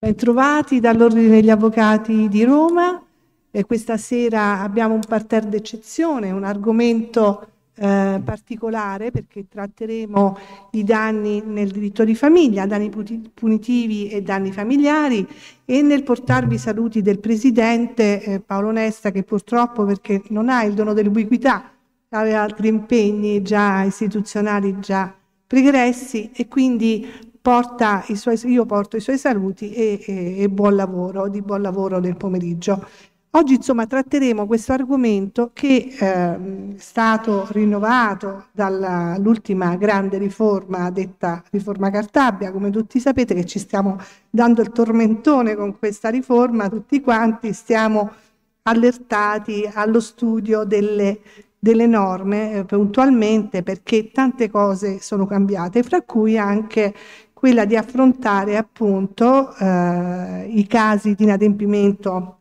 Bentrovati dall'Ordine degli Avvocati di Roma. E questa sera abbiamo un parterre d'eccezione, un argomento eh, particolare perché tratteremo i danni nel diritto di famiglia, danni punitivi e danni familiari e nel portarvi i saluti del Presidente eh, Paolo Nesta che purtroppo perché non ha il dono dell'ubiquità aveva altri impegni già istituzionali già pregressi e quindi porta i suoi, io porto i suoi saluti e, e, e buon lavoro, di buon lavoro nel pomeriggio. Oggi insomma tratteremo questo argomento che eh, è stato rinnovato dall'ultima grande riforma, detta riforma Cartabia, come tutti sapete che ci stiamo dando il tormentone con questa riforma, tutti quanti stiamo allertati allo studio delle, delle norme eh, puntualmente perché tante cose sono cambiate, fra cui anche quella di affrontare appunto eh, i casi di inadempimento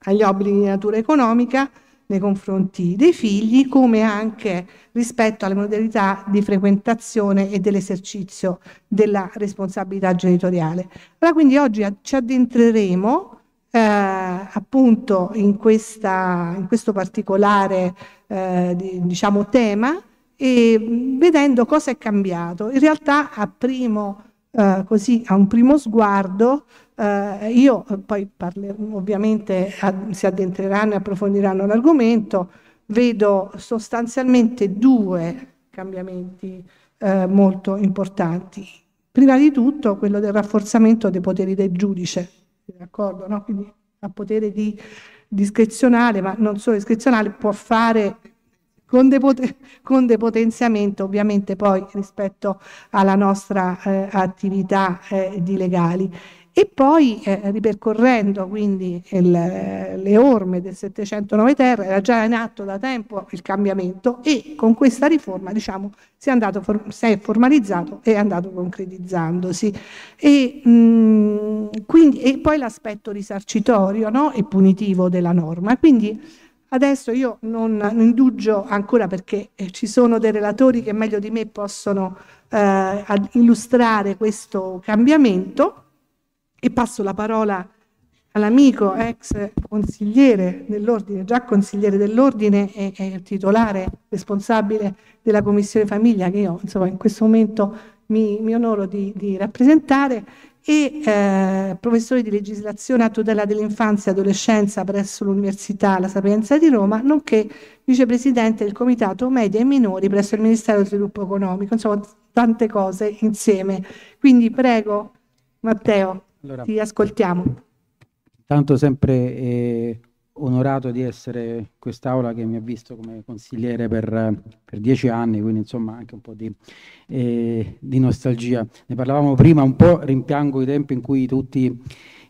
agli obblighi di natura economica nei confronti dei figli, come anche rispetto alle modalità di frequentazione e dell'esercizio della responsabilità genitoriale. Allora, quindi oggi ci addentreremo eh, appunto in, questa, in, questo particolare eh, diciamo, tema e vedendo cosa è cambiato. In realtà a, primo, eh, così, a un primo sguardo, eh, io eh, poi parlerò, ovviamente a, si addentreranno e approfondiranno l'argomento, vedo sostanzialmente due cambiamenti eh, molto importanti. Prima di tutto quello del rafforzamento dei poteri del giudice, d'accordo? No? Quindi a potere di, discrezionale, ma non solo discrezionale, può fare con, depoten- con depotenziamento ovviamente poi rispetto alla nostra eh, attività eh, di legali. E poi eh, ripercorrendo quindi il, le orme del 709 Terra era già in atto da tempo il cambiamento e con questa riforma diciamo, si, è andato for- si è formalizzato e è andato concretizzandosi. E, mh, mm, quindi, e poi l'aspetto risarcitorio no? e punitivo della norma. Quindi Adesso io non, non indugio ancora perché eh, ci sono dei relatori che meglio di me possono eh, illustrare questo cambiamento e passo la parola all'amico ex consigliere dell'ordine, già consigliere dell'ordine e, e, titolare responsabile della commissione famiglia che io insomma in questo momento mi, mi onoro di, di rappresentare e eh, professore di legislazione a tutela dell'infanzia e adolescenza presso l'Università La Sapienza di Roma, nonché vicepresidente del Comitato Media e Minori presso il Ministero dello Sviluppo Economico, insomma tante cose insieme. Quindi prego Matteo, allora, ti ascoltiamo. Tanto sempre eh, onorato di essere quest'aula che mi ha visto come consigliere per, per dieci anni, quindi insomma anche un po' di, eh, di, nostalgia. Ne parlavamo prima un po', rimpiango i tempi in cui tutti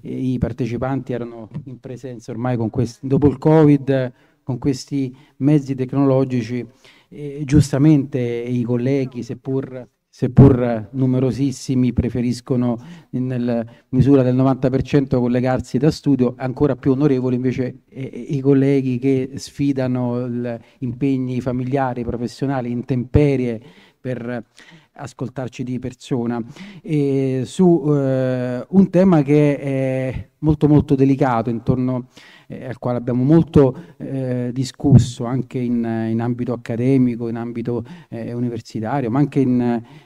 eh, i partecipanti erano in presenza ormai questi, dopo il Covid, con questi mezzi tecnologici, eh, giustamente i colleghi, seppur seppur numerosissimi, preferiscono nella misura del 90% collegarsi da studio, ancora più onorevoli invece eh, eh i colleghi che sfidano impegni familiari, professionali, intemperie per ascoltarci di persona, e su eh, un tema che è molto molto delicato intorno a eh, al quale abbiamo molto eh, discusso anche in, in, ambito accademico, in ambito eh, universitario, ma anche in,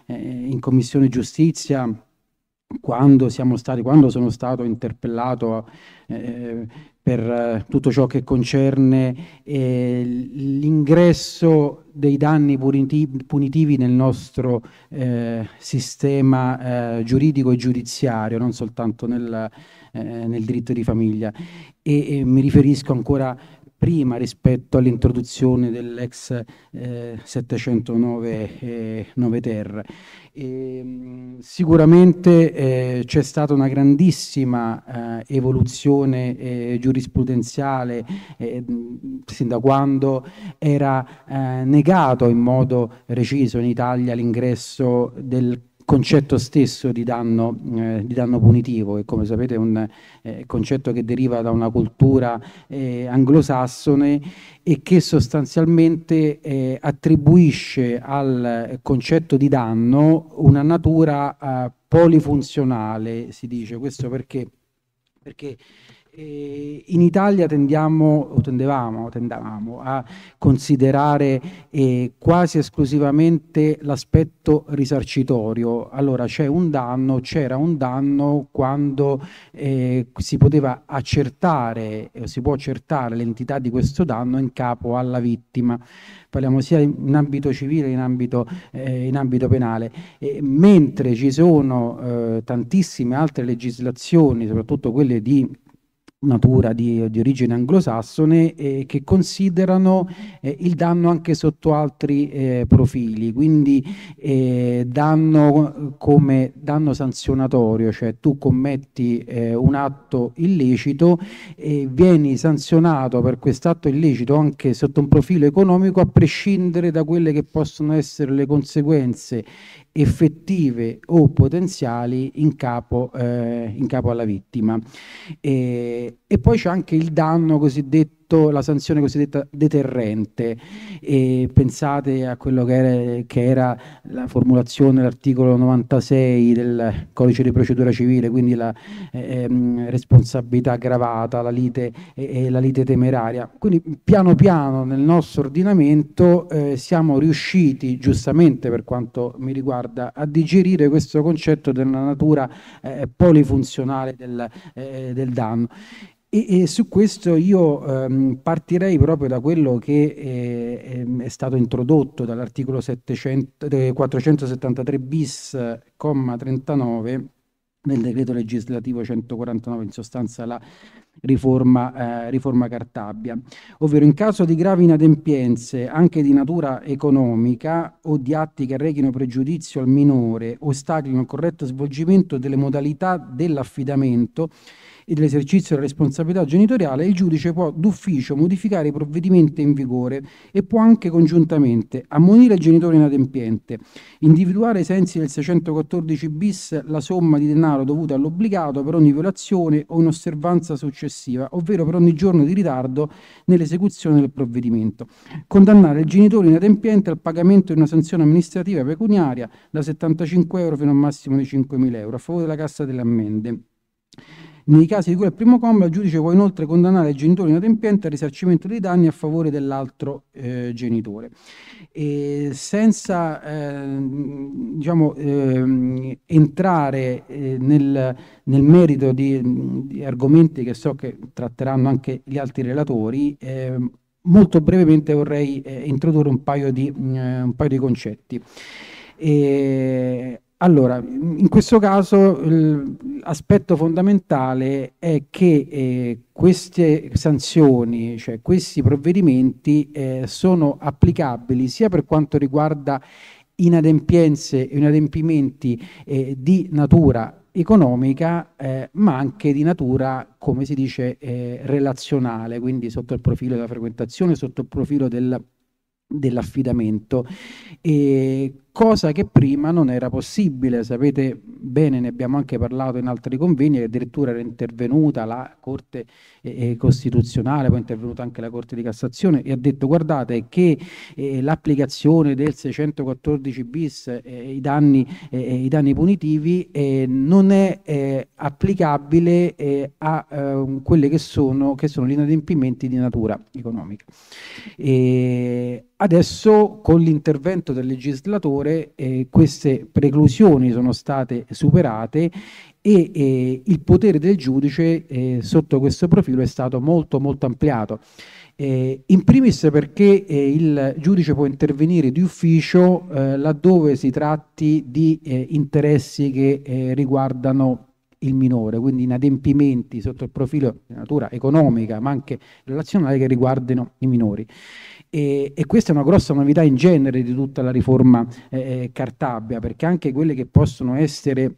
eh, in Commissione Giustizia. Quando, stati, quando sono stato interpellato eh, per eh, tutto ciò che concerne eh, l'ingresso dei danni punitivi nel nostro eh, sistema eh, giuridico e giudiziario, non soltanto nel, eh, nel diritto di famiglia. E, e mi riferisco ancora prima rispetto all'introduzione dell'ex eh, 709 eh, 9 Terra. E, ehm, sicuramente eh, c'è stata una grandissima eh, evoluzione eh, giurisprudenziale eh, sin da quando era eh, negato in modo preciso in Italia l'ingresso del concetto stesso di danno, eh, di danno, punitivo, che come sapete è un eh, concetto che deriva da una cultura eh, anglosassone e che sostanzialmente eh, attribuisce al concetto di danno una natura eh, polifunzionale, si dice. Questo perché? Perché eh, in Italia tendiamo, o tendevamo, tendavamo a considerare eh, quasi esclusivamente l'aspetto risarcitorio. Allora c'è un danno, c'era un danno quando eh, si poteva accertare, si può accertare l'entità di questo danno in capo alla vittima. Parliamo sia in ambito civile che in ambito, eh, in ambito penale. mentre ci sono eh, tantissime altre legislazioni, soprattutto quelle di natura di, di, origine anglosassone eh, che considerano eh, il danno anche sotto altri eh, profili, quindi eh, danno come danno sanzionatorio, cioè tu commetti eh, un atto illecito e vieni sanzionato per quest'atto illecito anche sotto un profilo economico a prescindere da quelle che possono essere le conseguenze effettive o potenziali in capo, eh, in capo alla vittima. E, e poi c'è anche il danno cosiddetto soprattutto la sanzione cosiddetta deterrente. E pensate a quello che era, che era la formulazione dell'articolo 96 del codice di procedura civile, quindi la ehm, responsabilità aggravata, la lite, eh, la lite temeraria. Quindi piano piano nel nostro ordinamento eh, siamo riusciti, giustamente per quanto mi riguarda, a digerire questo concetto della natura eh, polifunzionale del, eh, del danno. E, e, su questo io ehm, partirei proprio da quello che eh, ehm, è stato introdotto dall'articolo 473 eh, bis, comma 39 del decreto legislativo 149, in sostanza la riforma, eh, riforma Cartabia, ovvero in caso di gravi inadempienze anche di natura economica o di atti che arrechino pregiudizio al minore, o ostacolino il corretto svolgimento delle modalità dell'affidamento e dell'esercizio della responsabilità genitoriale, il giudice può d'ufficio modificare i provvedimenti in vigore e può anche congiuntamente ammonire il genitore inadempiente, individuare ai sensi del 614 bis la somma di denaro dovuta all'obbligato per ogni violazione o inosservanza successiva, ovvero per ogni giorno di ritardo nell'esecuzione del provvedimento, condannare il genitore inadempiente al pagamento di una sanzione amministrativa pecuniaria da 75 euro fino a un massimo di 5.000 euro a favore della Cassa delle Ammende nei casi di cui al primo comma, il giudice può inoltre condannare il genitore inadempiente al risarcimento dei danni a favore dell'altro eh, genitore. E senza ehm, diciamo, ehm, eh, diciamo, eh, entrare nel, nel, merito di, di, argomenti che so che tratteranno anche gli altri relatori, ehm, molto brevemente vorrei eh, introdurre un paio di, mm, un paio di concetti. E allora, in questo caso l'aspetto fondamentale è che eh, queste sanzioni, cioè questi provvedimenti, eh, sono applicabili sia per quanto riguarda inadempienze e inadempimenti eh, di natura economica eh, ma anche di natura, come si dice, eh, relazionale, quindi sotto il profilo della frequentazione, sotto il profilo del, dell'affidamento. E cosa che prima non era possibile. Sapete bene, ne abbiamo anche parlato in altri convegni, che addirittura era intervenuta la Corte eh, eh Costituzionale, poi è intervenuta anche la Corte di Cassazione e ha detto guardate che eh, l'applicazione del 614 bis, eh, i, danni, eh, eh, i, danni, punitivi, non è applicabile a quelli che sono, che sono gli inadempimenti di natura economica. E adesso con l'intervento del legislatore superiore eh, queste preclusioni sono state superate e eh, il potere del giudice eh, sotto questo profilo è stato molto molto ampliato. Eh, in primis perché eh, il giudice può intervenire di ufficio eh, laddove si tratti di eh, interessi che eh, riguardano il minore, quindi inadempimenti sotto il profilo di natura economica ma anche relazionale che riguardano i minori. E, e, questa è una grossa novità in genere di tutta la riforma eh, eh Cartabia, perché anche quelle che possono essere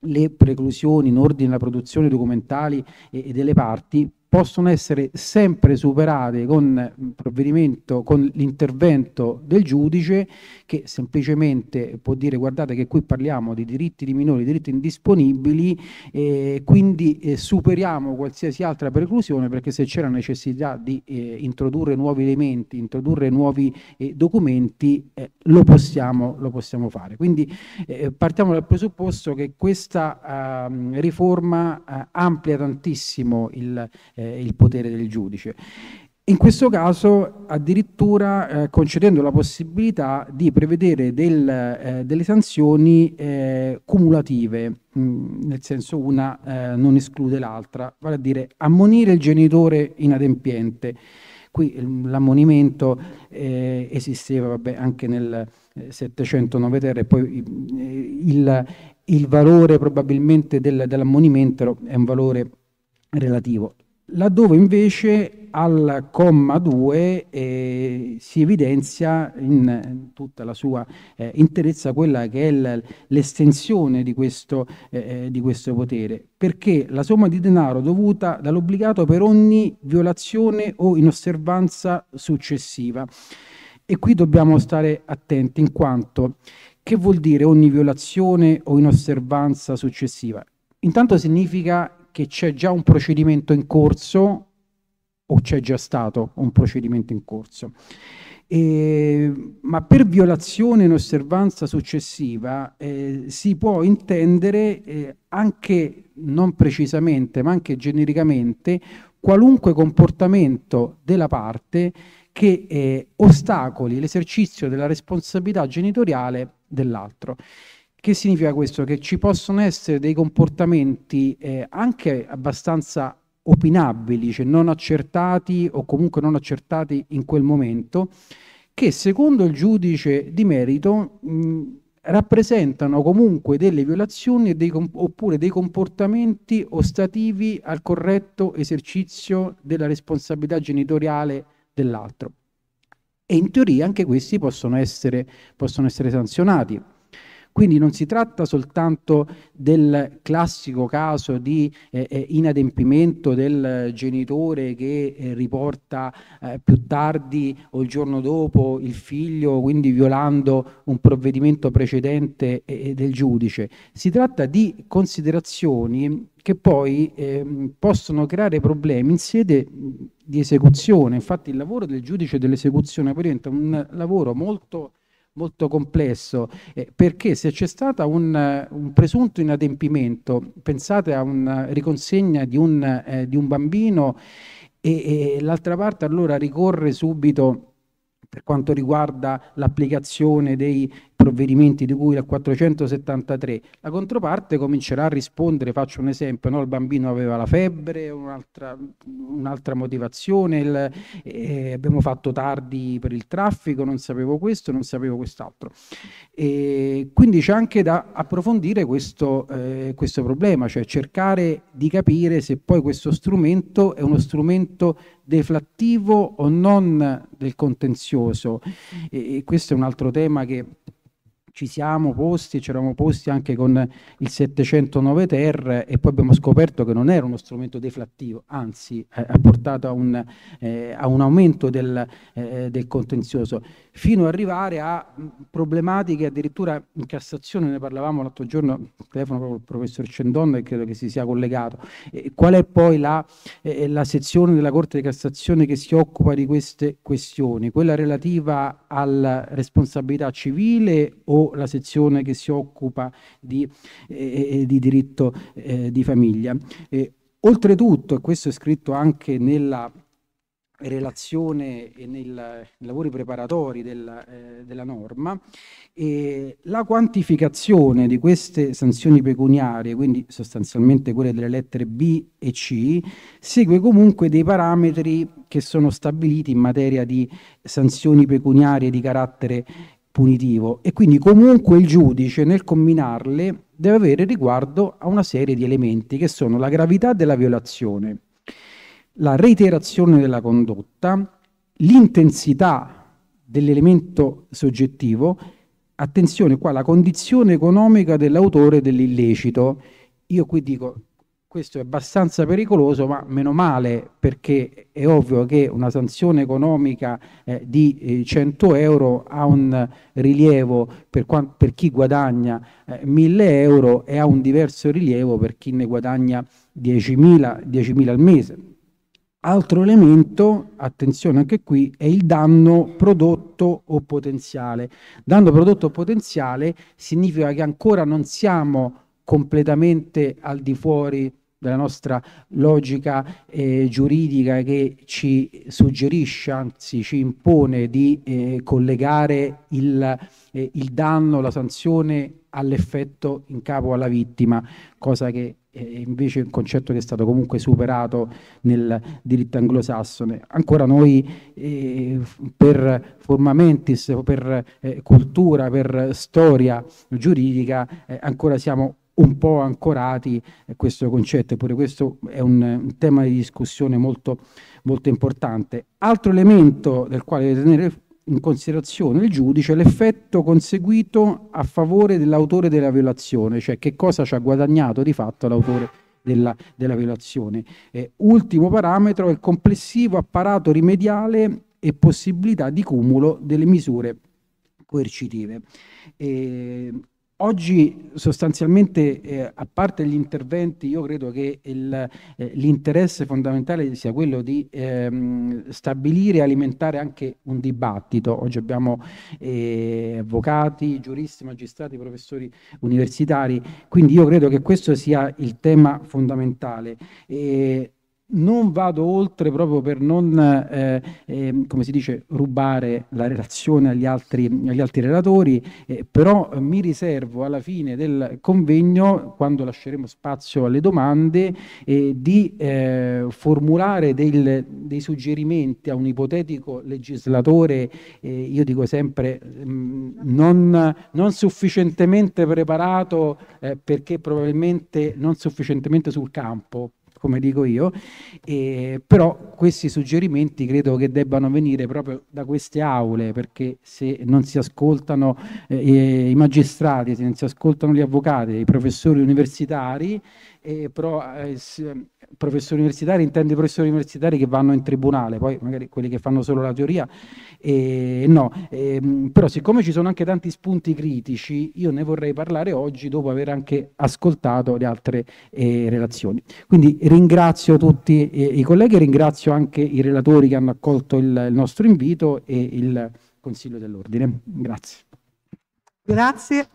le preclusioni in ordine alla produzione documentali e, e delle parti possono essere sempre superate con, eh, con l'intervento del giudice che semplicemente può dire guardate che qui parliamo di diritti di minori, diritti indisponibili, eh, quindi eh, superiamo qualsiasi altra preclusione perché se c'è la necessità di eh, introdurre nuovi elementi, introdurre nuovi eh, documenti, eh, lo possiamo, lo, possiamo, fare. Quindi partiamo dal presupposto che questa ehm, riforma amplia tantissimo il eh, il potere del giudice. In questo caso addirittura eh, concedendo la possibilità di prevedere del, eh, delle sanzioni eh, cumulative, mh, mm, nel senso una eh, non esclude l'altra, vale a dire ammonire il genitore inadempiente. Qui mm, l'ammonimento eh, esisteva vabbè, anche nel 709 eh, terre e poi mm, il, il, valore probabilmente del, dell'ammonimento è un valore relativo laddove invece al comma 2 eh, si evidenzia in, eh, tutta la sua eh, interezza quella che è l'estensione di, eh, eh, di, questo potere, perché la somma di denaro dovuta dall'obbligato per ogni violazione o inosservanza successiva. E qui dobbiamo stare attenti in quanto che vuol dire ogni violazione o inosservanza successiva? Intanto significa che c'è già un procedimento in corso o c'è già stato un procedimento in corso. E, ma per violazione in osservanza successiva eh, si può intendere eh, anche non precisamente ma anche genericamente qualunque comportamento della parte che eh, ostacoli l'esercizio della responsabilità genitoriale dell'altro. Che significa questo? Che ci possono essere dei comportamenti eh, anche abbastanza opinabili, cioè non accertati o comunque non accertati in quel momento, che secondo il giudice di merito mh, rappresentano comunque delle violazioni dei oppure dei comportamenti ostativi al corretto esercizio della responsabilità genitoriale dell'altro. E in teoria anche questi possono essere, possono essere sanzionati. Quindi non si tratta soltanto del classico caso di eh, eh, inadempimento del genitore che eh, riporta eh, più tardi o il giorno dopo il figlio, quindi violando un provvedimento precedente eh, eh, del giudice. Si tratta di considerazioni che poi eh, possono creare problemi in sede di esecuzione. Infatti il lavoro del giudice dell'esecuzione diventa un lavoro molto molto complesso, eh, perché se c'è stato un, un, presunto inadempimento, pensate a una riconsegna di un, eh, di un bambino e, e l'altra parte allora ricorre subito per quanto riguarda l'applicazione dei, provvedimenti di cui la 473, la controparte comincerà a rispondere, faccio un esempio, no? il bambino aveva la febbre, un'altra, un'altra motivazione, il, eh, abbiamo fatto tardi per il traffico, non sapevo questo, non sapevo quest'altro. quindi c'è anche da approfondire questo, eh, questo problema, cioè cercare di capire se poi questo strumento è uno strumento deflattivo o non del contenzioso. E, e questo è un altro tema che ci siamo posti, ci eravamo posti anche con il 709 Ter e poi abbiamo scoperto che non era uno strumento deflattivo, anzi eh, ha portato a un, eh, a un aumento del, eh, del contenzioso fino ad arrivare a mm, problematiche addirittura in Cassazione, ne parlavamo l'altro giorno, telefono proprio il professor Cendon e credo che si sia collegato. E qual è poi la, eh, eh, la, sezione della Corte di Cassazione che si occupa di queste questioni? Quella relativa alla responsabilità civile o la sezione che si occupa di, eh, eh, eh di diritto eh, di famiglia? Oltretutto, e questo è scritto anche nella relazione e nel, nei lavori preparatori della, eh, della norma e la quantificazione di queste sanzioni pecuniarie, quindi sostanzialmente quelle delle lettere B e C, segue comunque dei parametri che sono stabiliti in materia di sanzioni pecuniarie di carattere punitivo e quindi comunque il giudice nel combinarle deve avere riguardo a una serie di elementi che sono la gravità della violazione, la reiterazione della condotta, l'intensità dell'elemento soggettivo, attenzione qua, la condizione economica dell'autore dell'illecito. Io qui dico, questo è abbastanza pericoloso, ma meno male perché è ovvio che una sanzione economica eh, di eh, 100 euro ha un rilievo per, per chi guadagna eh, 1000 euro e ha un diverso rilievo per chi ne guadagna 10.000, 10.000 al mese Altro elemento, attenzione anche qui, è il danno prodotto o potenziale. Danno prodotto o potenziale significa che ancora non siamo completamente al di fuori della nostra logica eh, giuridica che ci suggerisce, anzi ci impone di eh, collegare il, eh, il danno, la sanzione all'effetto in capo alla vittima, cosa che e invece è un concetto che è stato comunque superato nel diritto anglosassone. Ancora noi eh, per forma mentis, per eh, cultura, per storia giuridica, eh, ancora siamo un po' ancorati a questo concetto, eppure questo è un, un tema di discussione molto, molto importante. Altro elemento del quale tenere in considerazione il giudice l'effetto conseguito a favore dell'autore della violazione, cioè che cosa ci ha guadagnato di fatto l'autore della, della violazione. Eh, ultimo parametro è il complessivo apparato rimediale e possibilità di cumulo delle misure coercitive. Eh, Oggi sostanzialmente, eh, a parte gli interventi, io credo che il, eh, l'interesse fondamentale sia quello di ehm, stabilire e alimentare anche un dibattito. Oggi abbiamo eh, avvocati, giuristi, magistrati, professori universitari, quindi io credo che questo sia il tema fondamentale. E non vado oltre proprio per non, eh, eh, come si dice, rubare la relazione agli altri, agli altri relatori, eh, però mi riservo alla fine del convegno, quando lasceremo spazio alle domande, eh, di eh, formulare del, dei suggerimenti a un ipotetico legislatore, eh, io dico sempre, mh, mm, non, non, sufficientemente preparato perché probabilmente non sufficientemente sul campo, come dico io, e, però questi suggerimenti credo che debbano venire proprio da queste aule, perché se non si ascoltano eh, eh i magistrati, se non si ascoltano gli avvocati, i professori universitari, eh, però, eh, se, professori universitari intendo i professori universitari che vanno in tribunale, poi magari quelli che fanno solo la teoria, e no. Eh, però siccome ci sono anche tanti spunti critici, io ne vorrei parlare oggi dopo aver anche ascoltato le altre eh, relazioni. Quindi ringrazio tutti eh, i colleghi, ringrazio anche i relatori che hanno accolto il, il nostro invito e il Consiglio dell'Ordine. Grazie. Grazie.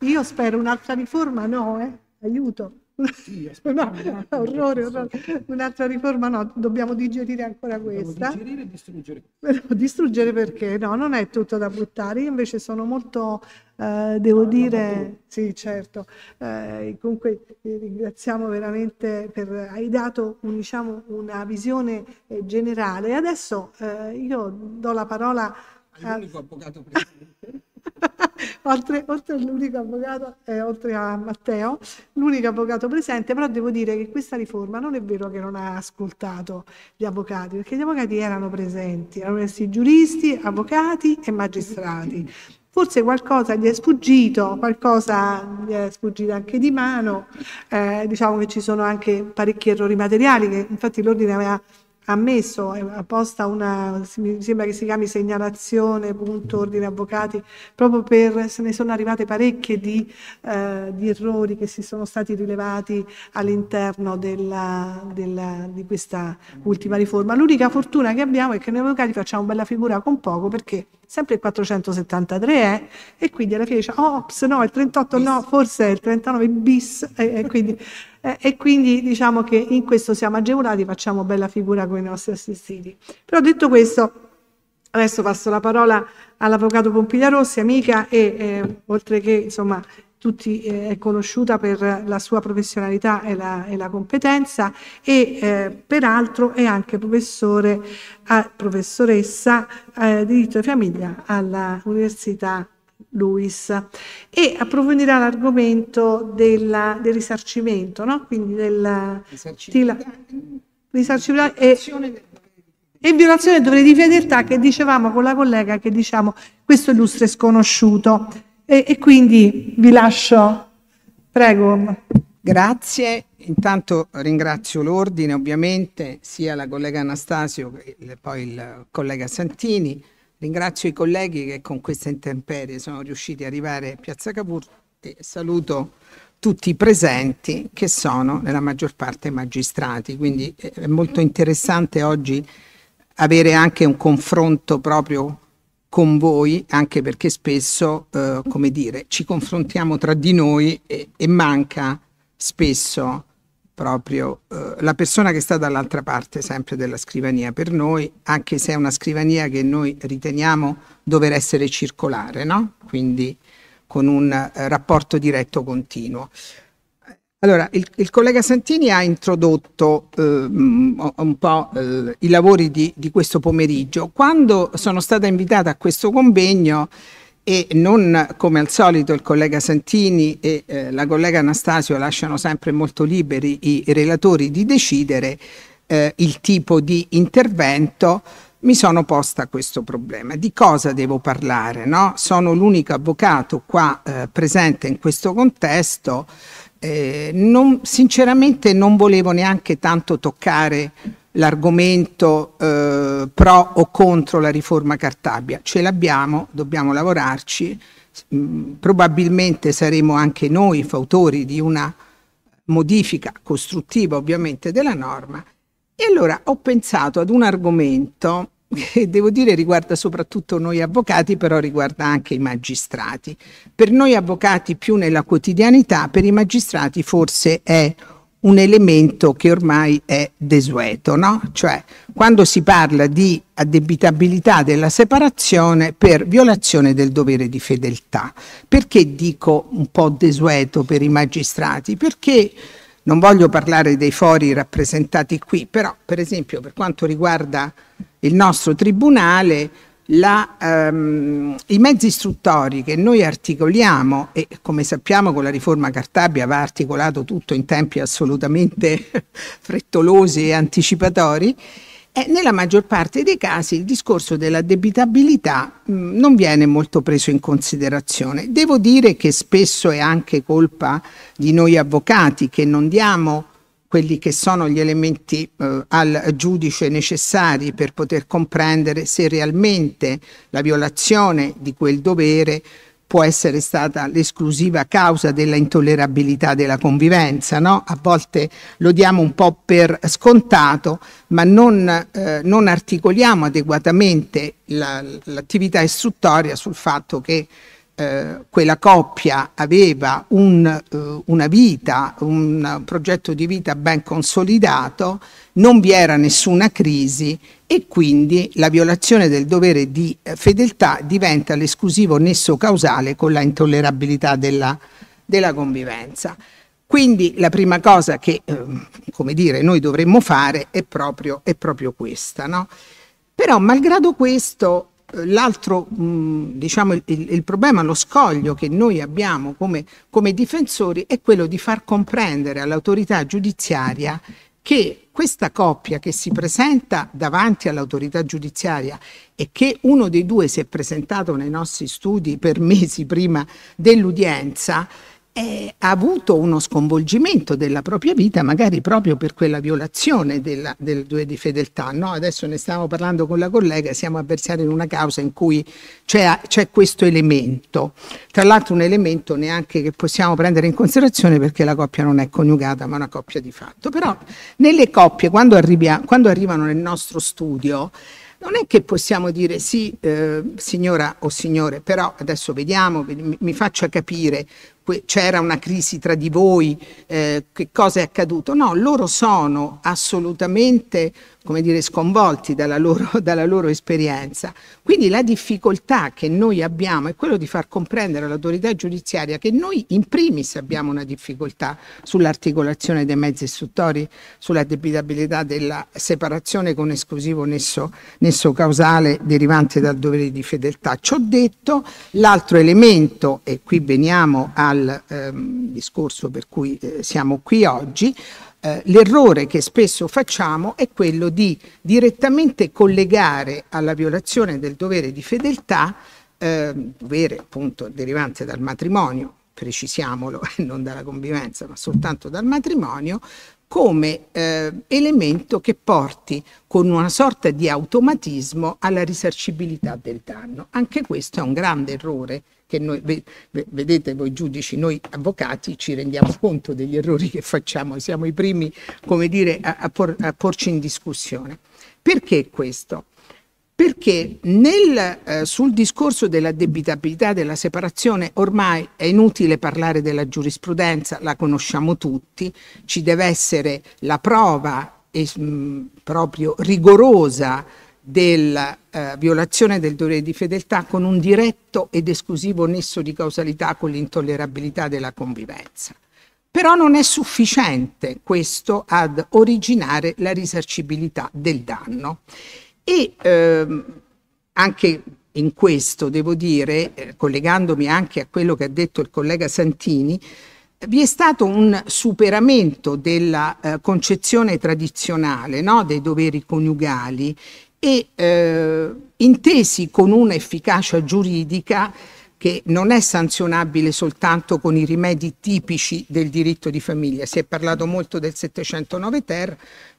Io spero un'altra riforma, no? Eh? Aiuto. Sì, no, orrore, orrore. Un'altra riforma no, dobbiamo digerire ancora dobbiamo questa. Digerire e distruggere. Distruggere perché? No, non è tutto da buttare. Io invece sono molto, eh, devo ah, dire, sì, certo. Eh, comunque ti eh, ringraziamo veramente per hai dato un, diciamo, una visione eh, generale. Adesso eh, io do la parola all'unico avvocato presente. oltre, oltre all'unico avvocato, eh, oltre a Matteo, l'unico avvocato presente, però devo dire che questa riforma non è vero che non ha ascoltato gli avvocati, perché gli avvocati erano presenti, erano presenti giuristi, avvocati e magistrati. Forse qualcosa gli è sfuggito, qualcosa gli è sfuggito anche di mano, eh, diciamo che ci sono anche parecchi errori materiali, che infatti l'ordine aveva ha messo eh, apposta una, mi sembra che si chiami segnalazione, punto, mm. ordine avvocati, proprio per, se ne sono arrivate parecchie di, eh, di errori che si sono stati rilevati all'interno di questa ultima riforma. L'unica fortuna che abbiamo è che noi avvocati facciamo bella figura con poco perché sempre il 473 è e quindi alla fine dice, oh, ops, no, il 38 no, forse è il 39 bis, e, e quindi eh, e quindi diciamo che in questo siamo agevolati, facciamo bella figura con i nostri assistiti. Però detto questo, adesso passo la parola all'avvocato Pompiglia Rossi, amica e eh, oltre che insomma tutti eh, è conosciuta per la sua professionalità e la, e la competenza e eh, peraltro è anche professore, eh, professoressa eh, di diritto di famiglia all'Università Lewis e approfondirà l'argomento della, del risarcimento, no? quindi del risarcimento, risarcimento e, e violazione del dovere di fedeltà che dicevamo con la collega che diciamo questo illustre sconosciuto. E, e quindi vi lascio, prego. Grazie, intanto ringrazio l'Ordine ovviamente, sia la collega Anastasio che poi il collega Santini. Ringrazio i colleghi che con questa intemperie sono riusciti ad arrivare a Piazza Cavour e saluto tutti i presenti che sono nella maggior parte magistrati, quindi è molto interessante oggi avere anche un confronto proprio con voi, anche perché spesso, eh, come dire, ci confrontiamo tra di noi e, e manca spesso proprio eh, la persona che sta dall'altra parte sempre della scrivania per noi, anche se è una scrivania che noi riteniamo dover essere circolare, no? quindi con un eh, rapporto diretto continuo. Allora, il, il collega Santini ha introdotto eh, un po' eh, i lavori di, di questo pomeriggio. Quando sono stata invitata a questo convegno, e non come al solito il collega Santini e eh, la collega Anastasio lasciano sempre molto liberi i relatori di decidere eh, il tipo di intervento, mi sono posta questo problema. Di cosa devo parlare? No? Sono l'unico avvocato qua eh, presente in questo contesto. Eh, non, sinceramente non volevo neanche tanto toccare l'argomento eh, pro o contro la riforma Cartabia. Ce l'abbiamo, dobbiamo lavorarci, probabilmente saremo anche noi fautori di una modifica costruttiva ovviamente della norma. E allora ho pensato ad un argomento che devo dire riguarda soprattutto noi avvocati, però riguarda anche i magistrati. Per noi avvocati più nella quotidianità, per i magistrati forse è un un elemento che ormai è desueto, no? Cioè, quando si parla di addebitabilità della separazione per violazione del dovere di fedeltà. Perché dico un po' desueto per i magistrati? Perché non voglio parlare dei fori rappresentati qui, però per esempio per quanto riguarda il nostro tribunale, la, um, i mezzi istruttori che noi articoliamo e come sappiamo con la riforma Cartabia va articolato tutto in tempi assolutamente frettolosi e anticipatori, e nella maggior parte dei casi il discorso dell'addebitabilità mh, mm, non viene molto preso in considerazione. Devo dire che spesso è anche colpa di noi avvocati che non diamo quelli che sono gli elementi eh, al giudice necessari per poter comprendere se realmente la violazione di quel dovere può essere stata l'esclusiva causa della intollerabilità della convivenza. No? A volte lo diamo un po' per scontato, ma non, eh, non articoliamo adeguatamente la, l'attività istruttoria sul fatto che eh, quella coppia aveva un, eh, una vita, un progetto di vita ben consolidato, non vi era nessuna crisi e quindi la violazione del dovere di eh, fedeltà diventa l'esclusivo nesso causale con la intollerabilità della, della convivenza. Quindi la prima cosa che, eh, come dire, noi dovremmo fare è proprio, è proprio questa. No? Però, malgrado questo, L'altro, diciamo, il, il, problema, lo scoglio che noi abbiamo come, come difensori è quello di far comprendere all'autorità giudiziaria che questa coppia che si presenta davanti all'autorità giudiziaria e che uno dei due si è presentato nei nostri studi per mesi prima dell'udienza, eh, ha avuto uno sconvolgimento della propria vita, magari proprio per quella violazione della, del due di fedeltà. No? Adesso ne stiamo parlando con la collega, siamo avversari in una causa in cui c'è, c'è questo elemento. Tra l'altro un elemento neanche che possiamo prendere in considerazione perché la coppia non è coniugata, ma una coppia di fatto. Però nelle coppie, quando, arrivia, quando arrivano nel nostro studio, non è che possiamo dire sì, eh, signora o signore, però adesso vediamo, mi, mi faccia capire c'era una crisi tra di voi, eh, che cosa è accaduto. No, loro sono assolutamente come dire, sconvolti dalla loro, dalla loro esperienza. Quindi la difficoltà che noi abbiamo è quella di far comprendere all'autorità giudiziaria che noi in primis abbiamo una difficoltà sull'articolazione dei mezzi istruttori, sulla debitabilità della separazione con esclusivo nesso, nesso causale derivante dal dovere di fedeltà. Ciò detto, l'altro elemento, e qui veniamo al al ehm, discorso per cui eh, siamo qui oggi, eh, l'errore che spesso facciamo è quello di direttamente collegare alla violazione del dovere di fedeltà, eh, dovere appunto derivante dal matrimonio, precisiamolo, non dalla convivenza, ma soltanto dal matrimonio, come eh, elemento che porti con una sorta di automatismo alla risarcibilità del danno. Anche questo è un grande errore che noi, vedete voi giudici, noi avvocati ci rendiamo conto degli errori che facciamo, siamo i primi, come dire, a, a, por, a porci in discussione. Perché questo? Perché nel, eh, sul discorso dell'addebitabilità della separazione ormai è inutile parlare della giurisprudenza, la conosciamo tutti, ci deve essere la prova es, mh, mm, proprio rigorosa del eh, violazione del dovere di fedeltà con un diretto ed esclusivo nesso di causalità con l'intollerabilità della convivenza. Però non è sufficiente questo ad originare la risarcibilità del danno. E ehm, anche in questo, devo dire, eh, collegandomi anche a quello che ha detto il collega Santini, vi è stato un superamento della eh, concezione tradizionale no? dei doveri coniugali e eh, intesi con un'efficacia giuridica che non è sanzionabile soltanto con i rimedi tipici del diritto di famiglia. Si è parlato molto del 709 ter,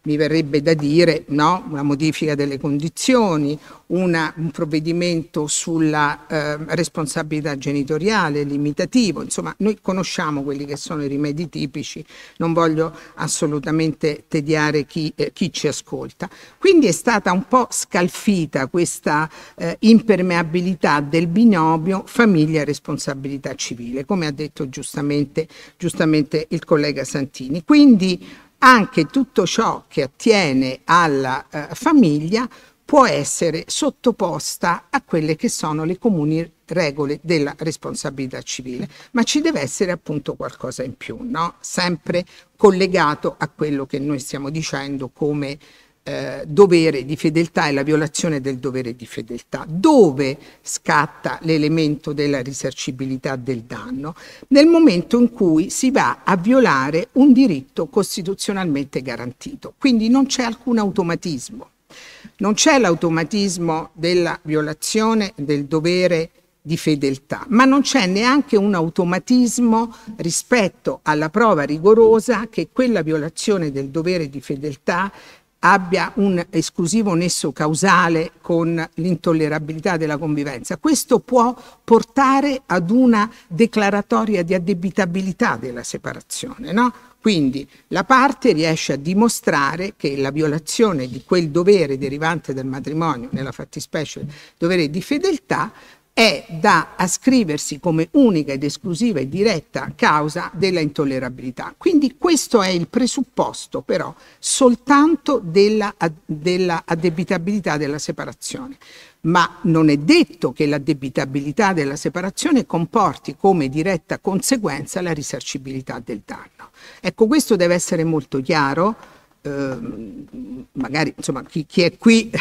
mi verrebbe da dire, no? una modifica delle condizioni, una, un provvedimento sulla eh, responsabilità genitoriale limitativo, insomma noi conosciamo quelli che sono i rimedi tipici, non voglio assolutamente tediare chi, eh, chi ci ascolta. Quindi è stata un po' scalfita questa eh, impermeabilità del binomio famiglia-responsabilità civile, come ha detto giustamente, giustamente il collega Santini. Quindi anche tutto ciò che attiene alla eh, famiglia può essere sottoposta a quelle che sono le comuni regole della responsabilità civile, ma ci deve essere appunto qualcosa in più, no? sempre collegato a quello che noi stiamo dicendo come eh, dovere di fedeltà e la violazione del dovere di fedeltà. Dove scatta l'elemento della risarcibilità del danno? Nel momento in cui si va a violare un diritto costituzionalmente garantito. Quindi non c'è alcun automatismo. Non c'è l'automatismo della violazione del dovere di fedeltà, ma non c'è neanche un automatismo rispetto alla prova rigorosa che quella violazione del dovere di fedeltà abbia un esclusivo nesso causale con l'intollerabilità della convivenza. Questo può portare ad una declaratoria di addebitabilità della separazione, no? Quindi la parte riesce a dimostrare che la violazione di quel dovere derivante dal matrimonio, nella fattispecie dovere di fedeltà, è da ascriversi come unica ed esclusiva e diretta causa della intollerabilità. Quindi questo è il presupposto però soltanto della, della addebitabilità della separazione. Ma non è detto che l'addebitabilità della separazione comporti come diretta conseguenza la risarcibilità del danno. Ecco, questo deve essere molto chiaro Ehm, magari insomma, chi, chi, è qui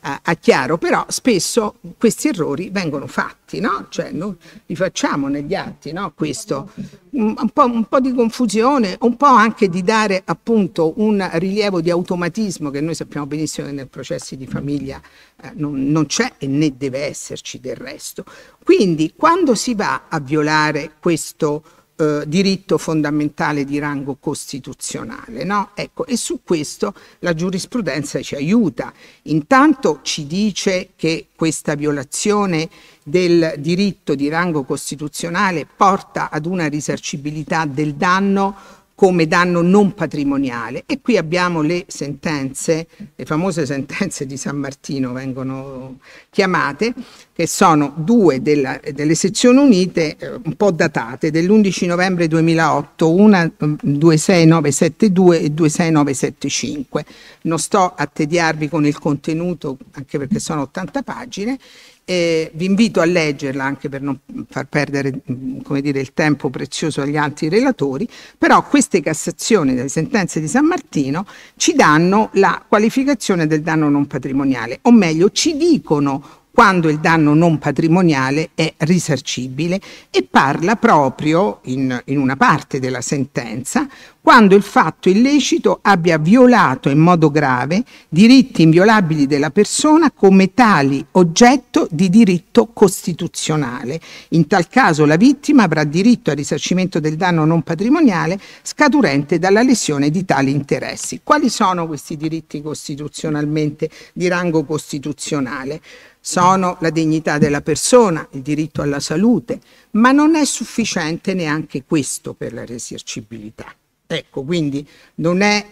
ha chiaro, però spesso questi errori vengono fatti, no? cioè noi li facciamo negli atti, no? questo, un po', un, po', di confusione, un po' anche di dare appunto un rilievo di automatismo che noi sappiamo benissimo che nel processo di famiglia eh, non, non c'è e né deve esserci del resto. Quindi quando si va a violare questo eh, diritto fondamentale di rango costituzionale. No? Ecco, e su questo la giurisprudenza ci aiuta. Intanto ci dice che questa violazione del diritto di rango costituzionale porta ad una risarcibilità del danno come danno non patrimoniale e qui abbiamo le sentenze, le famose sentenze di San Martino vengono chiamate, che sono due della, delle sezioni unite eh, un po' datate, dell'11 novembre 2008, una 26972 mm, e 26975. Non sto a tediarvi con il contenuto, anche perché sono 80 pagine, e vi invito a leggerla anche per non far perdere dire, il tempo prezioso agli altri relatori, però queste cassazioni delle sentenze di San Martino ci danno la qualificazione del danno non patrimoniale, o meglio ci dicono quando il danno non patrimoniale è risarcibile e parla proprio, in, in, una parte della sentenza, quando il fatto illecito abbia violato in modo grave diritti inviolabili della persona come tali oggetto di diritto costituzionale. In tal caso la vittima avrà diritto al risarcimento del danno non patrimoniale scaturente dalla lesione di tali interessi. Quali sono questi diritti costituzionalmente di rango costituzionale? sono la dignità della persona, il diritto alla salute, ma non è sufficiente neanche questo per la resircibilità. Ecco, quindi non è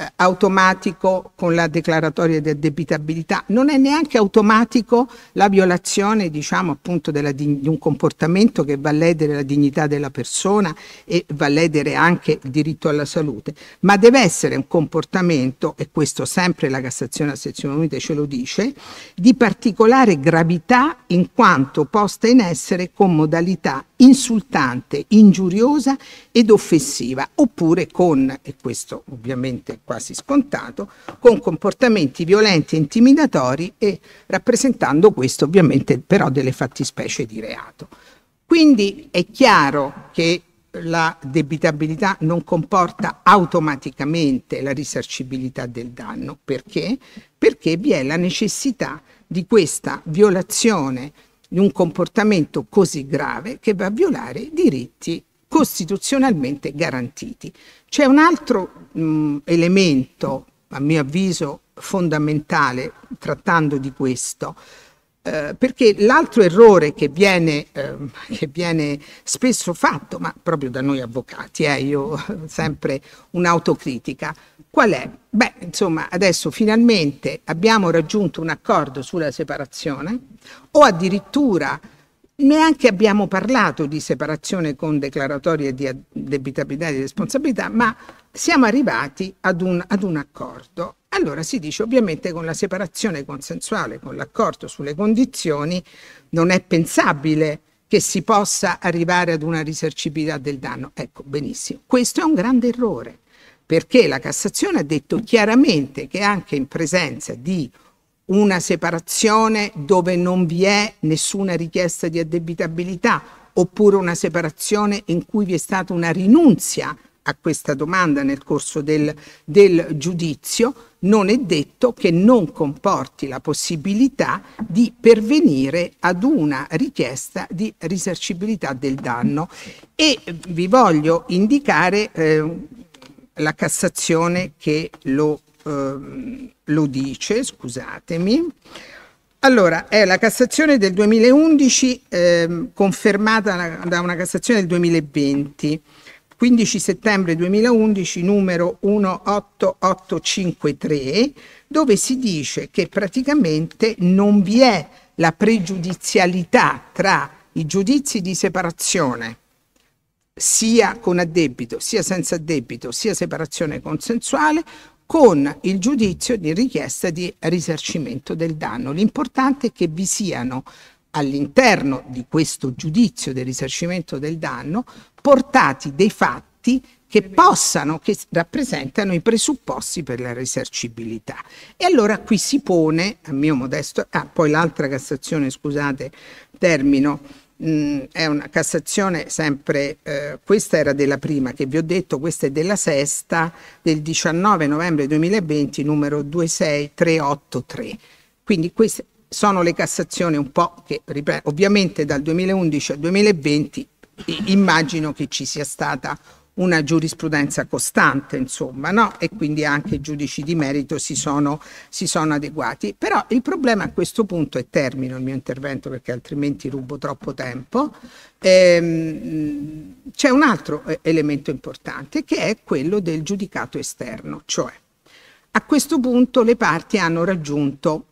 eh, automatico con la declaratoria di addebitabilità, non è neanche automatico la violazione diciamo, appunto della, di un comportamento che va a ledere la dignità della persona e va a ledere anche il diritto alla salute, ma deve essere un comportamento, e questo sempre la Cassazione a sezione unita ce lo dice, di particolare gravità in quanto posta in essere con modalità insultante, ingiuriosa ed offensiva, oppure con, e questo ovviamente quasi scontato, con comportamenti violenti e intimidatori e rappresentando questo ovviamente però delle fattispecie di reato. Quindi è chiaro che la debitabilità non comporta automaticamente la risarcibilità del danno. Perché? Perché vi è la necessità di questa violazione di un comportamento così grave che va a violare i diritti costituzionalmente garantiti. C'è un altro mh, mm, elemento, a mio avviso, fondamentale trattando di questo, eh, perché l'altro errore che viene, eh, che viene, spesso fatto, ma proprio da noi avvocati, eh, io sempre un'autocritica, qual è? Beh, insomma, adesso finalmente abbiamo raggiunto un accordo sulla separazione o addirittura Neanche abbiamo parlato di separazione con declaratorie di debitabilità e di responsabilità, ma siamo arrivati ad un, ad un accordo. Allora si dice ovviamente con la separazione consensuale, con l'accordo sulle condizioni, non è pensabile che si possa arrivare ad una risarcibilità del danno. Ecco, benissimo. Questo è un grande errore, perché la Cassazione ha detto chiaramente che anche in presenza di una separazione dove non vi è nessuna richiesta di addebitabilità oppure una separazione in cui vi è stata una rinunzia a questa domanda nel corso del, del, giudizio, non è detto che non comporti la possibilità di pervenire ad una richiesta di risarcibilità del danno. E vi voglio indicare eh, la Cassazione che lo eh, lo dice, scusatemi. Allora, è la Cassazione del 2011 eh, confermata da una Cassazione del 2020, 15 settembre 2011 numero 18853, dove si dice che praticamente non vi è la pregiudizialità tra i giudizi di separazione sia con addebito, sia senza addebito, sia separazione consensuale con il giudizio di richiesta di risarcimento del danno. L'importante è che vi siano all'interno di questo giudizio del risarcimento del danno portati dei fatti che possano, che rappresentano i presupposti per la risarcibilità. E allora qui si pone, a mio modesto, ah, poi l'altra Cassazione, scusate, termino, mh, mm, è una Cassazione sempre, eh, questa era della prima che vi ho detto, questa è della sesta del 19 novembre 2020 numero 26383. Quindi queste sono le Cassazioni un po' che, ripeto, ovviamente dal 2011 al 2020 immagino che ci sia stata una giurisprudenza costante, insomma, no? e quindi anche i giudici di merito si sono, si sono adeguati. Però il problema a questo punto, e termino il mio intervento perché altrimenti rubo troppo tempo, ehm, c'è un altro eh, elemento importante che è quello del giudicato esterno, cioè a questo punto le parti hanno raggiunto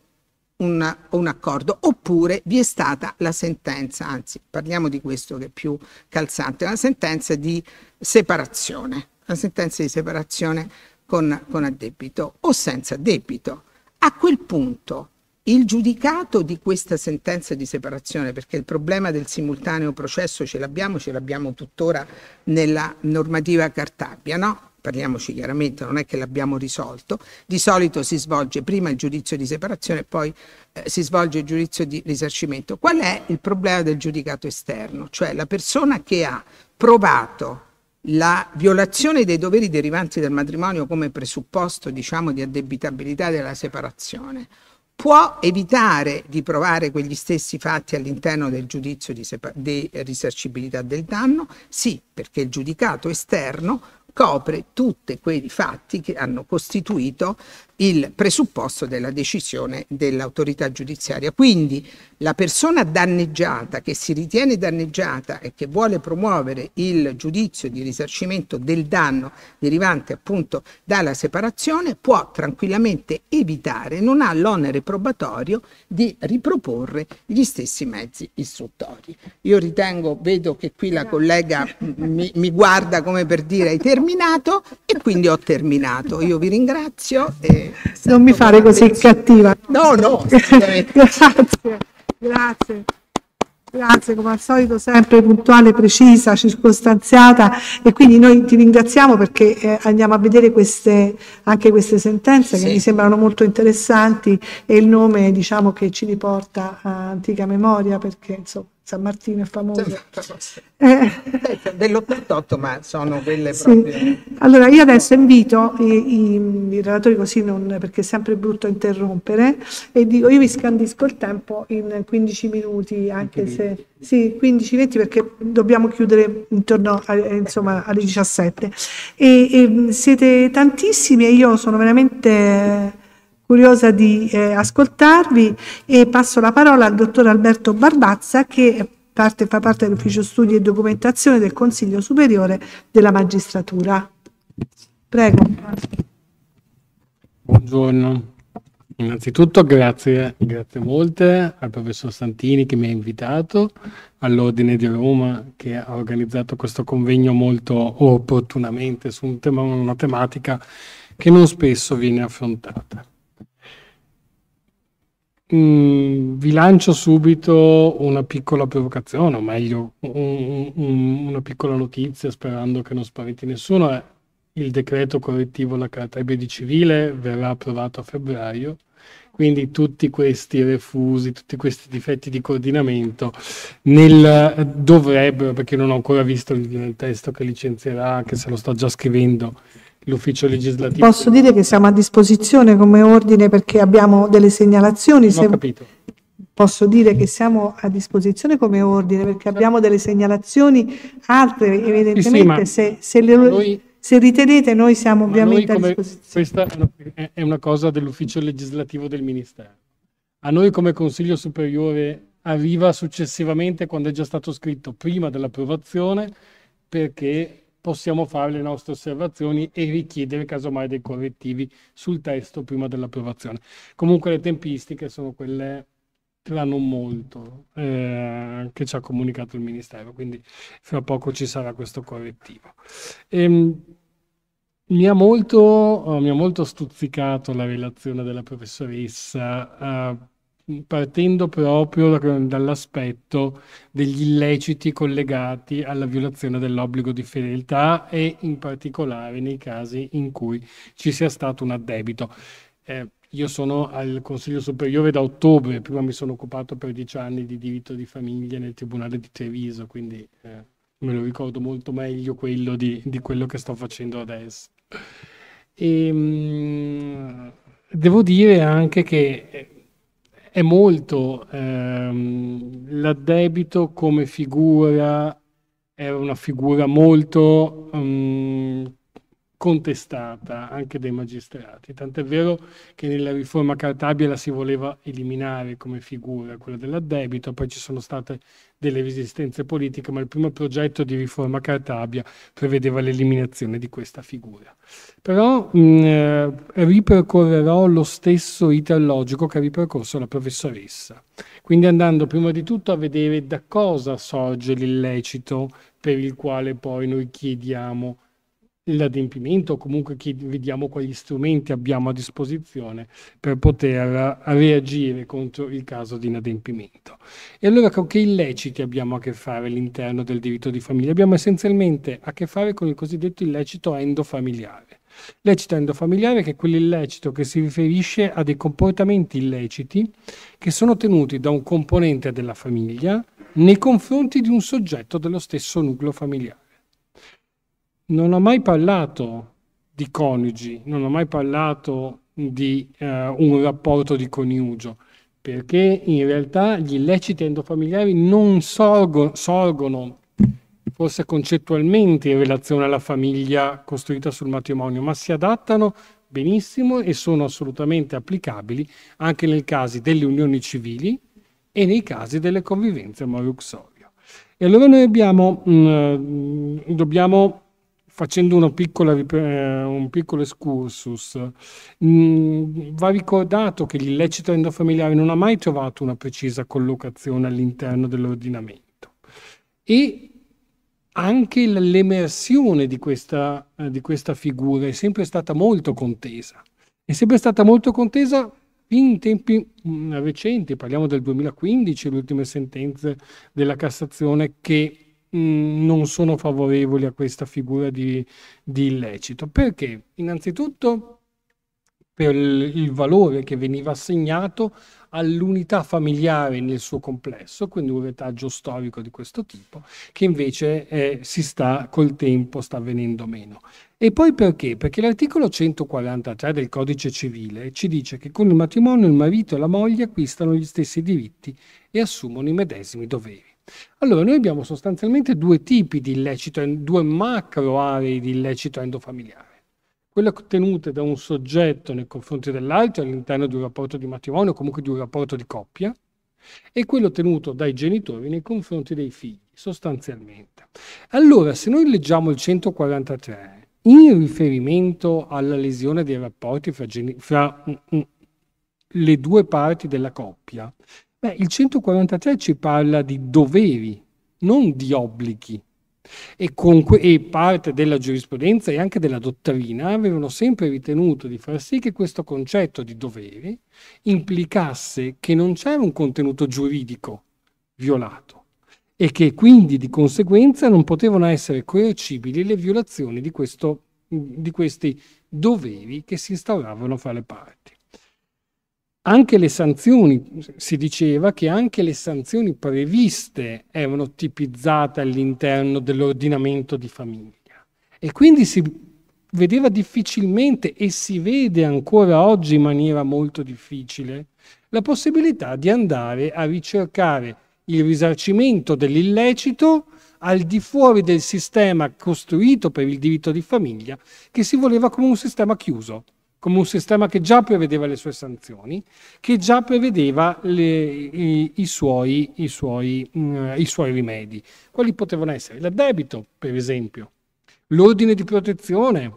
una, un accordo oppure vi è stata la sentenza, anzi parliamo di questo che è più calzante, la sentenza di separazione, la sentenza di separazione con, con addebito o senza debito. A quel punto il giudicato di questa sentenza di separazione, perché il problema del simultaneo processo ce l'abbiamo, ce l'abbiamo tuttora nella normativa Cartabia, no? parliamoci chiaramente, non è che l'abbiamo risolto, di solito si svolge prima il giudizio di separazione e poi eh, si svolge il giudizio di risarcimento. Qual è il problema del giudicato esterno? Cioè la persona che ha provato la violazione dei doveri derivanti dal matrimonio come presupposto diciamo, di addebitabilità della separazione può evitare di provare quegli stessi fatti all'interno del giudizio di, sepa- di risarcibilità del danno? Sì, perché il giudicato esterno copre tutti quei fatti che hanno costituito il presupposto della decisione dell'autorità giudiziaria. Quindi la persona danneggiata, che si ritiene danneggiata e che vuole promuovere il giudizio di risarcimento del danno derivante appunto dalla separazione, può tranquillamente evitare, non ha l'onere probatorio di riproporre gli stessi mezzi istruttori. Io ritengo, vedo che qui la collega mi, mi guarda come per dire hai terminato e quindi ho terminato. Io vi ringrazio. E non mi fare così cattiva. No, no, grazie, grazie. Grazie, come al solito sempre puntuale, precisa, circostanziata e quindi noi ti ringraziamo perché eh, andiamo a vedere queste, anche queste sentenze sì. che mi sembrano molto interessanti e il nome diciamo, che ci riporta a antica memoria perché insomma San Martino è famoso. Eh. Eh, Dell'88, ma sono quelle sì. Allora, io adesso invito i, i, i, relatori, così non, perché è sempre brutto interrompere, e dico, io vi scandisco il tempo in 15 minuti, anche se... Sì, 15-20 perché dobbiamo chiudere intorno a, eh, insomma, alle 17. E, e siete tantissimi e io sono veramente curiosa di eh, ascoltarvi e passo la parola al dottor Alberto Barbazza che parte, fa parte dell'ufficio studi e documentazione del Consiglio Superiore della Magistratura. Prego. Buongiorno. Innanzitutto grazie, grazie molte al professor Santini che mi ha invitato, all'Ordine di Roma che ha organizzato questo convegno molto opportunamente su un tema, una tematica che non spesso viene affrontata. Mm, vi lancio subito una piccola provocazione, o meglio, un, un, una piccola notizia, sperando che non spaventi nessuno. È il decreto correttivo alla carta di civile verrà approvato a febbraio, quindi tutti questi refusi, tutti questi difetti di coordinamento nel, dovrebbero, perché non ho ancora visto il, il testo che licenzierà, anche se lo sto già scrivendo, l'ufficio legislativo. Posso dire che siamo a disposizione come ordine perché abbiamo delle segnalazioni. Non ho capito. Posso dire che siamo a disposizione come ordine perché abbiamo delle segnalazioni altre, evidentemente, sì, sì, se, se, le, noi, se, ritenete noi siamo ovviamente noi a disposizione. Questa è una cosa dell'ufficio legislativo del Ministero. A noi come Consiglio Superiore arriva successivamente quando è già stato scritto prima dell'approvazione perché possiamo fare le nostre osservazioni e richiedere casomai dei correttivi sul testo prima dell'approvazione. Comunque le tempistiche sono quelle tra non molto eh, che ci ha comunicato il Ministero, quindi fra poco ci sarà questo correttivo. Ehm, mi ha, molto, oh, mi ha molto stuzzicato la relazione della professoressa, eh, partendo proprio dall'aspetto degli illeciti collegati alla violazione dell'obbligo di fedeltà e in particolare nei casi in cui ci sia stato un addebito. Eh, io sono al Consiglio Superiore da ottobre, prima mi sono occupato per dieci anni di diritto di famiglia nel Tribunale di Treviso, quindi eh, me lo ricordo molto meglio quello di, di quello che sto facendo adesso. E, ehm, mh, devo dire anche che eh, è molto ehm, l'addebito come figura, è una figura molto um, contestata anche dai magistrati, tant'è vero che nella riforma Cartabia la si voleva eliminare come figura, quella dell'addebito, poi ci sono state delle resistenze politiche, ma il primo progetto di riforma Cartabia prevedeva l'eliminazione di questa figura. Però mh, mm, eh, ripercorrerò lo stesso iter logico che ha ripercorso la professoressa, quindi andando prima di tutto a vedere da cosa sorge l'illecito per il quale poi noi chiediamo l'adempimento o comunque che vediamo quali strumenti abbiamo a disposizione per poter reagire contro il caso di inadempimento. E allora con che illeciti abbiamo a che fare all'interno del diritto di famiglia? Abbiamo essenzialmente a che fare con il cosiddetto illecito endofamiliare. Lecito endofamiliare che è quell'illecito che si riferisce a dei comportamenti illeciti che sono tenuti da un componente della famiglia nei confronti di un soggetto dello stesso nucleo familiare non ho mai parlato di coniugi, non ho mai parlato di eh, un rapporto di coniugio, perché in realtà gli illeciti endofamiliari non sorgo, sorgono forse concettualmente in relazione alla famiglia costruita sul matrimonio, ma si adattano benissimo e sono assolutamente applicabili anche nei casi delle unioni civili e nei casi delle convivenze moruxorio. E allora noi abbiamo, mh, mm, dobbiamo facendo piccola, eh, un piccolo excursus, mh, mm, va ricordato che l'illecito endofamiliare non ha mai trovato una precisa collocazione all'interno dell'ordinamento e anche l'emersione di questa, eh, di questa figura è sempre stata molto contesa. È sempre stata molto contesa in tempi mm, recenti, parliamo del 2015, le ultime sentenze della Cassazione che Mm, non sono favorevoli a questa figura di, di illecito. Perché? Innanzitutto per il valore che veniva assegnato all'unità familiare nel suo complesso, quindi un retaggio storico di questo tipo, che invece eh, si sta col tempo sta venendo meno. E poi perché? Perché l'articolo 143 del codice civile ci dice che con il matrimonio il marito e la moglie acquistano gli stessi diritti e assumono i medesimi doveri. Allora, noi abbiamo sostanzialmente due tipi di illecito, due macro aree di illecito endofamiliare. Quelle ottenute da un soggetto nei confronti dell'altro all'interno di un rapporto di matrimonio o comunque di un rapporto di coppia, e quello ottenuto dai genitori nei confronti dei figli, sostanzialmente. Allora, se noi leggiamo il 143 in riferimento alla lesione dei rapporti fra, fra mm, mm, le due parti della coppia, Beh, il 143 ci parla di doveri, non di obblighi. E, que- e, parte della giurisprudenza e anche della dottrina avevano sempre ritenuto di far sì che questo concetto di doveri implicasse che non c'era un contenuto giuridico violato e che quindi di conseguenza non potevano essere coercibili le violazioni di, questo, di questi doveri che si instauravano fra le parti anche le sanzioni, si diceva che anche le sanzioni previste erano tipizzate all'interno dell'ordinamento di famiglia e quindi si vedeva difficilmente e si vede ancora oggi in maniera molto difficile la possibilità di andare a ricercare il risarcimento dell'illecito al di fuori del sistema costruito per il diritto di famiglia che si voleva come un sistema chiuso come un sistema che già prevedeva le sue sanzioni, che già prevedeva le, i, i, suoi, i, suoi, mh, mm, i suoi rimedi. Quali potevano essere? L'addebito, per esempio, l'ordine di protezione,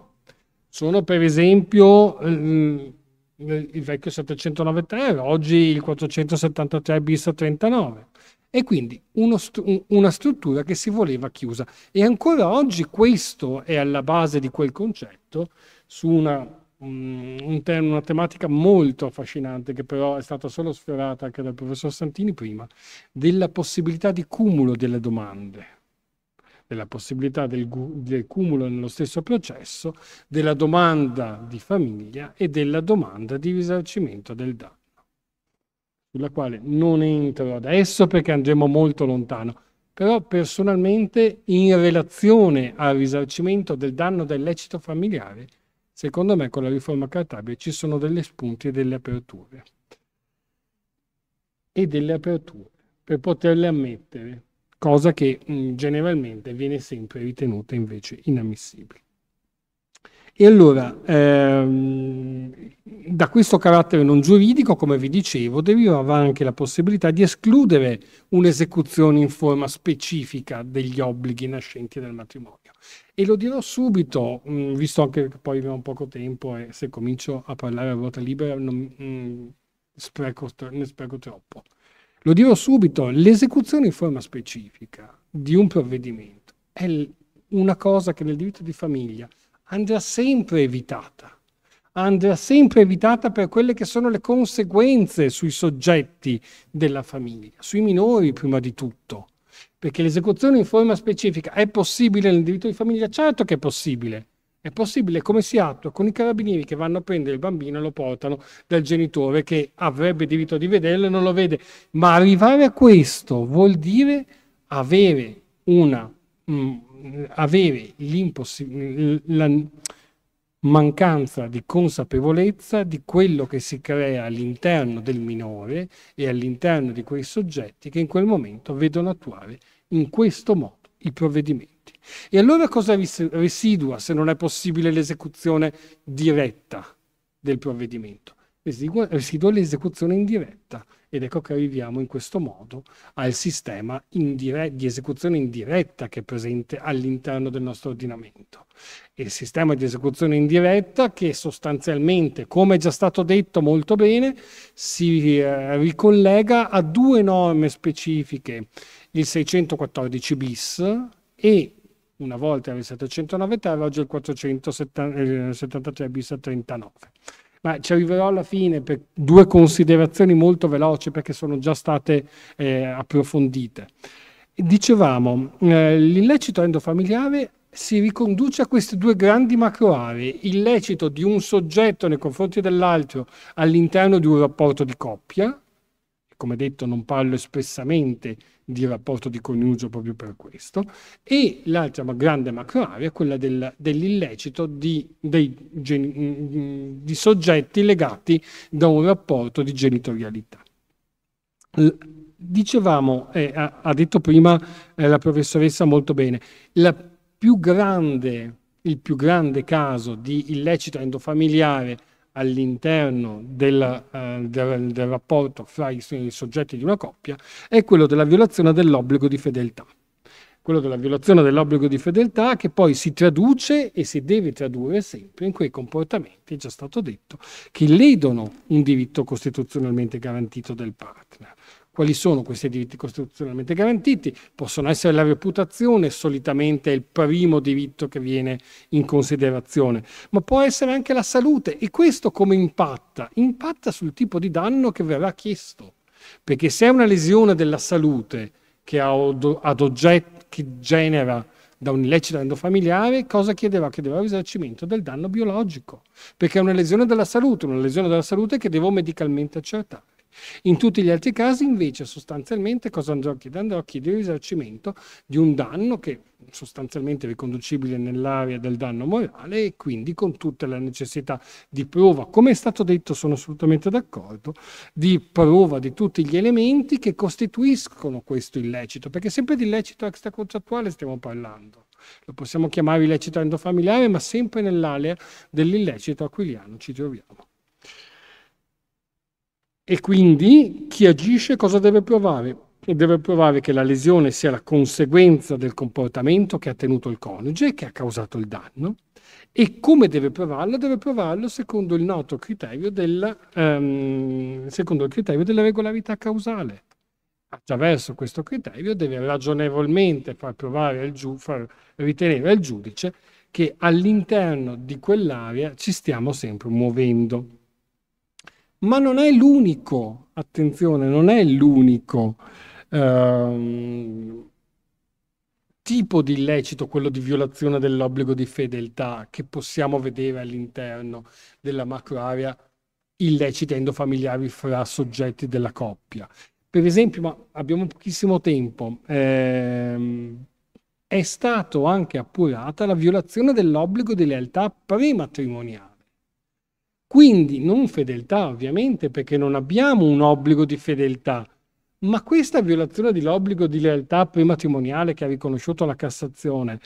sono per esempio... Mh, mm, il vecchio 709 ter, oggi il 473 bis 39. E quindi uno, una struttura che si voleva chiusa. E ancora oggi questo è alla base di quel concetto, su una un, un te- una tematica molto affascinante che però è stata solo sfiorata anche dal professor Santini prima, della possibilità di cumulo delle domande della possibilità del, del, cumulo nello stesso processo, della domanda di famiglia e della domanda di risarcimento del danno, sulla quale non entro adesso perché andremo molto lontano, però personalmente in relazione al risarcimento del danno del lecito familiare Secondo me con la riforma Cartabia ci sono degli spunti e delle aperture. E delle aperture per poterle ammettere, cosa che mh, generalmente viene sempre ritenuta invece inammissibile. E allora, ehm, da questo carattere non giuridico, come vi dicevo, derivava anche la possibilità di escludere un'esecuzione in forma specifica degli obblighi nascenti dal matrimonio. E lo dirò subito, mh, mm, visto anche che poi abbiamo poco tempo e se comincio a parlare a ruota libera non, mh, mm, spreco, ne spreco troppo. Lo dirò subito, l'esecuzione in forma specifica di un provvedimento è una cosa che nel diritto di famiglia andrà sempre evitata. Andrà sempre evitata per quelle che sono le conseguenze sui soggetti della famiglia, sui minori prima di tutto. Perché l'esecuzione in forma specifica è possibile nel diritto di famiglia? Certo che è possibile. È possibile come si attua con i carabinieri che vanno a prendere il bambino e lo portano dal genitore che avrebbe diritto di vederlo e non lo vede. Ma arrivare a questo vuol dire avere una mm, eh, avere la mancanza di consapevolezza di quello che si crea all'interno del minore e all'interno di quei soggetti che in quel momento vedono attuare in questo modo i provvedimenti. E allora cosa residua se non è possibile l'esecuzione diretta del provvedimento? Residua, l'esecuzione indiretta, ed ecco che arriviamo in questo modo al sistema dire- di esecuzione indiretta che è presente all'interno del nostro ordinamento. Il sistema di esecuzione indiretta che sostanzialmente, come è già stato detto molto bene, si eh, ricollega a due norme specifiche, il 614 bis e una volta era il 709 ter, oggi il 473 eh, bis 39 ma ci arriverò alla fine per due considerazioni molto veloci perché sono già state eh, approfondite. Dicevamo, eh, l'illecito endofamiliare si riconduce a queste due grandi macro aree, illecito di un soggetto nei confronti dell'altro all'interno di un rapporto di coppia, come detto non parlo espressamente di rapporto di coniugio proprio per questo, e l'altra grande macroarea è quella del, dell'illecito di, dei, di soggetti legati da un rapporto di genitorialità. Dicevamo, eh, ha detto prima eh, la professoressa molto bene, più grande, il più grande caso di illecito endofamiliare all'interno del, eh, del, del, rapporto fra i, i soggetti di una coppia è quello della violazione dell'obbligo di fedeltà. Quello della violazione dell'obbligo di fedeltà che poi si traduce e si deve tradurre sempre in quei comportamenti, è già stato detto, che ledono un diritto costituzionalmente garantito del partner. Quali sono questi diritti costituzionalmente garantiti? Possono essere la reputazione, solitamente è il primo diritto che viene in considerazione, ma può essere anche la salute. E questo come impatta? Impatta sul tipo di danno che verrà chiesto. Perché se è una lesione della salute che, oggetto, che genera da un illecito endofamiliare, cosa chiedeva? Chiedeva risarcimento del danno biologico, perché è una lesione della salute, una lesione della salute che devo medicalmente accertare. In tutti gli altri casi invece sostanzialmente cosa andrò a chiedere? Andrò a chiedere il risarcimento di un danno che sostanzialmente riconducibile nell'area del danno morale e quindi con tutta la necessità di prova, come è stato detto sono assolutamente d'accordo, di prova di tutti gli elementi che costituiscono questo illecito, perché sempre di illecito extracontrattuale stiamo parlando. Lo possiamo chiamare illecito endofamiliare, ma sempre nell'area dell'illecito aquiliano ci troviamo. E quindi chi agisce cosa deve provare? E deve provare che la lesione sia la conseguenza del comportamento che ha tenuto il coniuge e che ha causato il danno. E come deve provarlo? Deve provarlo secondo il noto criterio della, um, secondo il criterio della regolarità causale. Attraverso questo criterio deve ragionevolmente far provare al giu- far ritenere al giudice che all'interno di quell'area ci stiamo sempre muovendo ma non è l'unico, attenzione, non è l'unico ehm, tipo di illecito, quello di violazione dell'obbligo di fedeltà che possiamo vedere all'interno della macroarea illecita endofamiliari fra soggetti della coppia. Per esempio, ma abbiamo pochissimo tempo, ehm, è stata anche appurata la violazione dell'obbligo di lealtà prematrimoniale quindi non fedeltà, ovviamente, perché non abbiamo un obbligo di fedeltà, ma questa violazione dell'obbligo di lealtà prematrimoniale che ha riconosciuto la Cassazione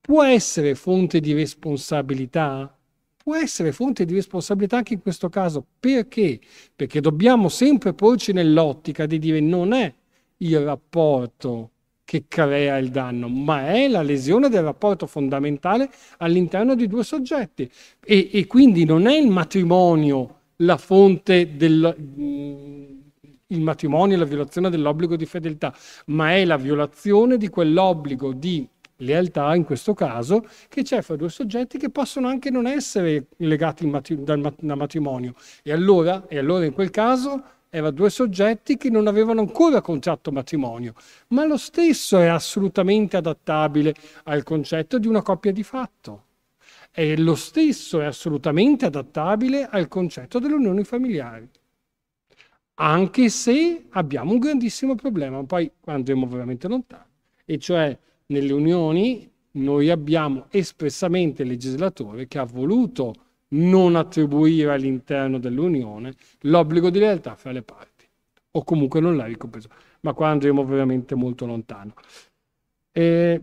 può essere fonte di responsabilità? Può essere fonte di responsabilità anche in questo caso. Perché? Perché dobbiamo sempre porci nell'ottica di dire non è il rapporto che crea il danno, ma è la lesione del rapporto fondamentale all'interno di due soggetti. E, e quindi non è il matrimonio la fonte del mm, il matrimonio è la violazione dell'obbligo di fedeltà, ma è la violazione di quell'obbligo di lealtà, in questo caso, che c'è fra due soggetti che possono anche non essere legati matri- dal mat- da matrimonio. E allora, e allora in quel caso erano due soggetti che non avevano ancora contratto matrimonio, ma lo stesso è assolutamente adattabile al concetto di una coppia di fatto. E lo stesso è assolutamente adattabile al concetto delle unioni familiari. Anche se abbiamo un grandissimo problema, poi andremo veramente lontano, e cioè nelle unioni noi abbiamo espressamente il legislatore che ha voluto non attribuire all'interno dell'Unione l'obbligo di lealtà fra le parti, o comunque non la ricompensa. Ma qua andremo veramente molto lontano. Eh,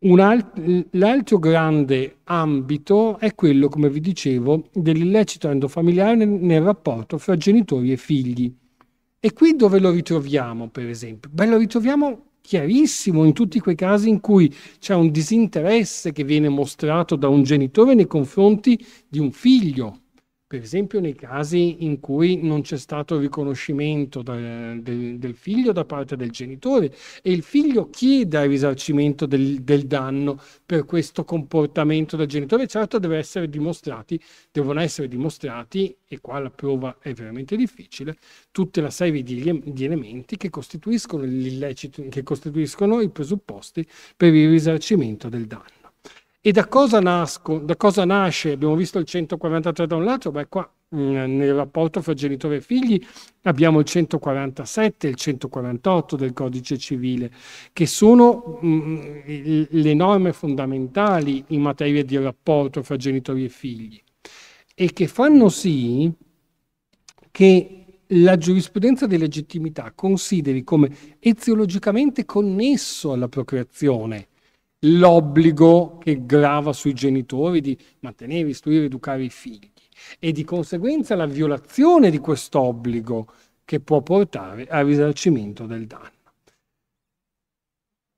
alt- l'altro grande ambito è quello, come vi dicevo, dell'illecito endofamiliare nel, nel rapporto fra genitori e figli. E qui dove lo ritroviamo, per esempio? Beh, lo ritroviamo chiarissimo in tutti quei casi in cui c'è un disinteresse che viene mostrato da un genitore nei confronti di un figlio per esempio nei casi in cui non c'è stato il riconoscimento da, del, del, figlio da parte del genitore e il figlio chieda il risarcimento del, del, danno per questo comportamento del genitore, certo deve essere dimostrati, devono essere dimostrati, e qua la prova è veramente difficile, tutta la serie di, di elementi che costituiscono che costituiscono i presupposti per il risarcimento del danno. E da cosa, nasco, da cosa nasce? Abbiamo visto il 143 da un lato, beh qua mm, nel rapporto fra genitore e figli abbiamo il 147 e il 148 del codice civile, che sono mh, mm, le norme fondamentali in materia di rapporto fra genitori e figli e che fanno sì che la giurisprudenza di legittimità consideri come eziologicamente connesso alla procreazione l'obbligo che grava sui genitori di mantenere, istruire, educare i figli e di conseguenza la violazione di quest'obbligo che può portare al risarcimento del danno.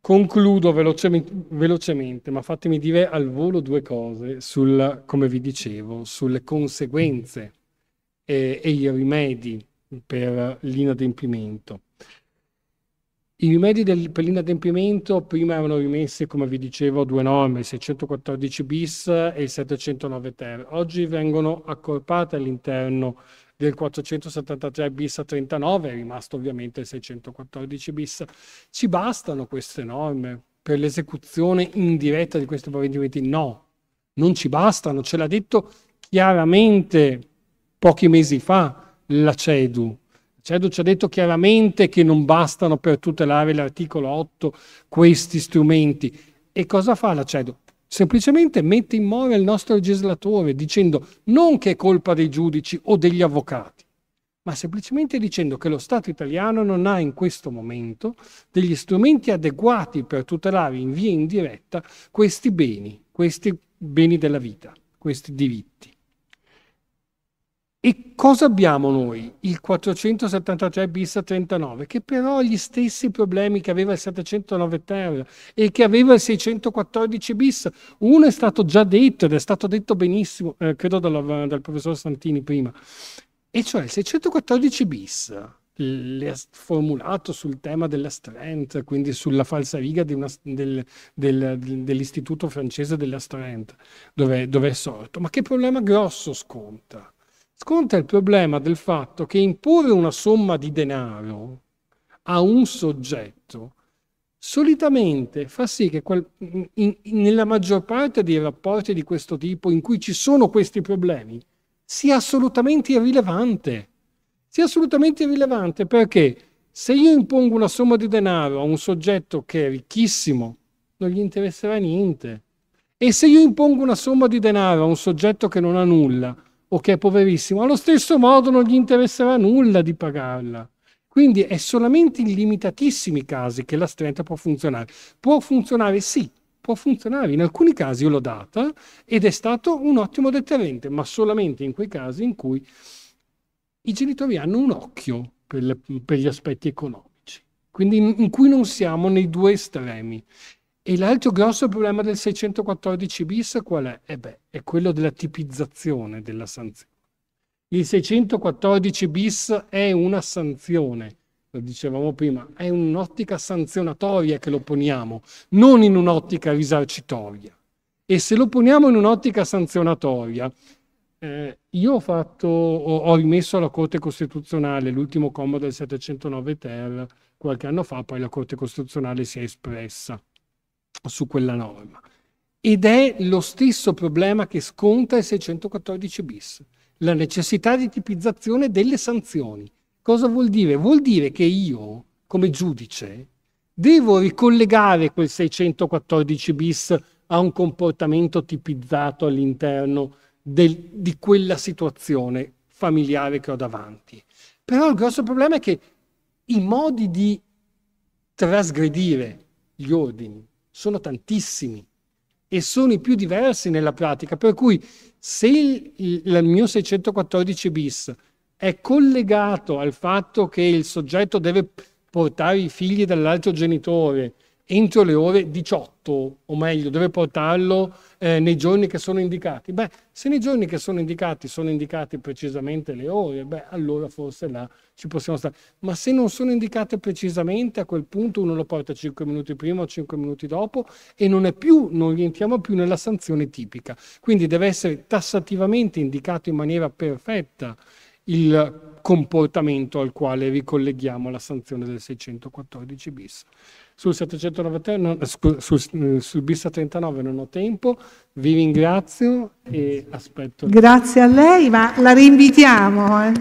Concludo velocemente, velocemente, ma fatemi dire al volo due cose sul, come vi dicevo, sulle conseguenze e, e i rimedi per l'inadempimento. I rimedi del, per l'inadempimento prima erano rimessi, come vi dicevo, due norme, il 614 bis e il 709 ter. Oggi vengono accorpate all'interno del 473 bis a 39, è rimasto ovviamente il 614 bis. Ci bastano queste norme per l'esecuzione indiretta di questi provvedimenti? No, non ci bastano, ce l'ha detto chiaramente pochi mesi fa la CEDU, CEDU ci ha detto chiaramente che non bastano per tutelare l'articolo 8 questi strumenti. E cosa fa la CEDU? Semplicemente mette in mora il nostro legislatore dicendo non che è colpa dei giudici o degli avvocati, ma semplicemente dicendo che lo Stato italiano non ha in questo momento degli strumenti adeguati per tutelare in via indiretta questi beni, questi beni della vita, questi diritti. E cosa abbiamo noi? Il 473 bis 39, che però ha gli stessi problemi che aveva il 709 ter e che aveva il 614 bis. Uno è stato già detto ed è stato detto benissimo, eh, credo dalla, dal professor Santini prima, e cioè il 614 bis formulato sul tema della strength, quindi sulla falsariga di una, del, del, dell'istituto francese della strength, dove, dove è sorto. Ma che problema grosso sconta? sconta il problema del fatto che imporre una somma di denaro a un soggetto solitamente fa sì che quel, in, in, nella maggior parte dei rapporti di questo tipo in cui ci sono questi problemi sia assolutamente irrilevante. Sia assolutamente irrilevante perché se io impongo una somma di denaro a un soggetto che è ricchissimo, non gli interesserà niente. E se io impongo una somma di denaro a un soggetto che non ha nulla, o che è poverissimo, allo stesso modo non gli interesserà nulla di pagarla. Quindi è solamente in limitatissimi casi che la stretta può funzionare. Può funzionare sì, può funzionare. In alcuni casi io l'ho data ed è stato un ottimo deterrente, ma solamente in quei casi in cui i genitori hanno un occhio per, le, per gli aspetti economici, quindi in, in cui non siamo nei due estremi. E l'altro grosso problema del 614 bis qual è? Eh beh, è quello della tipizzazione della sanzione. Il 614 bis è una sanzione, lo dicevamo prima, è un'ottica sanzionatoria che lo poniamo, non in un'ottica risarcitoria. E se lo poniamo in un'ottica sanzionatoria, eh, io ho, fatto, ho, ho, rimesso alla Corte Costituzionale l'ultimo comma del 709 ter qualche anno fa, poi la Corte Costituzionale si è espressa su quella norma. Ed è lo stesso problema che sconta il 614 bis, la necessità di tipizzazione delle sanzioni. Cosa vuol dire? Vuol dire che io, come giudice, devo ricollegare quel 614 bis a un comportamento tipizzato all'interno del, di quella situazione familiare che ho davanti. Però il grosso problema è che i modi di trasgredire gli ordini sono tantissimi e sono i più diversi nella pratica, per cui se il, il, il mio 614 bis è collegato al fatto che il soggetto deve portare i figli dall'altro genitore, entro le ore 18, o meglio, deve portarlo eh, nei giorni che sono indicati. Beh, se nei giorni che sono indicati sono indicate precisamente le ore, beh, allora forse là ci possiamo stare. Ma se non sono indicate precisamente, a quel punto uno lo porta 5 minuti prima o 5 minuti dopo e non, è più, non rientriamo più nella sanzione tipica. Quindi deve essere tassativamente indicato in maniera perfetta il comportamento al quale ricolleghiamo la sanzione del 614 bis. Sul, 790, non, sul, eh, sul bis 79 non ho tempo, vi ringrazio e aspetto. Grazie a lei, ma la rinvitiamo. Eh.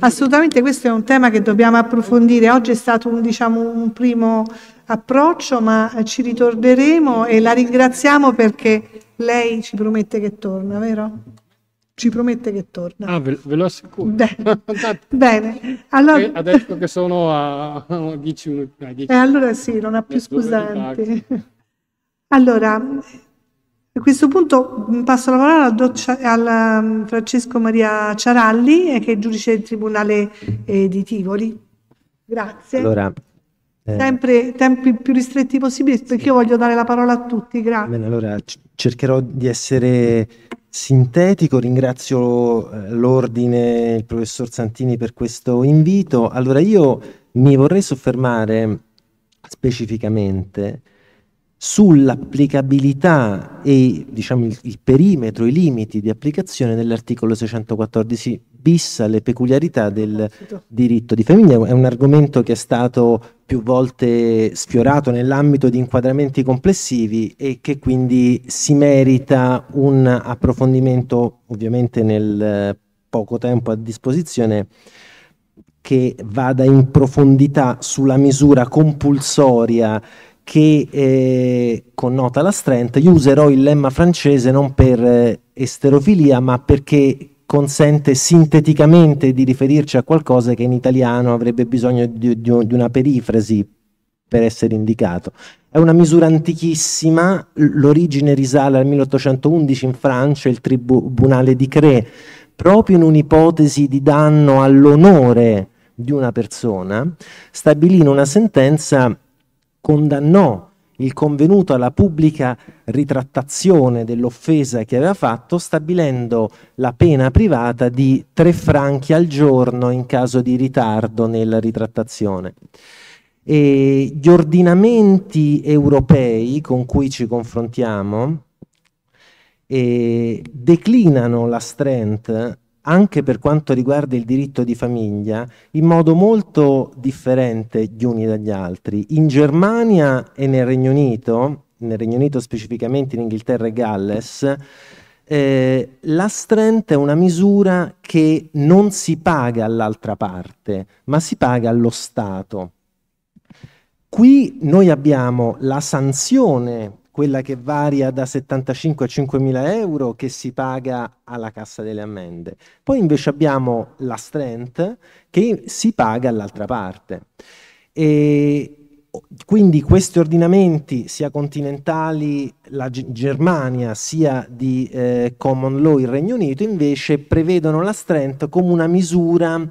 Assolutamente, questo è un tema che dobbiamo approfondire. Oggi è stato un, diciamo, un primo approccio, ma eh, ci ritorneremo e la ringraziamo perché lei ci promette che torna, vero? ci promette che torna. Ah, ve, ve lo assicuro. Bene. Bene. Allora... Eh, adesso che sono a 10 minuti. A 10 eh, allora sì, non ha più eh, scusanti. Allora, a questo punto passo la parola alla, doccia, alla um, Francesco Maria Ciaralli, eh, che è giudice del Tribunale eh, di Tivoli. Grazie. Allora, eh. sempre tempi più ristretti possibili perché io voglio dare la parola a tutti grazie Bene, allora cercherò di essere sintetico ringrazio eh, l'ordine il professor Santini per questo invito allora io mi vorrei soffermare specificamente sull'applicabilità e diciamo il, il perimetro i limiti di applicazione dell'articolo 614 bis alle peculiarità del ah, diritto di famiglia. È un argomento che è stato più volte sfiorato nell'ambito di inquadramenti complessivi e che quindi si merita un approfondimento, ovviamente nel eh, poco tempo a disposizione, che vada in profondità sulla misura compulsoria che eh, connota la strength. Io userò il lemma francese non per eh, esterofilia, ma perché consente sinteticamente di riferirci a qualcosa che in italiano avrebbe bisogno di, di, di una perifrasi per essere indicato. È una misura antichissima, l'origine risale al 1811 in Francia, il tribunale di Cré, proprio in un'ipotesi di danno all'onore di una persona, stabilì in una sentenza condannò il convenuto alla pubblica ritrattazione dell'offesa che aveva fatto, stabilendo la pena privata di tre franchi al giorno in caso di ritardo nella ritrattazione. E gli ordinamenti europei con cui ci confrontiamo eh, declinano la strength anche per quanto riguarda il diritto di famiglia, in modo molto differente gli uni dagli altri. In Germania e nel Regno Unito, nel Regno Unito specificamente in Inghilterra e Galles, eh, la strength è una misura che non si paga all'altra parte, ma si paga allo Stato. Qui noi abbiamo la sanzione quella che varia da 75 a 5.000 euro che si paga alla Cassa delle Ammende. Poi invece abbiamo la Strength che si paga all'altra parte. E quindi questi ordinamenti, sia continentali la Germania, sia di eh, common law il Regno Unito, invece prevedono la strength come una misura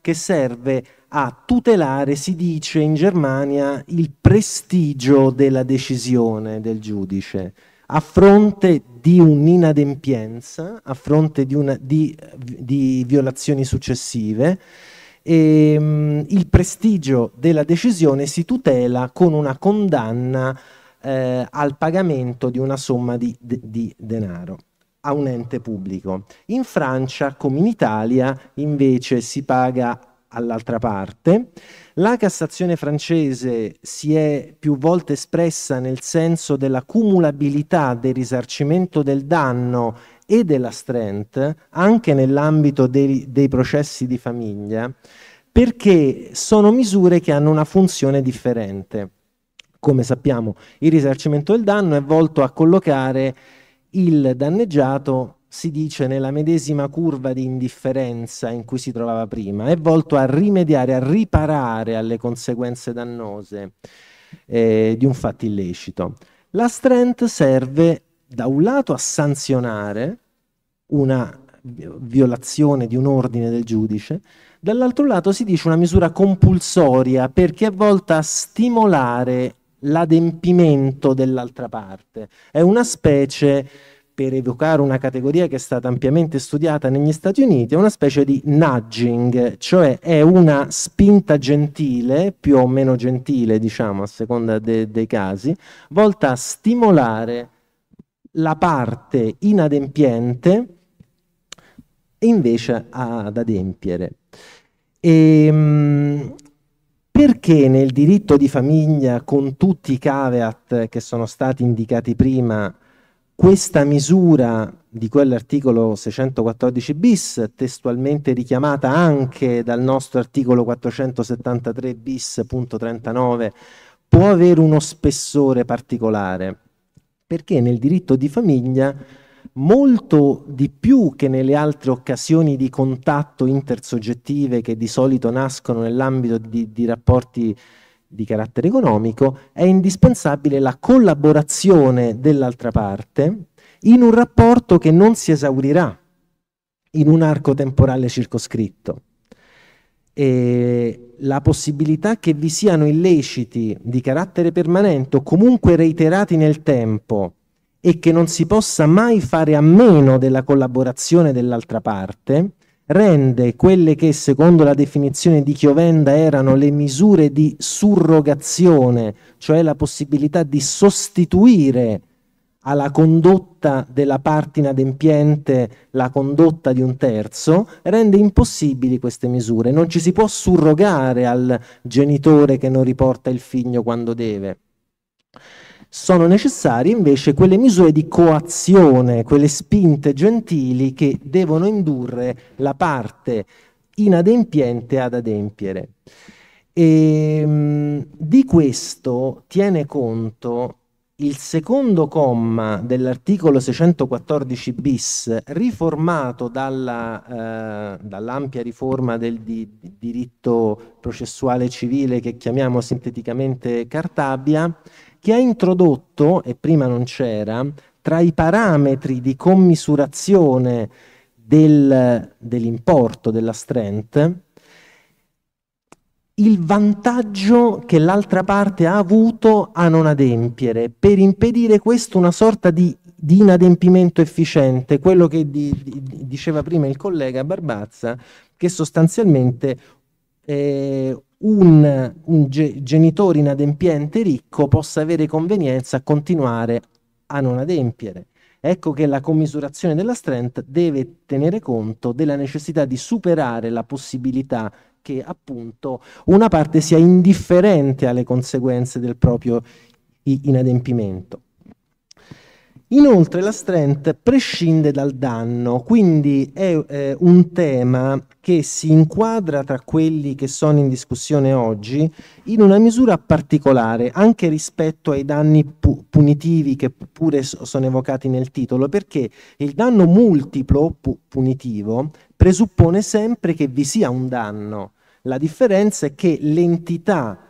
che serve a tutelare, si dice in Germania, il prestigio della decisione del giudice a fronte di un'inadempienza, a fronte di, una, di, di violazioni successive. E, ehm, mh, il prestigio della decisione si tutela con una condanna eh, al pagamento di una somma di, di denaro a un ente pubblico. In Francia, come in Italia, invece si paga all'altra parte. La Cassazione francese si è più volte espressa nel senso della cumulabilità del risarcimento del danno e della strength anche nell'ambito dei, dei processi di famiglia perché sono misure che hanno una funzione differente. Come sappiamo, il risarcimento del danno è volto a collocare il danneggiato si dice, nella medesima curva di indifferenza in cui si trovava prima, è volto a rimediare, a riparare alle conseguenze dannose eh, di un fatto illecito. La strength serve da un lato a sanzionare una violazione di un ordine del giudice, dall'altro lato si dice una misura compulsoria perché è volta a stimolare l'adempimento dell'altra parte. È una specie per evocare una categoria che è stata ampiamente studiata negli Stati Uniti, è una specie di nudging, cioè è una spinta gentile, più o meno gentile, diciamo, a seconda de- dei casi, volta a stimolare la parte inadempiente invece ad adempiere. E, ehm, perché nel diritto di famiglia, con tutti i caveat che sono stati indicati prima, questa misura di quell'articolo 614 bis, testualmente richiamata anche dal nostro articolo 473 bis.39, può avere uno spessore particolare, perché nel diritto di famiglia molto di più che nelle altre occasioni di contatto intersoggettive che di solito nascono nell'ambito di, di rapporti di carattere economico, è indispensabile la collaborazione dell'altra parte in un rapporto che non si esaurirà in un arco temporale circoscritto. E la possibilità che vi siano illeciti di carattere permanente o comunque reiterati nel tempo e che non si possa mai fare a meno della collaborazione dell'altra parte, rende quelle che secondo la definizione di Chiovenda erano le misure di surrogazione, cioè la possibilità di sostituire alla condotta della parte inadempiente la condotta di un terzo, rende impossibili queste misure. Non ci si può surrogare al genitore che non riporta il figlio quando deve. Sono necessarie invece quelle misure di coazione, quelle spinte gentili che devono indurre la parte inadempiente ad adempiere. E, ehm, di questo tiene conto il secondo comma dell'articolo 614 bis, riformato dalla, eh, dall'ampia riforma del di, di diritto processuale civile che chiamiamo sinteticamente Cartabia, che ha introdotto, e prima non c'era, tra i parametri di commisurazione del, dell'importo della strength, il vantaggio che l'altra parte ha avuto a non adempiere, per impedire questo una sorta di, di inadempimento efficiente, quello che di, di, diceva prima il collega Barbazza, che sostanzialmente eh, un, un ge- genitore inadempiente ricco possa avere convenienza a continuare a non adempiere. Ecco che la commisurazione della strength deve tenere conto della necessità di superare la possibilità che appunto una parte sia indifferente alle conseguenze del proprio inadempimento. Inoltre la strength prescinde dal danno, quindi è eh, un tema che si inquadra tra quelli che sono in discussione oggi in una misura particolare, anche rispetto ai danni pu punitivi che pure so sono evocati nel titolo, perché il danno multiplo pu punitivo presuppone sempre che vi sia un danno. La differenza è che l'entità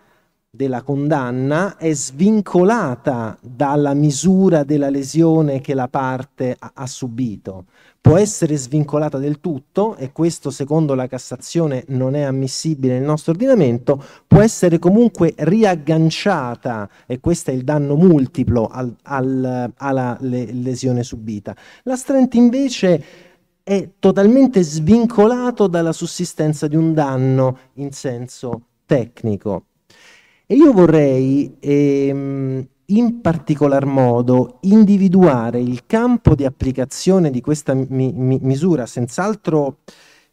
della condanna è svincolata dalla misura della lesione che la parte ha, ha, subito. Può essere svincolata del tutto, e questo secondo la Cassazione non è ammissibile nel nostro ordinamento, può essere comunque riagganciata, e questo è il danno multiplo al, al, alla le, lesione subita. La Strent invece è totalmente svincolato dalla sussistenza di un danno in senso tecnico. E io vorrei ehm, in particolar modo individuare il campo di applicazione di questa mi mi misura, senz'altro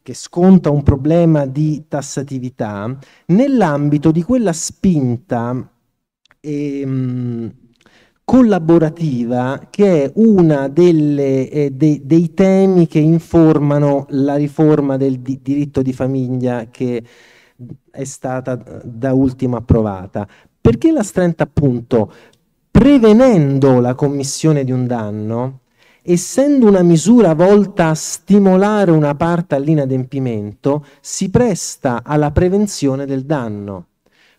che sconta un problema di tassatività, nell'ambito di quella spinta ehm, collaborativa che è uno eh, de dei temi che informano la riforma del di diritto di famiglia che è stata eh, da ultimo approvata. Perché la strenta appunto, prevenendo la commissione di un danno, essendo una misura volta a stimolare una parte all'inadempimento, si presta alla prevenzione del danno.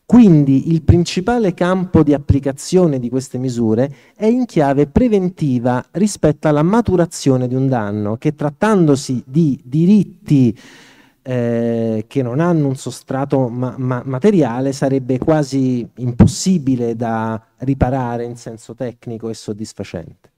Quindi il principale campo di applicazione di queste misure è in chiave preventiva rispetto alla maturazione di un danno, che trattandosi di diritti eh, che non hanno un sostrato ma- ma- materiale sarebbe quasi impossibile da riparare in senso tecnico e soddisfacente.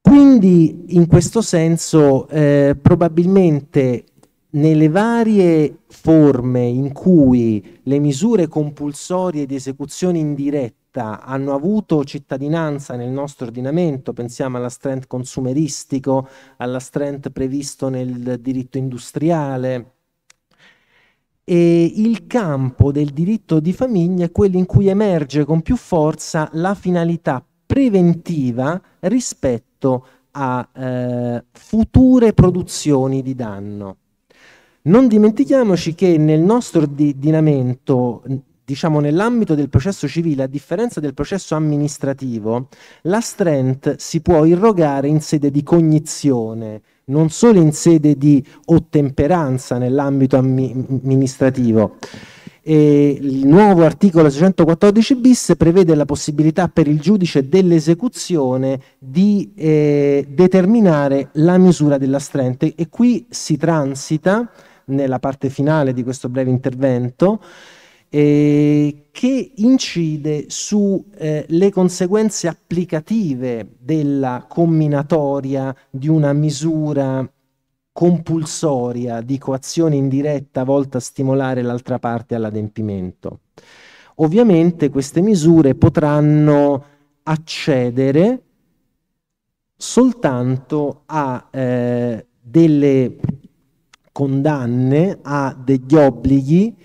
Quindi in questo senso eh, probabilmente nelle varie forme in cui le misure compulsorie di esecuzione indiretta città hanno avuto cittadinanza nel nostro ordinamento, pensiamo alla strand consumeristico, alla strand previsto nel diritto industriale. E il campo del diritto di famiglia è quello in cui emerge con più forza la finalità preventiva rispetto a eh, future produzioni di danno. Non dimentichiamoci che nel nostro ordinamento diciamo, nell'ambito del processo civile, a differenza del processo amministrativo, la l'astrent si può irrogare in sede di cognizione, non solo in sede di ottemperanza nell'ambito amministrativo. E il nuovo articolo 614 bis prevede la possibilità per il giudice dell'esecuzione di eh, determinare la misura della dell'astrente e qui si transita nella parte finale di questo breve intervento eh, che incide sulle eh, conseguenze applicative della combinatoria di una misura compulsoria di coazione indiretta volta a stimolare l'altra parte all'adempimento. Ovviamente queste misure potranno accedere soltanto a eh, delle condanne, a degli obblighi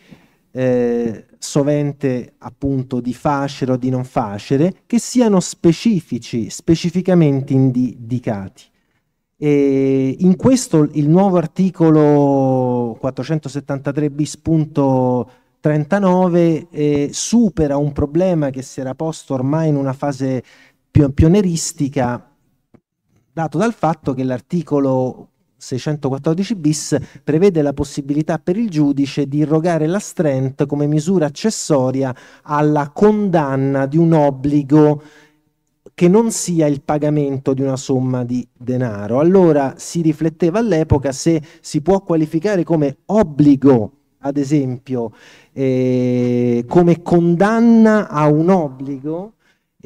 eh, sovente appunto di facere o di non facere, che siano specifici, specificamente indicati. E in questo il nuovo articolo 473 bis.39 eh, supera un problema che si era posto ormai in una fase più pioneristica, dato dal fatto che l'articolo 614 bis prevede la possibilità per il giudice di irrogare la strent come misura accessoria alla condanna di un obbligo che non sia il pagamento di una somma di denaro. Allora si rifletteva all'epoca se si può qualificare come obbligo, ad esempio, eh, come condanna a un obbligo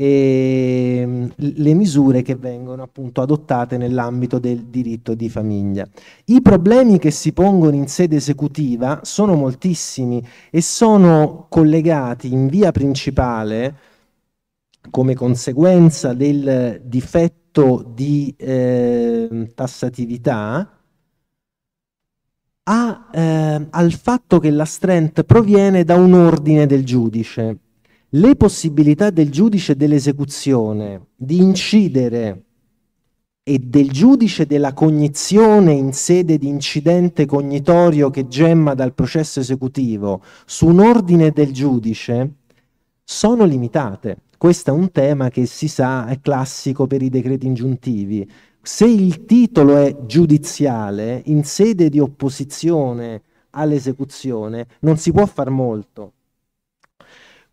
e ehm, le misure che vengono appunto adottate nell'ambito del diritto di famiglia. I problemi che si pongono in sede esecutiva sono moltissimi e sono collegati in via principale come conseguenza del difetto di eh, tassatività a, eh, al fatto che la strength proviene da un ordine del giudice le possibilità del giudice dell'esecuzione di incidere e del giudice della cognizione in sede di incidente cognitorio che gemma dal processo esecutivo su un ordine del giudice sono limitate. Questo è un tema che si sa è classico per i decreti ingiuntivi. Se il titolo è giudiziale, in sede di opposizione all'esecuzione non si può far molto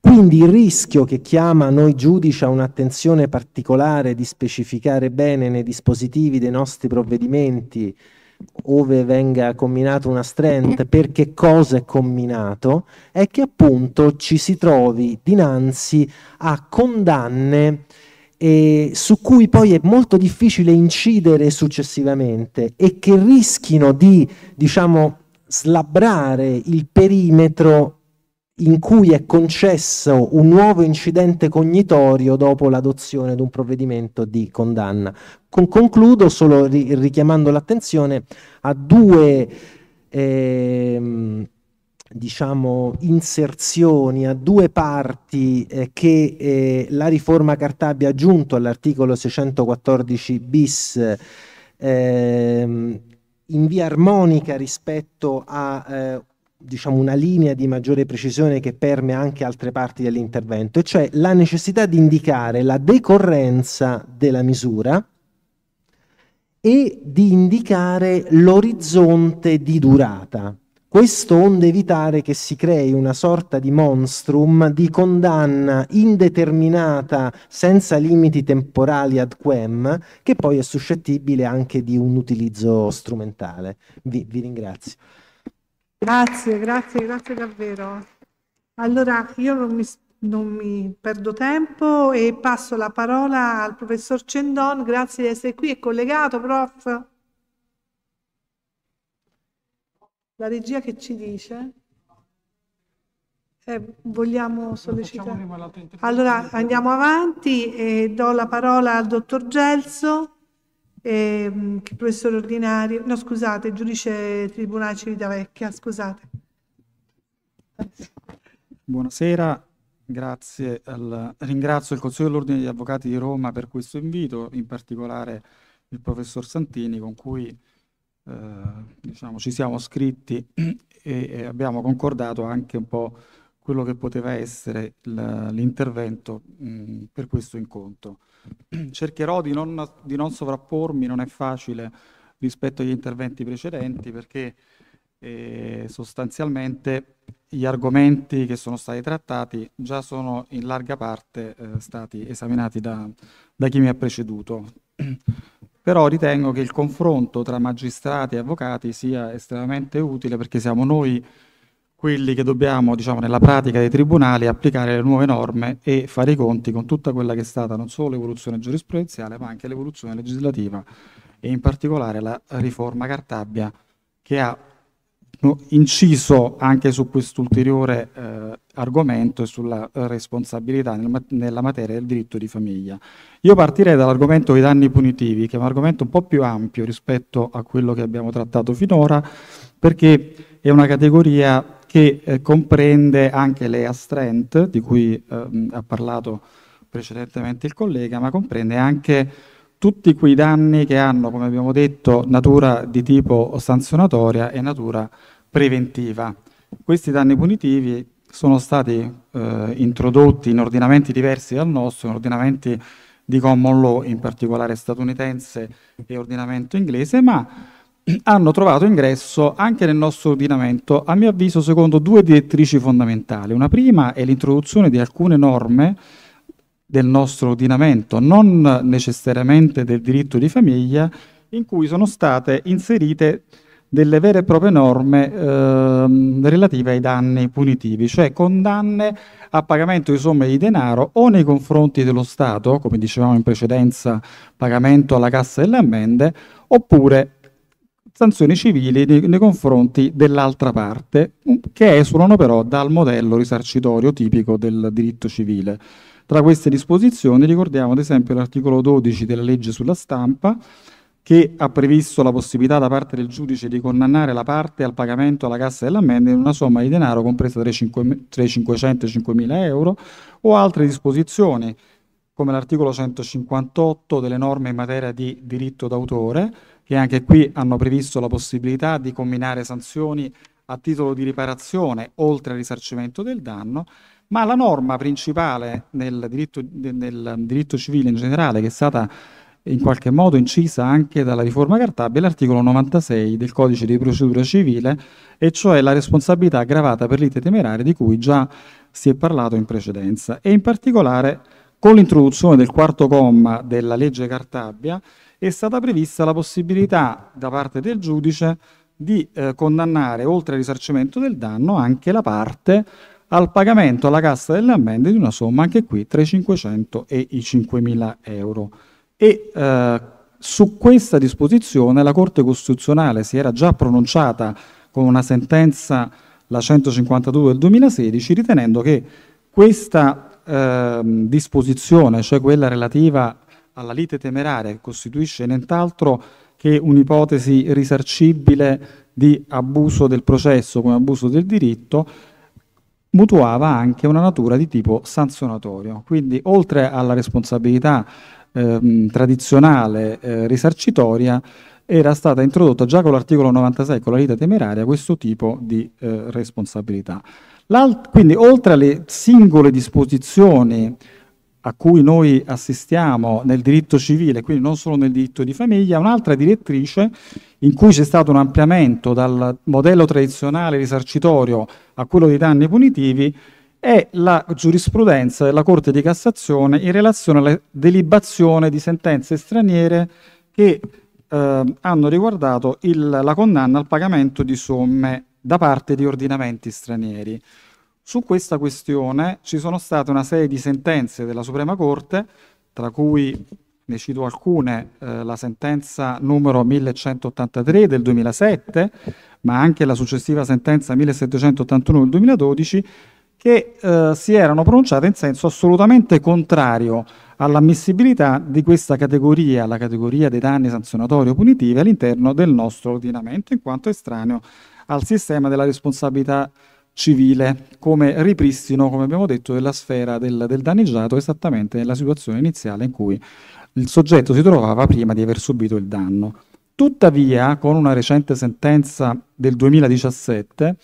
quindi il rischio che chiama noi giudici a un'attenzione particolare di specificare bene nei dispositivi dei nostri provvedimenti ove venga comminato una strand, per che cosa è comminato, è che appunto ci si trovi dinanzi a condanne eh, su cui poi è molto difficile incidere successivamente e che rischino di, diciamo, slabrare il perimetro in cui è concesso un nuovo incidente cognitorio dopo l'adozione di un provvedimento di condanna. Con- concludo solo ri- richiamando l'attenzione a due ehm, diciamo, inserzioni, a due parti eh, che eh, la riforma Cartabia ha aggiunto all'articolo 614 bis. Ehm, in via armonica rispetto a eh, diciamo, una linea di maggiore precisione che permea anche altre parti dell'intervento, e cioè la necessità di indicare la decorrenza della misura e di indicare l'orizzonte di durata. Questo onde evitare che si crei una sorta di monstrum di condanna indeterminata senza limiti temporali ad quem, che poi è suscettibile anche di un utilizzo strumentale. vi, vi ringrazio. Grazie, grazie, grazie davvero. Allora, io non mi, non mi, perdo tempo e passo la parola al professor Cendon. Grazie di essere qui. È collegato, prof? La regia che ci dice? Eh, vogliamo sollecitare? Allora, andiamo avanti e do la parola al dottor Gelso ehm, professore ordinario, no scusate, giudice tribunale Civitavecchia, scusate. Buonasera, grazie. Al, ringrazio il Consiglio dell'Ordine degli Avvocati di Roma per questo invito, in particolare il professor Santini con cui eh, diciamo, ci siamo scritti e, e abbiamo concordato anche un po' quello che poteva essere l'intervento mm, per questo incontro. Cercherò di non, di non sovrappormi, non è facile rispetto agli interventi precedenti perché eh, sostanzialmente gli argomenti che sono stati trattati già sono in larga parte eh, stati esaminati da, da chi mi ha preceduto. Però ritengo che il confronto tra magistrati e avvocati sia estremamente utile perché siamo noi quelli che dobbiamo, diciamo, nella pratica dei tribunali applicare le nuove norme e fare i conti con tutta quella che è stata non solo l'evoluzione giurisprudenziale, ma anche l'evoluzione legislativa e in particolare la riforma Cartabia che ha inciso anche su quest'ulteriore eh, argomento e sulla responsabilità nel, nella materia del diritto di famiglia. Io partirei dall'argomento dei danni punitivi, che è un argomento un po' più ampio rispetto a quello che abbiamo trattato finora, perché è una categoria che eh, comprende anche le astrent, di cui ehm, ha parlato precedentemente il collega, ma comprende anche tutti quei danni che hanno, come abbiamo detto, natura di tipo sanzionatoria e natura preventiva. Questi danni punitivi sono stati eh, introdotti in ordinamenti diversi dal nostro, in ordinamenti di common law, in particolare statunitense e ordinamento inglese, ma hanno trovato ingresso anche nel nostro ordinamento, a mio avviso secondo due direttrici fondamentali. Una prima è l'introduzione di alcune norme del nostro ordinamento, non necessariamente del diritto di famiglia, in cui sono state inserite delle vere e proprie norme ehm, relative ai danni punitivi, cioè condanne a pagamento di somme di denaro o nei confronti dello Stato, come dicevamo in precedenza, pagamento alla cassa delle ammende, oppure sanzioni civili nei, nei confronti dell'altra parte, che esulano però dal modello risarcitorio tipico del diritto civile. Tra queste disposizioni ricordiamo ad esempio l'articolo 12 della legge sulla stampa, che ha previsto la possibilità da parte del giudice di condannare la parte al pagamento alla cassa dell'ammenda in una somma di denaro compresa tra i 500 e i 5.000 euro o altre disposizioni come l'articolo 158 delle norme in materia di diritto d'autore che anche qui hanno previsto la possibilità di combinare sanzioni a titolo di riparazione oltre al risarcimento del danno, ma la norma principale nel diritto, nel diritto civile in generale che è stata in qualche modo incisa anche dalla riforma Cartabia, l'articolo 96 del codice di procedura civile, e cioè la responsabilità aggravata per lite temeraria di cui già si è parlato in precedenza. E in particolare con l'introduzione del quarto comma della legge Cartabia è stata prevista la possibilità da parte del giudice di eh, condannare, oltre al risarcimento del danno, anche la parte al pagamento alla cassa delle ammende di una somma anche qui tra i 500 e i 5.000 euro. E eh, su questa disposizione la Corte Costituzionale si era già pronunciata con una sentenza, la 152 del 2016, ritenendo che questa eh, disposizione, cioè quella relativa alla lite temeraria, che costituisce nient'altro che un'ipotesi risarcibile di abuso del processo come abuso del diritto, mutuava anche una natura di tipo sanzionatorio. Quindi oltre alla responsabilità ehm, tradizionale eh, risarcitoria, era stata introdotta già con l'articolo 96, con la lite temeraria, questo tipo di eh, responsabilità. L'alt- quindi oltre alle singole disposizioni a cui noi assistiamo nel diritto civile, quindi non solo nel diritto di famiglia, un'altra direttrice in cui c'è stato un ampliamento dal modello tradizionale risarcitorio a quello dei danni punitivi è la giurisprudenza della Corte di Cassazione in relazione alla delibazione di sentenze straniere che eh, hanno riguardato il, la condanna al pagamento di somme da parte di ordinamenti stranieri. Su questa questione ci sono state una serie di sentenze della Suprema Corte, tra cui ne cito alcune, eh, la sentenza numero 1183 del 2007, ma anche la successiva sentenza 1781 del 2012, che eh, si erano pronunciate in senso assolutamente contrario all'ammissibilità di questa categoria, la categoria dei danni sanzionatori o punitivi all'interno del nostro ordinamento, in quanto estraneo al sistema della responsabilità civile come ripristino, come abbiamo detto, della sfera del, del danneggiato esattamente nella situazione iniziale in cui il soggetto si trovava prima di aver subito il danno. Tuttavia, con una recente sentenza del 2017,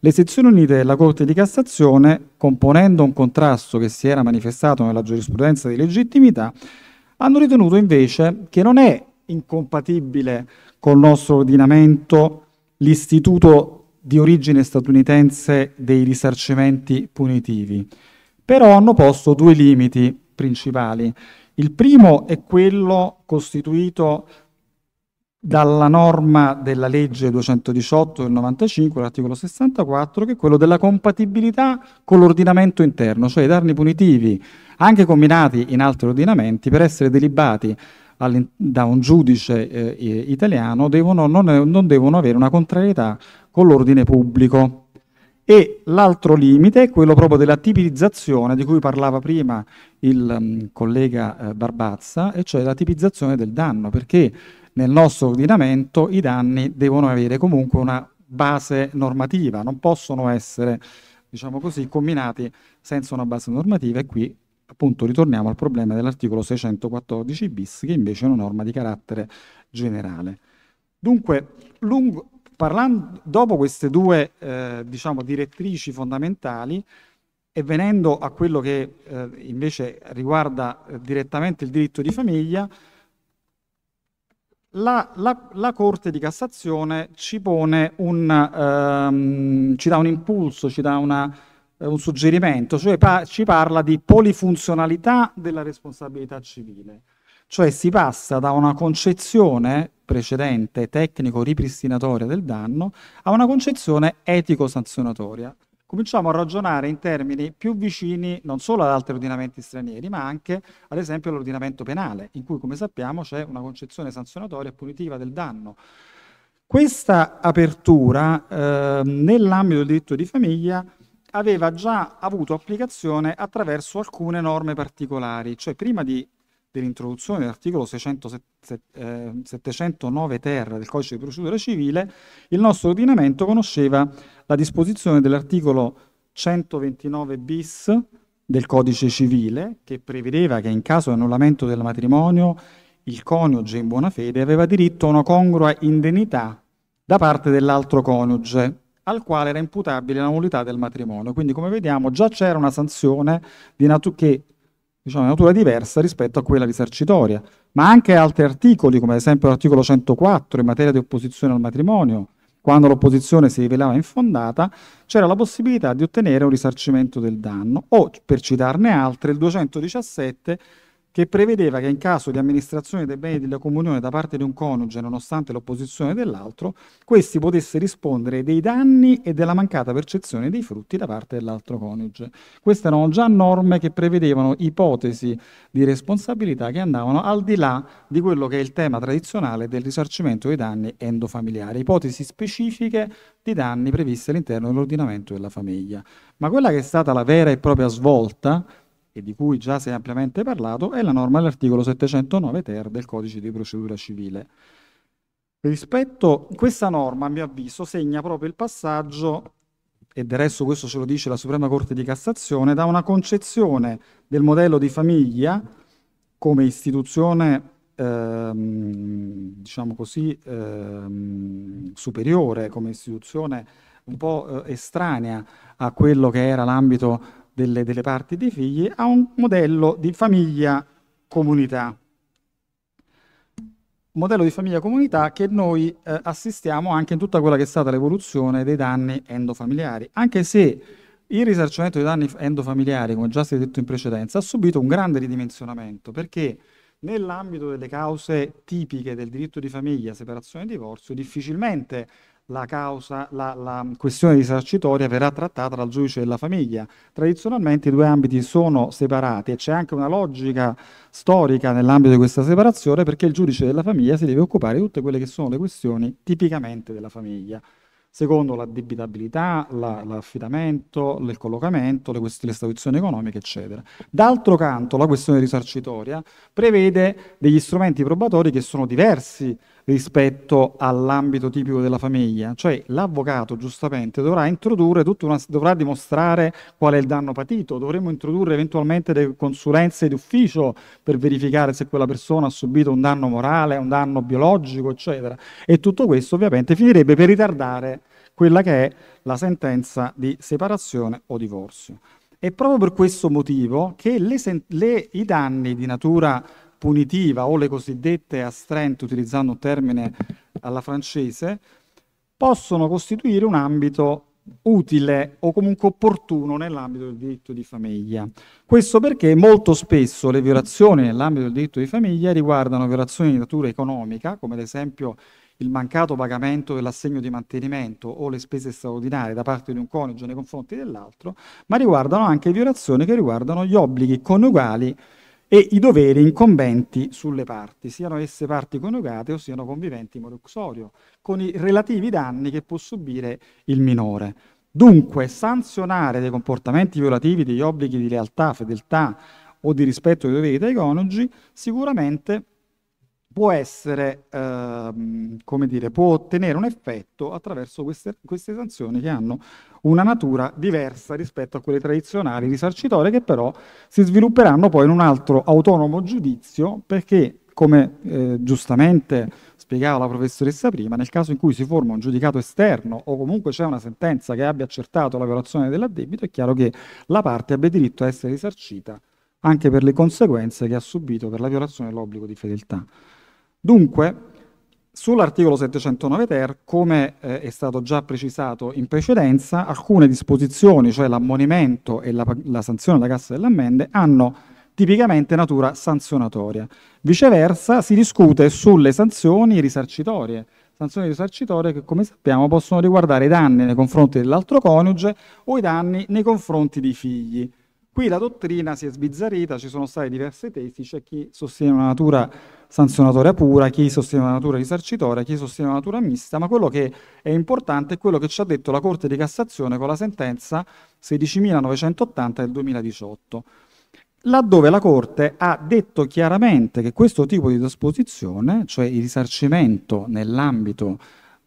le sezioni unite della Corte di Cassazione, componendo un contrasto che si era manifestato nella giurisprudenza di legittimità, hanno ritenuto invece che non è incompatibile col nostro ordinamento l'istituto di origine statunitense dei risarcimenti punitivi, però hanno posto due limiti principali. Il primo è quello costituito dalla norma della legge 218 del 95, l'articolo 64, che è quello della compatibilità con l'ordinamento interno, cioè i danni punitivi, anche combinati in altri ordinamenti, per essere delibati da un giudice eh, italiano, devono, non, non devono avere una contrarietà con l'ordine pubblico. E l'altro limite è quello proprio della tipizzazione di cui parlava prima il mm, collega eh, Barbazza, e cioè la tipizzazione del danno, perché nel nostro ordinamento i danni devono avere comunque una base normativa, non possono essere, diciamo così, combinati senza una base normativa e qui appunto ritorniamo al problema dell'articolo 614 bis che invece è una norma di carattere generale. Dunque, lungo, Parlando, dopo queste due eh, diciamo, direttrici fondamentali e venendo a quello che eh, invece riguarda eh, direttamente il diritto di famiglia, la, la, la, Corte di Cassazione ci pone un, ehm, ci dà un impulso, ci dà una, un suggerimento, cioè pa- ci parla di polifunzionalità della responsabilità civile. Cioè si passa da una concezione precedente tecnico ripristinatoria del danno a una concezione etico sanzionatoria. Cominciamo a ragionare in termini più vicini non solo ad altri ordinamenti stranieri, ma anche ad esempio all'ordinamento penale, in cui come sappiamo c'è una concezione sanzionatoria e punitiva del danno. Questa apertura eh, nell'ambito del diritto di famiglia aveva già avuto applicazione attraverso alcune norme particolari, cioè prima di dell'introduzione dell'articolo 709 eh, ter del codice di procedura civile, il nostro ordinamento conosceva la disposizione dell'articolo 129 bis del codice civile che prevedeva che in caso di annullamento del matrimonio il coniuge in buona fede aveva diritto a una congrua indennità da parte dell'altro coniuge al quale era imputabile la nullità del matrimonio. Quindi come vediamo già c'era una sanzione che diciamo, di natura diversa rispetto a quella risarcitoria, ma anche altri articoli, come ad esempio l'articolo 104 in materia di opposizione al matrimonio, quando l'opposizione si rivelava infondata, c'era la possibilità di ottenere un risarcimento del danno, o per citarne altre, il 217 che prevedeva che in caso di amministrazione dei beni della comunione da parte di un coniuge, nonostante l'opposizione dell'altro, questi potesse rispondere dei danni e della mancata percezione dei frutti da parte dell'altro coniuge. Queste erano già norme che prevedevano ipotesi di responsabilità che andavano al di là di quello che è il tema tradizionale del risarcimento dei danni endofamiliari, ipotesi specifiche di danni previsti all'interno dell'ordinamento della famiglia. Ma quella che è stata la vera e propria svolta e di cui già si è ampiamente parlato, è la norma dell'articolo 709 ter del codice di procedura civile. Rispetto a questa norma, a mio avviso, segna proprio il passaggio, e del resto questo ce lo dice la Suprema Corte di Cassazione, da una concezione del modello di famiglia come istituzione, ehm, diciamo così, ehm, superiore, come istituzione un po' eh, estranea a quello che era l'ambito delle, delle parti dei figli, a un modello di famiglia-comunità. modello di famiglia-comunità che noi eh, assistiamo anche in tutta quella che è stata l'evoluzione dei danni endofamiliari, anche se il risarcimento dei danni endofamiliari, come già si è detto in precedenza, ha subito un grande ridimensionamento perché nell'ambito delle cause tipiche del diritto di famiglia, separazione e divorzio, difficilmente la, causa, la, la questione risarcitoria verrà trattata dal giudice della famiglia. Tradizionalmente i due ambiti sono separati e c'è anche una logica storica nell'ambito di questa separazione perché il giudice della famiglia si deve occupare di tutte quelle che sono le questioni tipicamente della famiglia secondo l'addebitabilità, la, l'affidamento, il collocamento, le, quest- le statuizioni economiche, eccetera. D'altro canto, la questione risarcitoria prevede degli strumenti probatori che sono diversi rispetto all'ambito tipico della famiglia, cioè l'avvocato giustamente dovrà introdurre tutta una, dovrà dimostrare qual è il danno patito, dovremmo introdurre eventualmente delle consulenze d'ufficio per verificare se quella persona ha subito un danno morale, un danno biologico, eccetera. E tutto questo ovviamente finirebbe per ritardare quella che è la sentenza di separazione o divorzio. È proprio per questo motivo che le, le, i danni di natura punitiva o le cosiddette astrent, utilizzando un termine alla francese, possono costituire un ambito utile o comunque opportuno nell'ambito del diritto di famiglia. Questo perché molto spesso le violazioni nell'ambito del diritto di famiglia riguardano violazioni di natura economica, come ad esempio il mancato pagamento dell'assegno di mantenimento o le spese straordinarie da parte di un coniuge nei confronti dell'altro, ma riguardano anche violazioni che riguardano gli obblighi coniugali e i doveri incombenti sulle parti, siano esse parti coniugate o siano conviventi in modo uxorio, con i relativi danni che può subire il minore. Dunque, sanzionare dei comportamenti violativi degli obblighi di lealtà, fedeltà o di rispetto dei doveri dei coniugi sicuramente può essere, ehm, come dire, può ottenere un effetto attraverso queste, queste, sanzioni che hanno una natura diversa rispetto a quelle tradizionali risarcitorie che però si svilupperanno poi in un altro autonomo giudizio perché, come eh, giustamente spiegava la professoressa prima, nel caso in cui si forma un giudicato esterno o comunque c'è una sentenza che abbia accertato la violazione dell'addebito, è chiaro che la parte abbia diritto a essere risarcita anche per le conseguenze che ha subito per la violazione dell'obbligo di fedeltà. Dunque, Sull'articolo 709 ter, come eh, è stato già precisato in precedenza, alcune disposizioni, cioè l'ammonimento e la, la sanzione alla cassa delle ammende, hanno tipicamente natura sanzionatoria. Viceversa, si discute sulle sanzioni risarcitorie, sanzioni risarcitorie che, come sappiamo, possono riguardare i danni nei confronti dell'altro coniuge o i danni nei confronti dei figli. Qui la dottrina si è sbizzarrita, ci sono state diverse tesi, c'è chi sostiene una natura sanzionatoria pura, chi sostiene la natura risarcitoria, chi sostiene la natura mista, ma quello che è importante è quello che ci ha detto la Corte di Cassazione con la sentenza 16.980 del 2018, laddove la Corte ha detto chiaramente che questo tipo di disposizione, cioè il risarcimento nell'ambito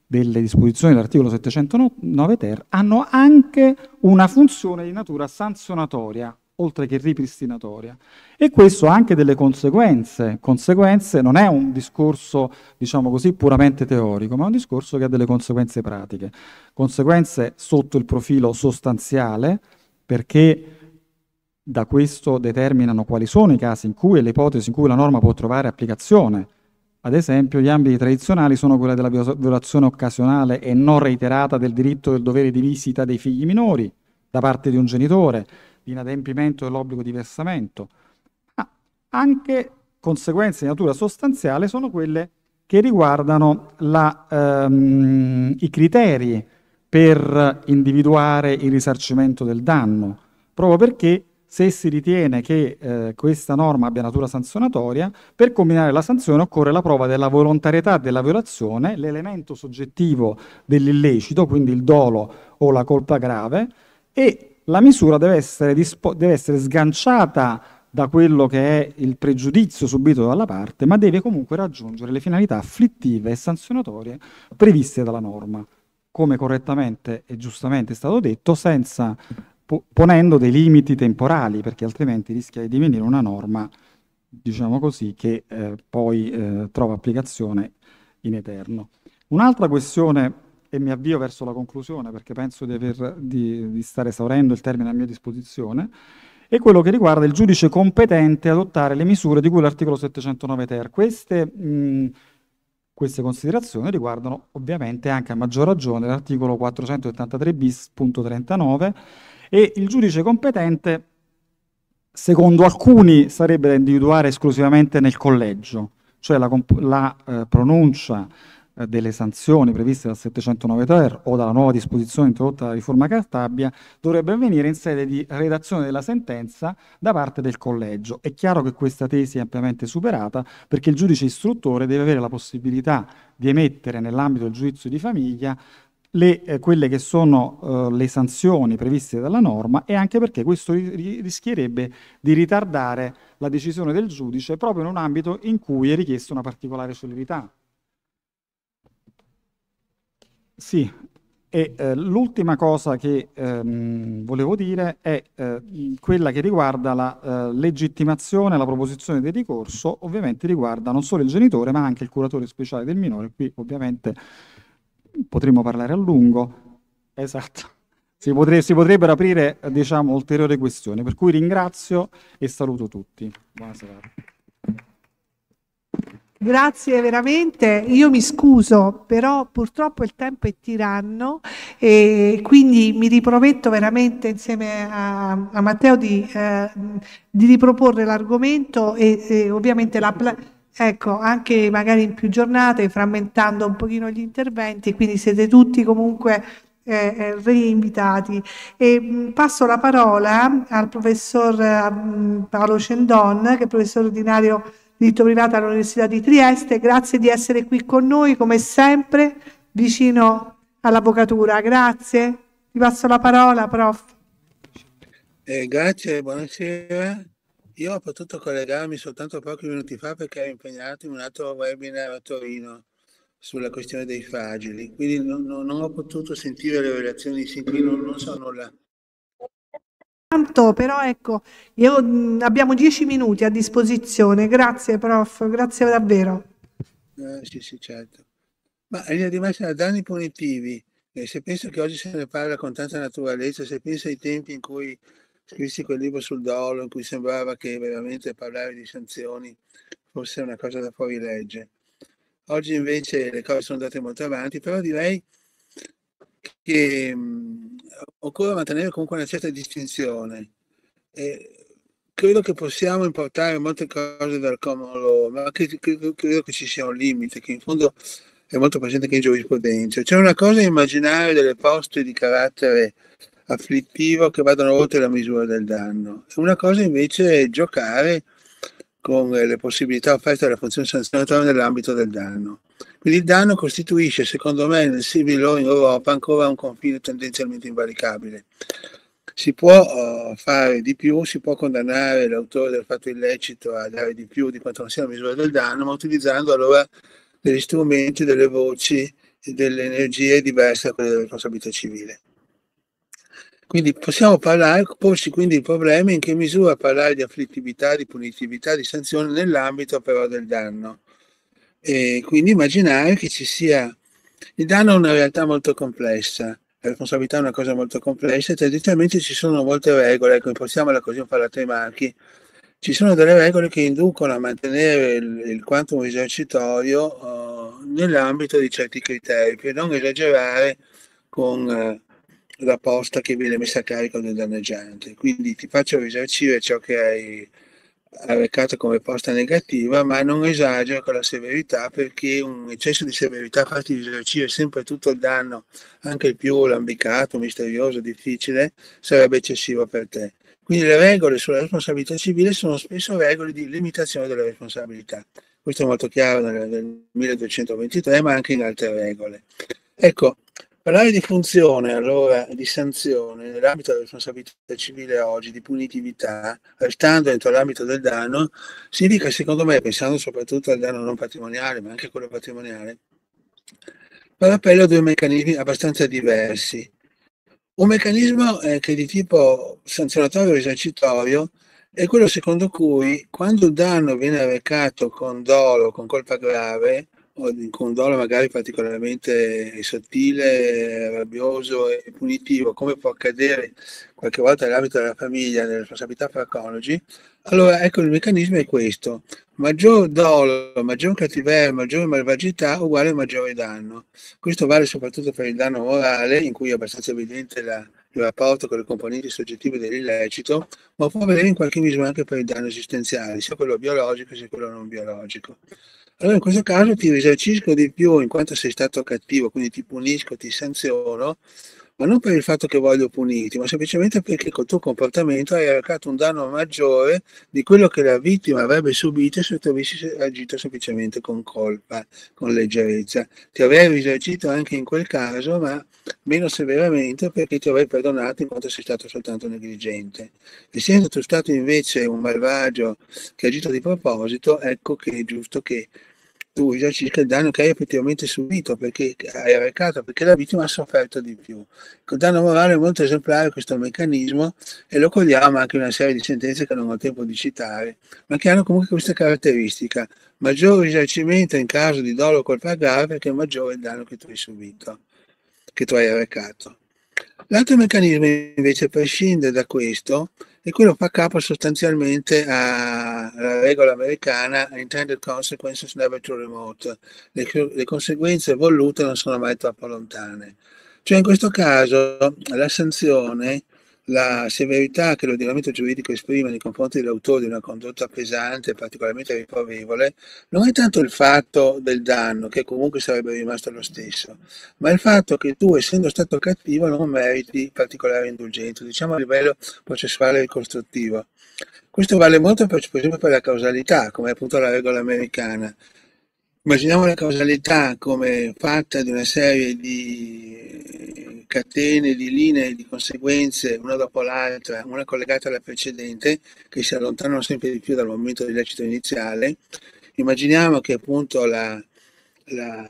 delle disposizioni dell'articolo 709 ter hanno anche una funzione di natura sanzionatoria, oltre che ripristinatoria. E questo ha anche delle conseguenze. Conseguenze non è un discorso, diciamo così, puramente teorico, ma è un discorso che ha delle conseguenze pratiche. Conseguenze sotto il profilo sostanziale, perché da questo determinano quali sono i casi in cui e le ipotesi in cui la norma può trovare applicazione. Ad esempio, gli ambiti tradizionali sono quella della violazione occasionale e non reiterata del diritto del dovere di visita dei figli minori da parte di un genitore, inadempimento dell'obbligo di versamento, ma anche conseguenze di natura sostanziale sono quelle che riguardano la, ehm, i criteri per individuare il risarcimento del danno, proprio perché se si ritiene che eh, questa norma abbia natura sanzionatoria, per combinare la sanzione occorre la prova della volontarietà della violazione, l'elemento soggettivo dell'illecito, quindi il dolo o la colpa grave, e la misura deve essere, dispo- deve essere sganciata da quello che è il pregiudizio subito dalla parte, ma deve comunque raggiungere le finalità afflittive e sanzionatorie previste dalla norma, come correttamente e giustamente è stato detto, senza po- ponendo dei limiti temporali, perché altrimenti rischia di divenire una norma, diciamo così, che eh, poi eh, trova applicazione in eterno. Un'altra questione e mi avvio verso la conclusione perché penso di, aver, di, di stare esaurendo il termine a mia disposizione, è quello che riguarda il giudice competente ad adottare le misure di cui l'articolo 709 ter. Queste, mh, queste considerazioni riguardano ovviamente anche a maggior ragione l'articolo 483 bis.39 e il giudice competente secondo alcuni sarebbe da individuare esclusivamente nel collegio, cioè la, la eh, pronuncia delle sanzioni previste dal 709 ter o dalla nuova disposizione introdotta dalla riforma Cartabia dovrebbe avvenire in sede di redazione della sentenza da parte del collegio. È chiaro che questa tesi è ampiamente superata perché il giudice istruttore deve avere la possibilità di emettere nell'ambito del giudizio di famiglia le, eh, quelle che sono eh, le sanzioni previste dalla norma e anche perché questo ri- rischierebbe di ritardare la decisione del giudice proprio in un ambito in cui è richiesta una particolare celerità. Sì, e eh, l'ultima cosa che ehm, volevo dire è eh, quella che riguarda la eh, legittimazione, la proposizione del ricorso, ovviamente riguarda non solo il genitore ma anche il curatore speciale del minore, qui ovviamente potremmo parlare a lungo, esatto, si, potre, si potrebbero aprire diciamo ulteriori questioni, per cui ringrazio e saluto tutti. Buonasera. Grazie veramente, io mi scuso, però purtroppo il tempo è tiranno e quindi mi riprometto veramente insieme a, a Matteo di, eh, di riproporre l'argomento e, e, ovviamente la... Ecco, anche magari in più giornate, frammentando un pochino gli interventi, quindi siete tutti comunque eh, eh reinvitati. E, mh, mm, passo la parola al professor mh, eh, mm, Paolo Cendon, che è professore ordinario diritto privato all'Università di Trieste. Grazie di essere qui con noi, come sempre, vicino all'avvocatura. Grazie. Ti passo la parola, prof. Eh, grazie, buonasera. Io ho potuto collegarmi soltanto pochi minuti fa perché ero impegnato in un altro webinar a Torino sulla questione dei fragili, quindi non, non ho potuto sentire le relazioni, sì, non, non so nulla tanto, però ecco, io, abbiamo dieci minuti a disposizione, grazie prof, grazie davvero. Eh, sì, sì, certo. Ma in linea di massima, danni punitivi, eh, se penso che oggi se ne parla con tanta naturalezza, se penso ai tempi in cui scrissi quel libro sul dolo, in cui sembrava che veramente parlare di sanzioni fosse una cosa da fuori legge. Oggi invece le cose sono andate molto avanti, però direi che mh, occorre mantenere comunque una certa distinzione. Eh, credo che possiamo importare molte cose dal common law, ma che, credo, credo, che ci sia un limite, che in fondo è molto presente anche in giurisprudenza. C'è una cosa immaginare delle poste di carattere afflittivo che vadano oltre la misura del danno, una cosa invece è giocare con le possibilità offerte dalla funzione sanzionatoria nell'ambito del danno. Quindi il danno costituisce, secondo me, nel civil law in Europa ancora un confine tendenzialmente invalicabile. Si può eh, fare di più, si può condannare l'autore del fatto illecito a dare di più di quanto non sia la misura del danno, ma utilizzando allora degli strumenti, delle voci e delle energie diverse da quelle della responsabilità civile. Quindi possiamo parlare, porci quindi il problema in che misura parlare di afflittività, di punitività, di sanzione nell'ambito però del danno e quindi immaginare che ci sia... Il danno è una realtà molto complessa, la responsabilità è una cosa molto complessa e tradizionalmente ci sono molte regole, ecco, impostiamola così, un parlato ai marchi, ci sono delle regole che inducono a mantenere il, il quantum esercitorio uh, nell'ambito di certi criteri, per non esagerare con uh, la posta che viene messa a carico del danneggiante. Quindi ti faccio risarcire ciò che hai arrecata come posta negativa, ma non esagero con la severità perché un eccesso di severità farti risarcire sempre tutto il danno, anche il più lambicato, misterioso, difficile, sarebbe eccessivo per te. Quindi le regole sulla responsabilità civile sono spesso regole di limitazione della responsabilità. Questo è molto chiaro nel 1223, ma anche in altre regole. Ecco, Parlare di funzione, allora, di sanzione nell'ambito della responsabilità civile oggi, di punitività, restando dentro l'ambito del danno, significa, secondo me, pensando soprattutto al danno non patrimoniale, ma anche a quello patrimoniale, fa appello a due meccanismi abbastanza diversi. Un meccanismo eh, che è di tipo sanzionatorio esercitorio è quello secondo cui quando il danno viene arrecato con dolo, con colpa grave, con un dolo magari particolarmente sottile, rabbioso e punitivo, come può accadere qualche volta nell'ambito della famiglia, delle responsabilità fra coniugi, allora ecco il meccanismo è questo. Maggior dolo, maggior cattiveria, maggiore malvagità uguale maggiore danno. Questo vale soprattutto per il danno morale, in cui è abbastanza evidente la, il rapporto con le componenti soggettive dell'illecito, ma può avvenire in qualche misura anche per il danno esistenziale, sia quello biologico sia quello non biologico. Allora in questo caso ti risarcisco di più in quanto sei stato cattivo, quindi ti punisco, ti sanziono ma non per il fatto che voglio punirti, ma semplicemente perché col tuo comportamento hai arrecato un danno maggiore di quello che la vittima avrebbe subito se tu avessi agito semplicemente con colpa, con leggerezza. Ti avrei risarcito anche in quel caso, ma meno severamente perché ti avrei perdonato in quanto sei stato soltanto negligente. Essendo tu stato invece un malvagio che ha agito di proposito, ecco che è giusto che tu eserciti il danno che hai effettivamente subito, perché hai arrecato, perché la vittima ha sofferto di più. Col danno morale è molto esemplare questo meccanismo e lo cogliamo anche in una serie di sentenze che non ho tempo di citare, ma che hanno comunque questa caratteristica. Maggiore risarcimento in caso di dolo o colpa grave che maggiore il danno che tu hai subito, che tu hai arrecato. L'altro meccanismo invece prescinde da questo e quello fa capo sostanzialmente alla regola americana intended consequences never too remote, le, le conseguenze volute non sono mai troppo lontane. Cioè in questo caso la sanzione la severità che l'ordinamento giuridico esprime nei confronti dell'autore di una condotta pesante, e particolarmente riprovevole, non è tanto il fatto del danno, che comunque sarebbe rimasto lo stesso, ma il fatto che tu, essendo stato cattivo, non meriti particolare indulgenza, diciamo a livello processuale e costruttivo. Questo vale molto per, per esempio per la causalità, come appunto la regola americana. Immaginiamo la causalità come fatta di una serie di catene di linee di conseguenze, una dopo l'altra, una collegata alla precedente, che si allontanano sempre di più dal momento di lecito iniziale, immaginiamo che appunto la, la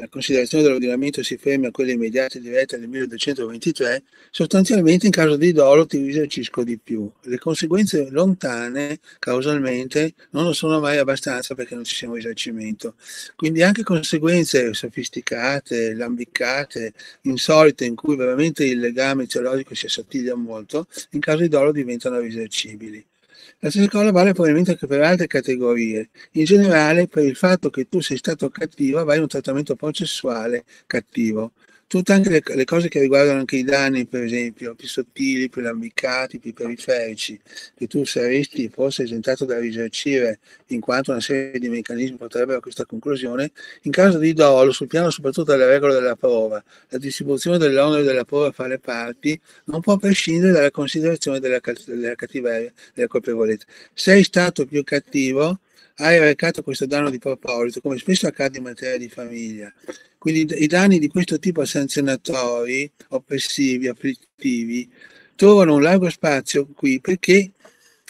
la considerazione dell'ordinamento si ferma a quelle immediate e dirette del 1223, sostanzialmente in caso di dolo ti risarcisco di più. Le conseguenze lontane causalmente non lo sono mai abbastanza perché non ci sia un risarcimento. Quindi anche conseguenze sofisticate, lambiccate, insolite, in cui veramente il legame teologico si assottiglia molto, in caso di dolo diventano risarcibili. La stessa cosa vale probabilmente anche per altre categorie. In generale, per il fatto che tu sei stato cattivo, avrai un trattamento processuale cattivo tutte anche le, le, cose che riguardano anche i danni, per esempio, più sottili, più lambicati, più periferici, che tu saresti forse esentato da risarcire in quanto una serie di meccanismi potrebbero a questa conclusione, in caso di dolo, sul piano soprattutto della regola della prova, la distribuzione dell'onere della prova fra le parti non può prescindere dalla considerazione della, della cattiveria, della colpevolezza. Sei stato più cattivo, hai recato questo danno di proposito, come spesso accade in materia di famiglia. Quindi i danni di questo tipo sanzionatori, oppressivi, afflittivi, trovano un largo spazio qui perché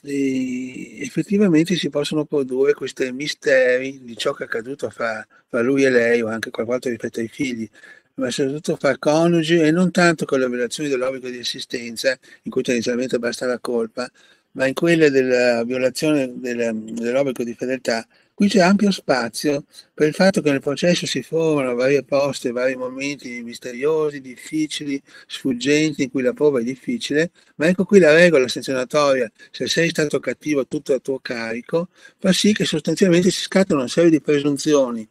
eh, effettivamente si possono produrre questi misteri di ciò che è accaduto fra, fra lui e lei o anche qualcosa rispetto ai figli ma soprattutto fra coniugi e non tanto con la violazione dell'obbligo di assistenza in cui tendenzialmente basta la colpa ma in quella della violazione della, dell'obbligo di fedeltà Qui c'è ampio spazio per il fatto che nel processo si formano varie poste, vari momenti misteriosi, difficili, sfuggenti, in cui la prova è difficile, ma ecco qui la regola sanzionatoria, se sei stato cattivo tutto a tuo carico, fa sì che sostanzialmente si scattano una serie di presunzioni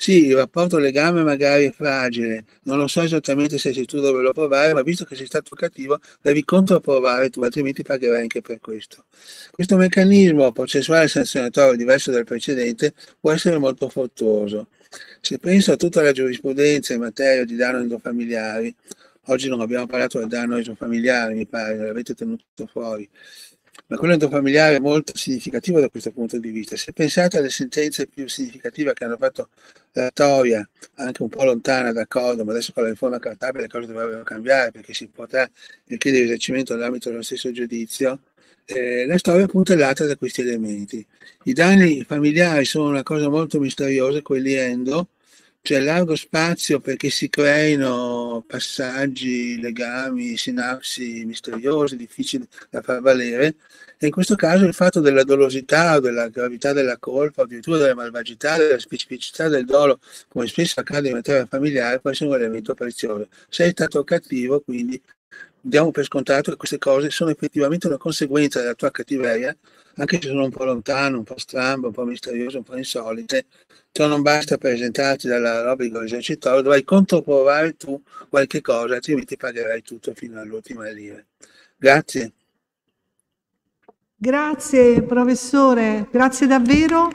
sì, il rapporto legame magari è fragile, non lo so esattamente se sei tu dove lo provare, ma visto che sei stato cattivo, devi controprovare tu, altrimenti pagherai anche per questo. Questo meccanismo processuale sanzionatorio diverso dal precedente può essere molto fruttuoso. Se penso a tutta la giurisprudenza in materia di danno endofamiliari, oggi non abbiamo parlato del danno esofamiliare, mi pare, l'avete tenuto fuori ma quello intrafamiliare è molto significativo da questo punto di vista. Se pensate alle sentenze più significative che hanno fatto la eh, storia, anche un po' lontana d'accordo, ma adesso con la riforma cartabile le cose dovrebbero cambiare perché si potrà richiedere risarcimento nell'ambito dello stesso giudizio, eh, la storia è puntellata da questi elementi. I danni familiari sono una cosa molto misteriosa, quelli endo, c'è cioè, largo spazio perché si creino passaggi, legami, sinapsi misteriosi, difficili da far valere. E in questo caso il fatto della dolosità, della gravità della colpa, addirittura della malvagità, della specificità del dolo, come spesso accade in materia familiare, può essere un elemento prezioso. Sei stato cattivo, quindi diamo per scontato che queste cose sono effettivamente una conseguenza della tua cattiveria, anche se sono un po' lontane, un po' strambe, un po' misteriose, un po' insolite, Ciò cioè, non basta per presentarti dall'obbligo esercitore, dovrai controprovare tu qualche cosa, altrimenti pagherai tutto fino all'ultima lira. Grazie. Grazie professore, grazie davvero.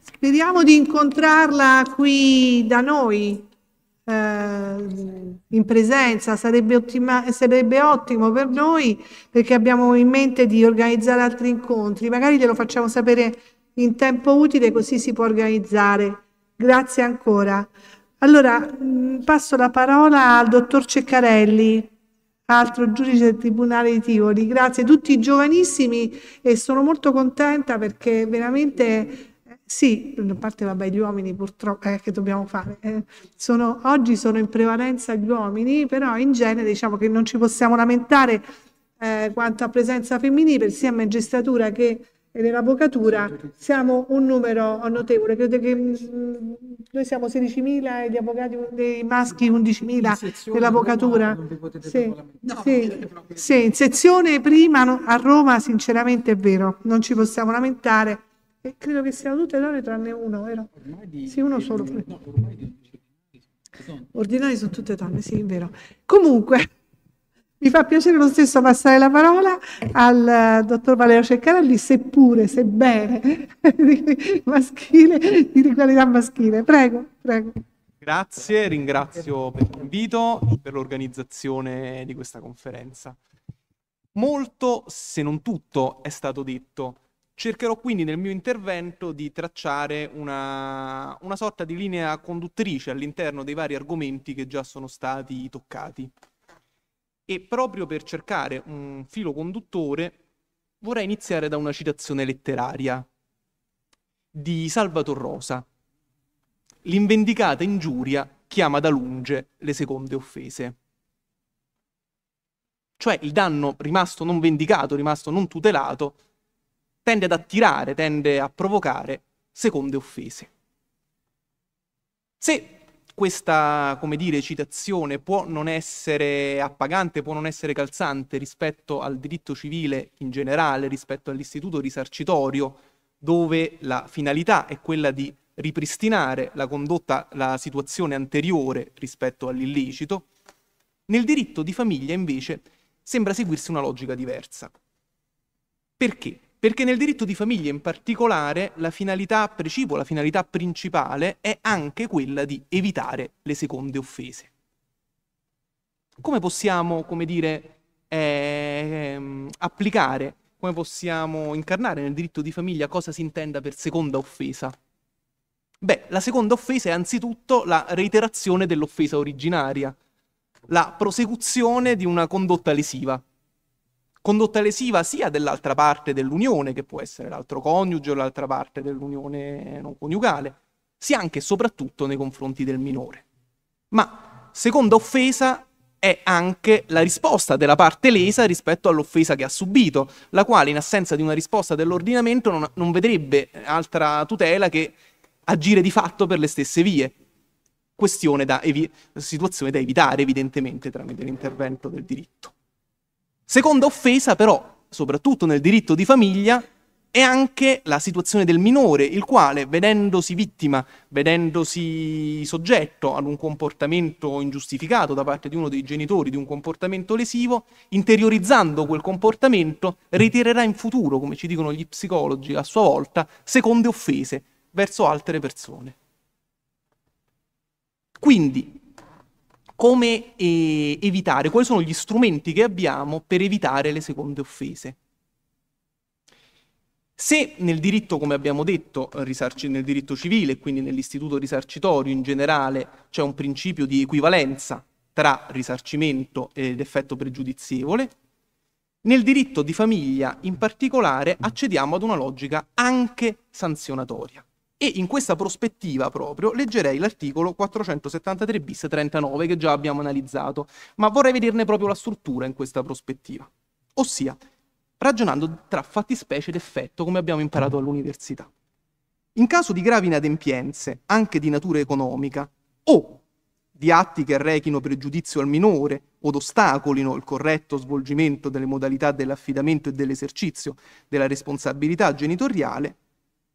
Speriamo di incontrarla qui da noi eh, in presenza sarebbe, ottima, sarebbe, ottimo per noi perché abbiamo in mente di organizzare altri incontri magari glielo facciamo sapere in tempo utile così si può organizzare. Grazie ancora. Allora mm, passo la parola al dottor Ceccarelli, altro giudice del Tribunale di Tivoli. Grazie a tutti giovanissimi e sono molto contenta perché veramente eh, sì, a parte vabbè, gli uomini purtroppo eh, che dobbiamo fare. Eh, sono, oggi sono in prevalenza gli uomini, però in genere diciamo che non ci possiamo lamentare eh, quanto a presenza femminile sia in magistratura che e dell'avvocatura siamo un numero notevole, credo che mm, noi siamo 16.000 e gli avvocati dei maschi 11.000 dell'avvocatura. Sì. sì. sì, in sezione prima a Roma sinceramente è vero, non ci possiamo lamentare e credo che siano tutte donne tranne uno, vero? sì, uno solo. ordinari sono tutte donne, sì, è vero. Comunque... Mi fa piacere lo stesso passare la parola al eh, dottor Valerio Ceccarelli, seppure, sebbene, maschile, di qualità maschile. Prego, prego. Grazie, ringrazio per l'invito e per l'organizzazione di questa conferenza. Molto, se non tutto, è stato detto. Cercherò quindi nel mio intervento di tracciare una, una sorta di linea conduttrice all'interno dei vari argomenti che già sono stati toccati. E proprio per cercare un filo conduttore vorrei iniziare da una citazione letteraria di Salvator Rosa. L'invendicata ingiuria chiama da lunge le seconde offese. Cioè il danno rimasto non vendicato, rimasto non tutelato, tende ad attirare, tende a provocare seconde offese. Se questa, come dire, citazione può non essere appagante, può non essere calzante rispetto al diritto civile in generale, rispetto all'istituto risarcitorio, dove la finalità è quella di ripristinare la condotta, la situazione anteriore rispetto all'illecito, nel diritto di famiglia invece sembra seguirsi una logica diversa. Perché? Perché nel diritto di famiglia in particolare la finalità precipua, la finalità principale è anche quella di evitare le seconde offese. Come possiamo, come dire, eh, applicare, come possiamo incarnare nel diritto di famiglia cosa si intenda per seconda offesa? Beh, la seconda offesa è anzitutto la reiterazione dell'offesa originaria, la prosecuzione di una condotta lesiva condotta lesiva sia dell'altra parte dell'unione, che può essere l'altro coniuge o l'altra parte dell'unione non coniugale, sia anche e soprattutto nei confronti del minore. Ma seconda offesa è anche la risposta della parte lesa rispetto all'offesa che ha subito, la quale in assenza di una risposta dell'ordinamento non, non vedrebbe altra tutela che agire di fatto per le stesse vie. Questione da evi- situazione da evitare evidentemente tramite l'intervento del diritto. Seconda offesa però, soprattutto nel diritto di famiglia, è anche la situazione del minore, il quale, vedendosi vittima, vedendosi soggetto ad un comportamento ingiustificato da parte di uno dei genitori, di un comportamento lesivo, interiorizzando quel comportamento, ritirerà in futuro, come ci dicono gli psicologi a sua volta, seconde offese verso altre persone. Quindi come eh, evitare, quali sono gli strumenti che abbiamo per evitare le seconde offese. Se nel diritto, come abbiamo detto, nel diritto civile e quindi nell'istituto risarcitorio in generale c'è un principio di equivalenza tra risarcimento ed effetto pregiudizievole, nel diritto di famiglia in particolare accediamo ad una logica anche sanzionatoria. E in questa prospettiva proprio leggerei l'articolo 473 bis 39 che già abbiamo analizzato, ma vorrei vederne proprio la struttura in questa prospettiva. Ossia, ragionando tra fattispecie ed effetto come abbiamo imparato all'università. In caso di gravi inadempienze, anche di natura economica, o di atti che rechino pregiudizio al minore o ostacolino il corretto svolgimento delle modalità dell'affidamento e dell'esercizio della responsabilità genitoriale,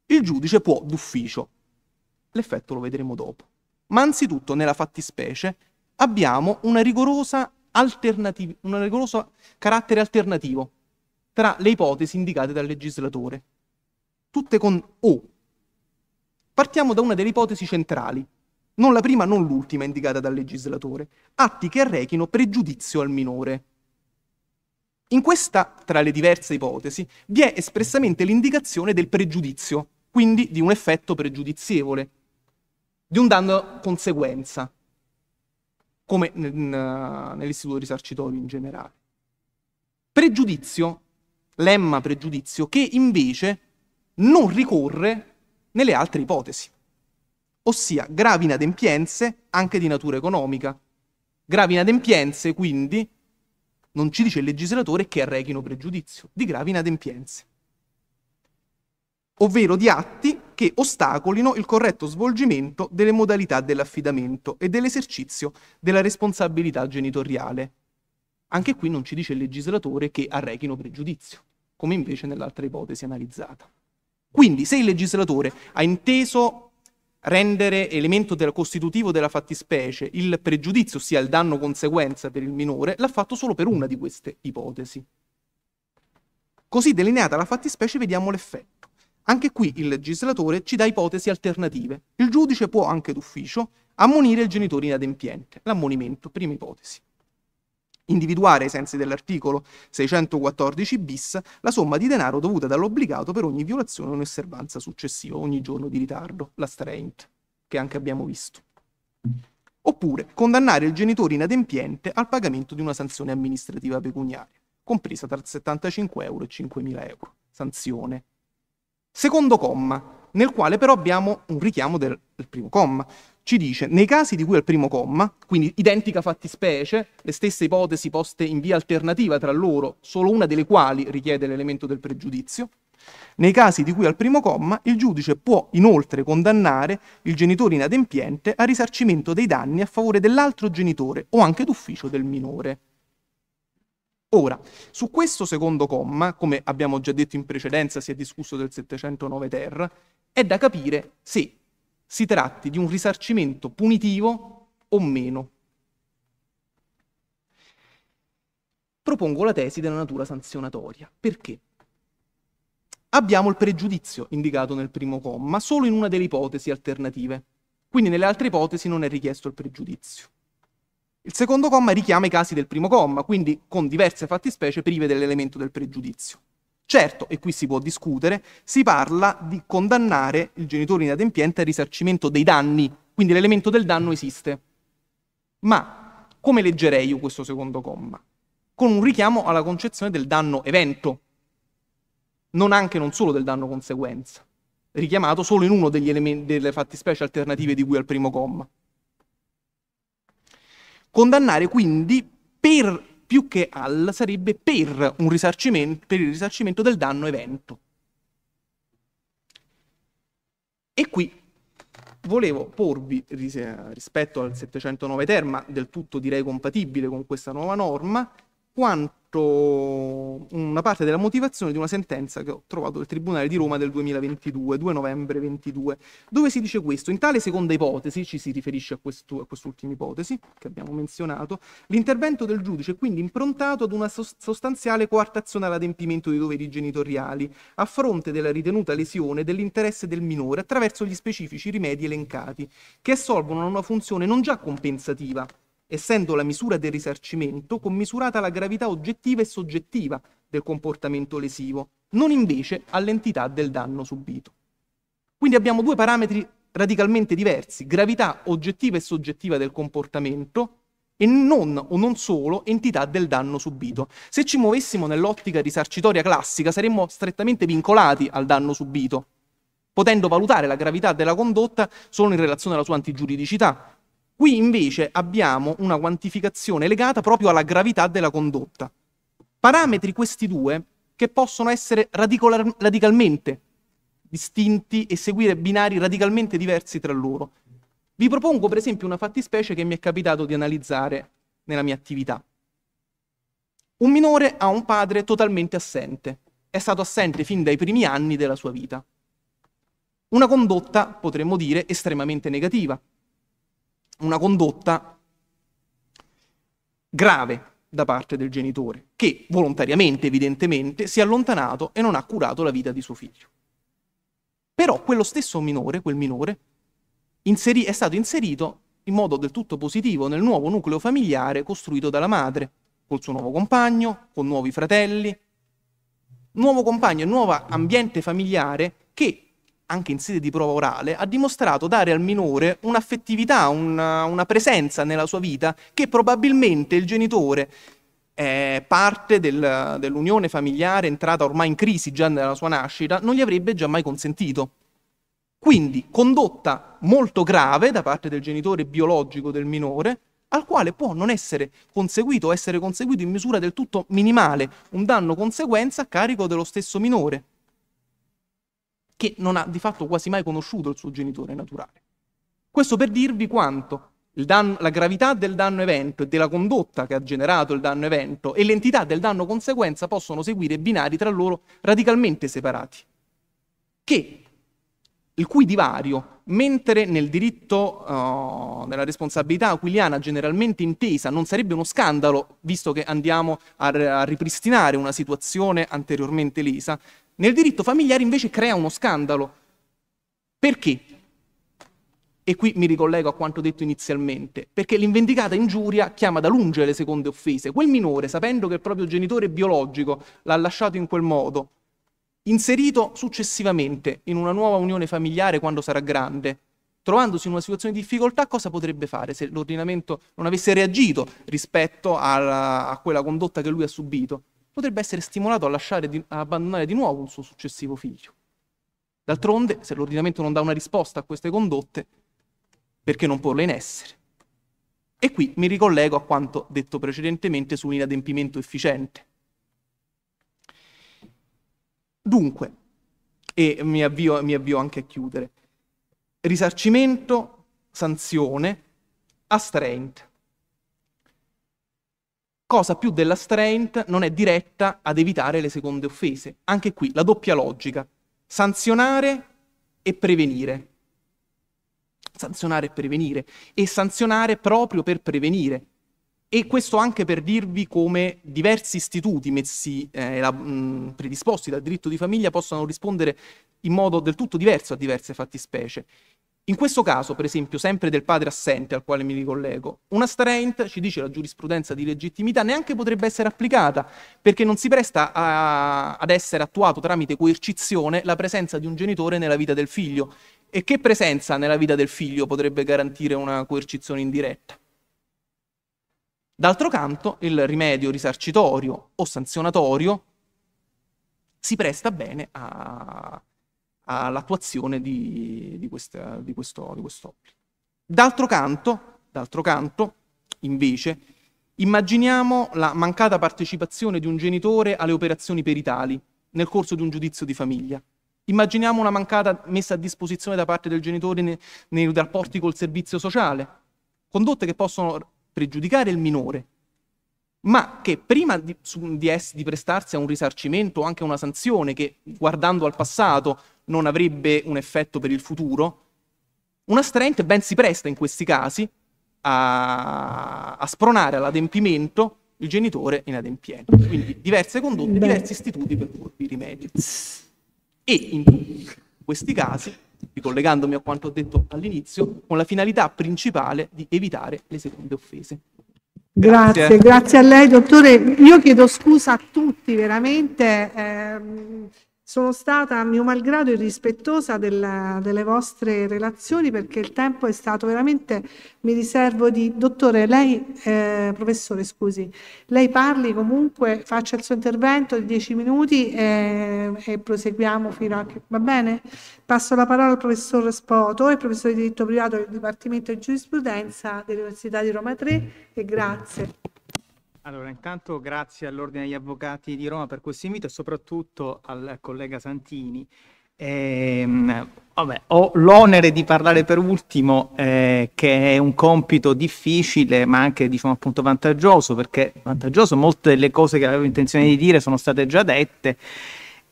il giudice può d'ufficio. L'effetto lo vedremo dopo. Ma anzitutto, nella fattispecie, abbiamo una rigorosa un rigoroso carattere alternativo tra le ipotesi indicate dal legislatore, tutte con O. Partiamo da una delle ipotesi centrali, non la prima, non l'ultima indicata dal legislatore, atti che arrechino pregiudizio al minore. In questa, tra le diverse ipotesi, vi è espressamente l'indicazione del pregiudizio, quindi di un effetto pregiudizievole, di un danno conseguenza, come nell'istituto risarcitorio in generale. Pregiudizio, lemma pregiudizio, che invece non ricorre nelle altre ipotesi, ossia gravi inadempienze anche di natura economica. Gravi inadempienze, quindi, non ci dice il legislatore che arrechino pregiudizio di gravi inadempienze, ovvero di atti che ostacolino il corretto svolgimento delle modalità dell'affidamento e dell'esercizio della responsabilità genitoriale. Anche qui non ci dice il legislatore che arrechino pregiudizio, come invece nell'altra ipotesi analizzata. Quindi se il legislatore ha inteso rendere elemento del costitutivo della fattispecie il pregiudizio, ossia il danno conseguenza per il minore, l'ha fatto solo per una di queste ipotesi. Così delineata la fattispecie vediamo l'effetto. Anche qui il legislatore ci dà ipotesi alternative. Il giudice può anche d'ufficio ammonire il genitore inadempiente, l'ammonimento, prima ipotesi individuare ai sensi dell'articolo 614 bis la somma di denaro dovuta dall'obbligato per ogni violazione o osservanza successiva, ogni giorno di ritardo, la straint, che anche abbiamo visto. Oppure condannare il genitore inadempiente al pagamento di una sanzione amministrativa pecuniaria, compresa tra 75 euro e 5.000 euro. Sanzione. Secondo comma, nel quale però abbiamo un richiamo del, del primo comma. Ci dice, nei casi di cui al primo comma, quindi identica fattispecie, le stesse ipotesi poste in via alternativa tra loro, solo una delle quali richiede l'elemento del pregiudizio, nei casi di cui al primo comma, il giudice può inoltre condannare il genitore inadempiente a risarcimento dei danni a favore dell'altro genitore o anche d'ufficio del minore. Ora, su questo secondo comma, come abbiamo già detto in precedenza, si è discusso del 709 Terra, è da capire se si tratti di un risarcimento punitivo o meno. Propongo la tesi della natura sanzionatoria. Perché? Abbiamo il pregiudizio indicato nel primo comma solo in una delle ipotesi alternative, quindi nelle altre ipotesi non è richiesto il pregiudizio. Il secondo comma richiama i casi del primo comma, quindi con diverse fattispecie prive dell'elemento del pregiudizio. Certo, e qui si può discutere, si parla di condannare il genitore inadempiente al risarcimento dei danni, quindi l'elemento del danno esiste. Ma come leggerei io questo secondo comma? Con un richiamo alla concezione del danno evento, non anche non solo del danno conseguenza, richiamato solo in uno degli elementi, delle fattispecie alternative di cui al primo comma. Condannare quindi per più che al sarebbe per, un risarcimento, per il risarcimento del danno evento. E qui volevo porvi rispetto al 709 terma, del tutto direi compatibile con questa nuova norma, quanto una parte della motivazione di una sentenza che ho trovato del Tribunale di Roma del 2022, 2 novembre 22, dove si dice questo. In tale seconda ipotesi, ci si riferisce a, questo, a quest'ultima ipotesi che abbiamo menzionato, l'intervento del giudice è quindi improntato ad una sostanziale coartazione all'adempimento dei doveri genitoriali, a fronte della ritenuta lesione dell'interesse del minore attraverso gli specifici rimedi elencati, che assolvono una funzione non già compensativa, essendo la misura del risarcimento commisurata alla gravità oggettiva e soggettiva del comportamento lesivo, non invece all'entità del danno subito. Quindi abbiamo due parametri radicalmente diversi, gravità oggettiva e soggettiva del comportamento e non o non solo entità del danno subito. Se ci muovessimo nell'ottica risarcitoria classica saremmo strettamente vincolati al danno subito, potendo valutare la gravità della condotta solo in relazione alla sua antigiuridicità, Qui invece abbiamo una quantificazione legata proprio alla gravità della condotta. Parametri questi due che possono essere radicolar- radicalmente distinti e seguire binari radicalmente diversi tra loro. Vi propongo per esempio una fattispecie che mi è capitato di analizzare nella mia attività. Un minore ha un padre totalmente assente, è stato assente fin dai primi anni della sua vita. Una condotta, potremmo dire, estremamente negativa, una condotta grave da parte del genitore, che volontariamente, evidentemente, si è allontanato e non ha curato la vita di suo figlio. Però quello stesso minore, quel minore, inseri- è stato inserito in modo del tutto positivo nel nuovo nucleo familiare costruito dalla madre, col suo nuovo compagno, con nuovi fratelli, nuovo compagno e nuovo ambiente familiare che anche in sede di prova orale, ha dimostrato dare al minore un'affettività, una, una presenza nella sua vita che probabilmente il genitore eh, parte del, dell'unione familiare entrata ormai in crisi già nella sua nascita, non gli avrebbe già mai consentito. Quindi condotta molto grave da parte del genitore biologico del minore, al quale può non essere conseguito o essere conseguito in misura del tutto minimale, un danno conseguenza a carico dello stesso minore che non ha di fatto quasi mai conosciuto il suo genitore naturale. Questo per dirvi quanto danno, la gravità del danno evento e della condotta che ha generato il danno evento e l'entità del danno conseguenza possono seguire binari tra loro radicalmente separati, che, il cui divario, mentre nel diritto uh, eh, della responsabilità aquiliana generalmente intesa non sarebbe uno scandalo, visto che andiamo a, a ripristinare una situazione anteriormente lesa, nel diritto familiare invece crea uno scandalo. Perché? E qui mi ricollego a quanto detto inizialmente, perché l'invendicata ingiuria chiama da lunge le seconde offese. Quel minore, sapendo che il proprio genitore biologico l'ha lasciato in quel modo, inserito successivamente in una nuova unione familiare quando sarà grande, trovandosi in una situazione di difficoltà, cosa potrebbe fare se l'ordinamento non avesse reagito rispetto alla, a quella condotta che lui ha subito? potrebbe essere stimolato a, di, a abbandonare di nuovo un suo successivo figlio. D'altronde, se l'ordinamento non dà una risposta a queste condotte, perché non porle in essere? E qui mi ricollego a quanto detto precedentemente su un inadempimento efficiente. Dunque, e mi avvio, mi avvio anche a chiudere, risarcimento, sanzione, astraente cosa più della strength non è diretta ad evitare le seconde offese. Anche qui la doppia logica, sanzionare e prevenire. Sanzionare e prevenire. E sanzionare proprio per prevenire. E questo anche per dirvi come diversi istituti messi, eh, la, mh, mm, predisposti dal diritto di famiglia possano rispondere in modo del tutto diverso a diverse fattispecie. In questo caso, per esempio, sempre del padre assente al quale mi ricollego, una straint, ci dice la giurisprudenza di legittimità, neanche potrebbe essere applicata perché non si presta a, ad essere attuato tramite coercizione la presenza di un genitore nella vita del figlio. E che presenza nella vita del figlio potrebbe garantire una coercizione indiretta? D'altro canto, il rimedio risarcitorio o sanzionatorio si presta bene a, all'attuazione di, di, questa, di, questo, di questo obbligo. D'altro canto, d'altro canto, invece, immaginiamo la mancata partecipazione di un genitore alle operazioni peritali nel corso di un giudizio di famiglia. Immaginiamo una mancata messa a disposizione da parte del genitore nei, nei rapporti col servizio sociale, condotte che possono pregiudicare il minore ma che prima di, di, essi, di prestarsi a un risarcimento o anche a una sanzione che guardando al passato non avrebbe un effetto per il futuro, una astraente ben si presta in questi casi a, a spronare all'adempimento il genitore inadempiente. Quindi diverse condotte, diversi istituti per porvi rimedi. E in questi casi, ricollegandomi a quanto ho detto all'inizio, con la finalità principale di evitare le seconde offese. Grazie. grazie, grazie, a lei dottore. Io chiedo scusa a tutti veramente. Ehm sono stata a mio malgrado irrispettosa della, delle vostre relazioni perché il tempo è stato veramente, mi riservo di, dottore, lei, eh, professore scusi, lei parli comunque, faccia il suo intervento di dieci minuti e, e proseguiamo fino a va bene? Passo la parola al professor Spoto, il professore di diritto privato del Dipartimento di Giurisprudenza dell'Università di Roma 3 e grazie. Allora, intanto grazie all'Ordine degli Avvocati di Roma per questo invito e soprattutto al collega Santini. Ehm, vabbè, ho l'onere di parlare per ultimo, eh, che è un compito difficile ma anche diciamo, appunto vantaggioso, perché vantaggioso molte delle cose che avevo intenzione di dire sono state già dette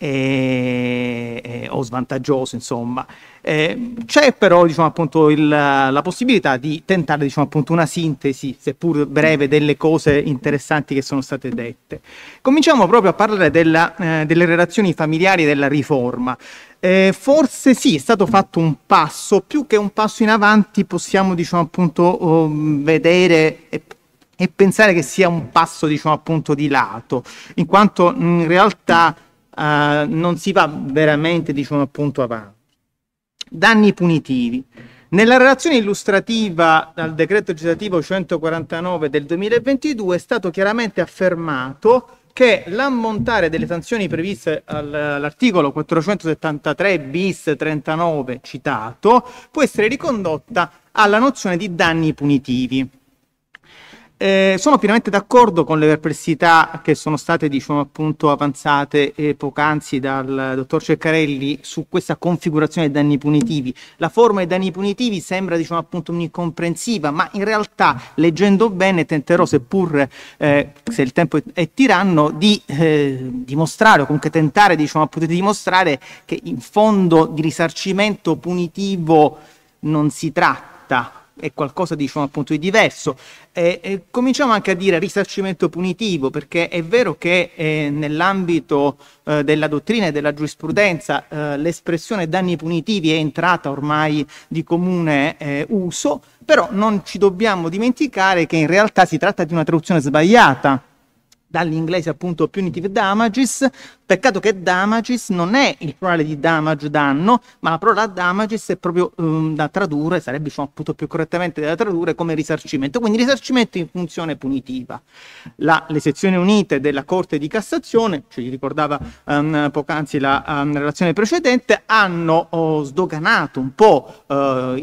e, e, o svantaggioso, insomma. Eh, c'è però diciamo, appunto, il, la possibilità di tentare diciamo, appunto, una sintesi, seppur breve, delle cose interessanti che sono state dette. Cominciamo proprio a parlare della, eh, delle relazioni familiari e della riforma. Eh, forse sì, è stato fatto un passo, più che un passo in avanti possiamo diciamo, appunto, vedere e e pensare che sia un passo diciamo appunto di lato in quanto in realtà eh, non si va veramente diciamo appunto avanti. Danni punitivi. Nella relazione illustrativa al decreto legislativo 149 del 2022 è stato chiaramente affermato che l'ammontare delle sanzioni previste all'articolo 473 bis 39 citato può essere ricondotta alla nozione di danni punitivi. Eh, sono pienamente d'accordo con le perplessità che sono state diciamo, appunto, avanzate eh, poc'anzi dal dottor Ceccarelli su questa configurazione dei danni punitivi. La forma dei danni punitivi sembra diciamo, appunto, incomprensiva, ma in realtà leggendo bene tenterò, seppur eh, se il tempo è, è tiranno, di eh, dimostrare o comunque tentare diciamo, appunto, di dimostrare che in fondo di risarcimento punitivo non si tratta è qualcosa diciamo appunto di diverso. E, e cominciamo anche a dire risarcimento punitivo, perché è vero che eh, nell'ambito eh, della dottrina e della giurisprudenza eh, l'espressione danni punitivi è entrata ormai di comune eh, uso, però non ci dobbiamo dimenticare che in realtà si tratta di una traduzione sbagliata dall'inglese appunto punitive damages, peccato che damages non è il plurale di damage danno, ma la parola damages è proprio um, da tradurre, sarebbe diciamo, appunto più correttamente da tradurre come risarcimento, quindi risarcimento in funzione punitiva. La, le sezioni unite della Corte di Cassazione, ci ricordava um, poc'anzi la um, relazione precedente, hanno oh, sdoganato un po' uh,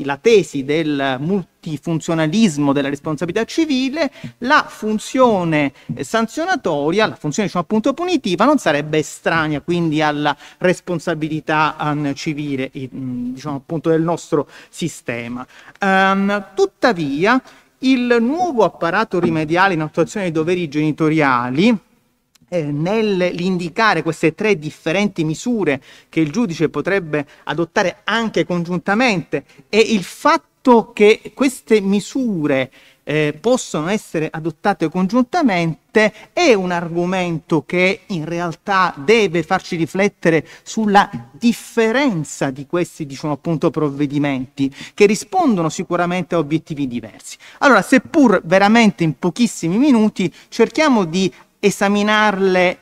la tesi del multi funzionalismo della responsabilità civile, la funzione eh, sanzionatoria, la funzione diciamo, appunto punitiva non sarebbe estranea quindi alla responsabilità um, civile mm, diciamo appunto del nostro sistema. Um, tuttavia il nuovo apparato rimediale in attuazione dei doveri genitoriali eh, nell'indicare queste tre differenti misure che il giudice potrebbe adottare anche congiuntamente e il fatto fatto che queste misure eh, possono essere adottate congiuntamente è un argomento che in realtà deve farci riflettere sulla differenza di questi diciamo appunto provvedimenti che rispondono sicuramente a obiettivi diversi. Allora, seppur veramente in pochissimi minuti cerchiamo di esaminarle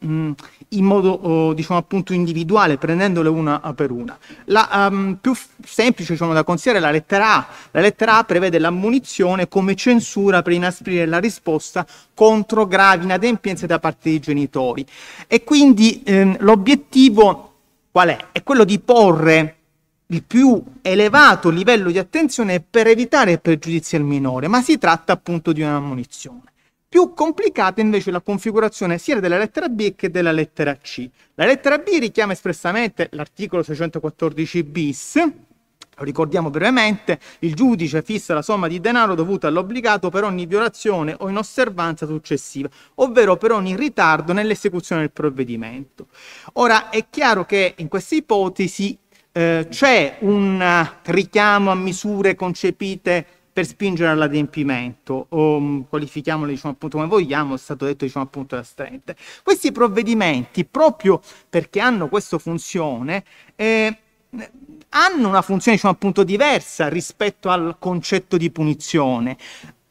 mh, in modo oh, diciamo appunto individuale, prendendole una ah, per una. La um, più f- semplice diciamo, da considerare è la lettera A. La lettera A prevede l'ammunizione come censura per inasprire la risposta contro gravi inadempienze da parte dei genitori. E quindi ehm, l'obiettivo qual è? È quello di porre il più elevato livello di attenzione per evitare pregiudizi al minore, ma si tratta appunto di un'ammunizione più complicata invece la configurazione sia della lettera B che della lettera C. La lettera B richiama espressamente l'articolo 614 bis, lo ricordiamo brevemente, il giudice fissa la somma di denaro dovuta all'obbligato per ogni violazione o inosservanza successiva, ovvero per ogni ritardo nell'esecuzione del provvedimento. Ora è chiaro che in questa ipotesi eh, c'è un richiamo a misure concepite per spingere all'adempimento o mm, qualifichiamolo diciamo, appunto come vogliamo, è stato detto diciamo, appunto da Strand. Questi provvedimenti, proprio perché hanno questa funzione, eh, hanno una funzione diciamo, appunto diversa rispetto al concetto di punizione.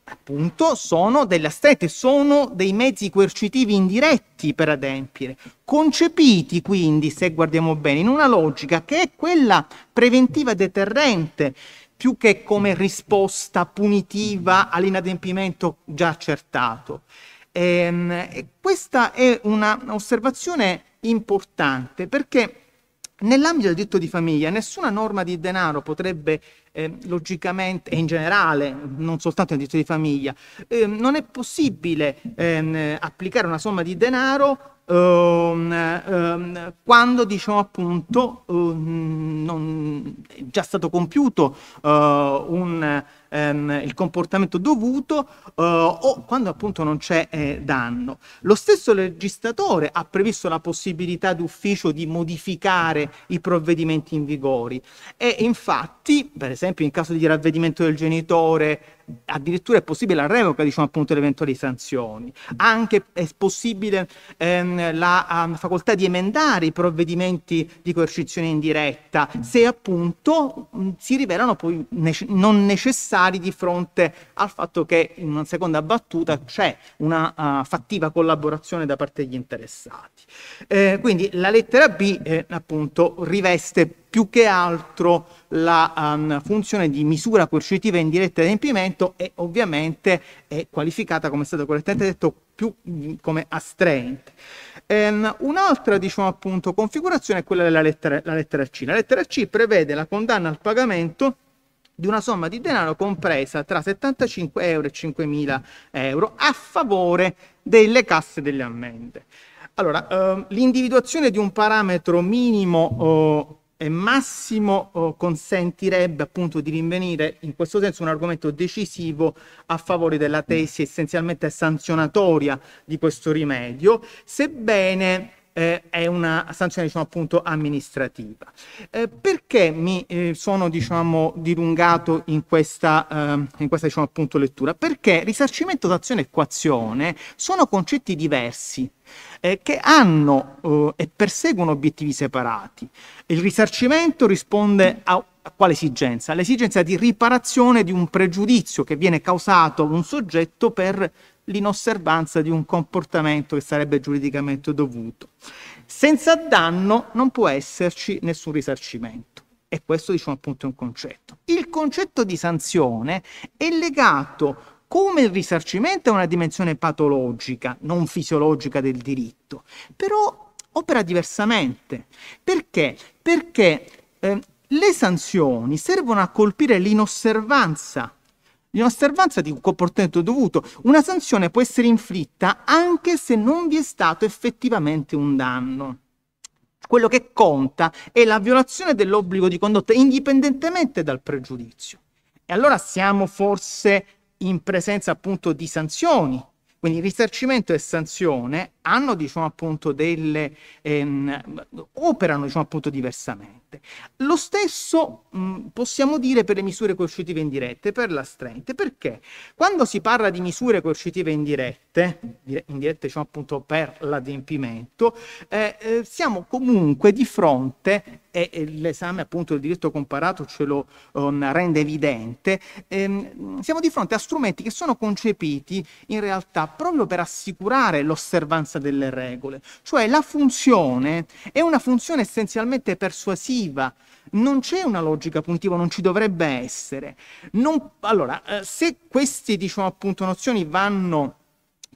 Appunto, sono delle astrette, sono dei mezzi coercitivi indiretti per adempiere, concepiti quindi, se guardiamo bene, in una logica che è quella preventiva deterrente più che come risposta punitiva all'inadempimento già accertato. Ehm, e, questa è un'osservazione importante perché Nell'ambito del diritto di famiglia nessuna norma di denaro potrebbe eh, logicamente, e in generale, non soltanto nel diritto di famiglia, eh, non è possibile eh, applicare una somma di denaro ehm, ehm, quando diciamo appunto ehm, non è già stato compiuto eh, un ehm, il comportamento dovuto eh, o quando appunto non c'è eh, danno. Lo stesso legislatore ha previsto la possibilità d'ufficio di modificare i provvedimenti in vigore e infatti, per esempio in caso di ravvedimento del genitore addirittura è possibile la revoca diciamo, appunto, delle eventuali sanzioni, anche è possibile ehm, la um, facoltà di emendare i provvedimenti di coercizione indiretta se appunto mh, mm, si rivelano poi nece- non necessari di fronte al fatto che in una seconda battuta c'è una uh, fattiva collaborazione da parte degli interessati. Eh, quindi la lettera B eh, appunto riveste più che altro la um, funzione di misura coercitiva indiretta di adempimento e ovviamente è qualificata, come è stato correttamente detto, più mm, come astraente. Um, un'altra diciamo, appunto, configurazione è quella della lettera, la lettera C. La lettera C prevede la condanna al pagamento di una somma di denaro compresa tra 75 euro e 5.000 euro a favore delle casse delle ammende. Allora, ehm, l'individuazione di un parametro minimo oh, Massimo oh, consentirebbe appunto di rinvenire in questo senso un argomento decisivo a favore della tesi mm. essenzialmente sanzionatoria di questo rimedio, sebbene eh, è una sanzione diciamo, appunto amministrativa. Eh, perché mi eh, sono diciamo, dilungato in questa, eh, in questa diciamo, appunto, lettura? Perché risarcimento d'azione e equazione sono concetti diversi eh, che hanno eh, e perseguono obiettivi separati. Il risarcimento risponde a, a quale esigenza? All'esigenza di riparazione di un pregiudizio che viene causato a un soggetto per l'inosservanza di un comportamento che sarebbe giuridicamente dovuto. Senza danno non può esserci nessun risarcimento. E questo diciamo appunto è un concetto. Il concetto di sanzione è legato come il risarcimento a una dimensione patologica, non fisiologica del diritto, però opera diversamente. Perché? Perché eh, le sanzioni servono a colpire l'inosservanza di L'osservanza di un comportamento dovuto. Una sanzione può essere inflitta anche se non vi è stato effettivamente un danno. Quello che conta è la violazione dell'obbligo di condotta, indipendentemente dal pregiudizio. E allora siamo forse in presenza appunto di sanzioni. Quindi risarcimento e sanzione hanno, diciamo appunto, delle, ehm, operano diciamo appunto diversamente dirette. Lo stesso mh, mm, possiamo dire per le misure coercitive indirette, per l'astrente, perché quando si parla di misure coercitive indirette, indirette diciamo appunto per l'adempimento, eh, eh, siamo comunque di fronte e l'esame appunto del diritto comparato ce lo um, rende evidente, ehm, siamo di fronte a strumenti che sono concepiti in realtà proprio per assicurare l'osservanza delle regole, cioè la funzione è una funzione essenzialmente persuasiva punitiva. Non c'è una logica punitiva, non ci dovrebbe essere. Non... allora, eh, se queste diciamo, appunto, nozioni vanno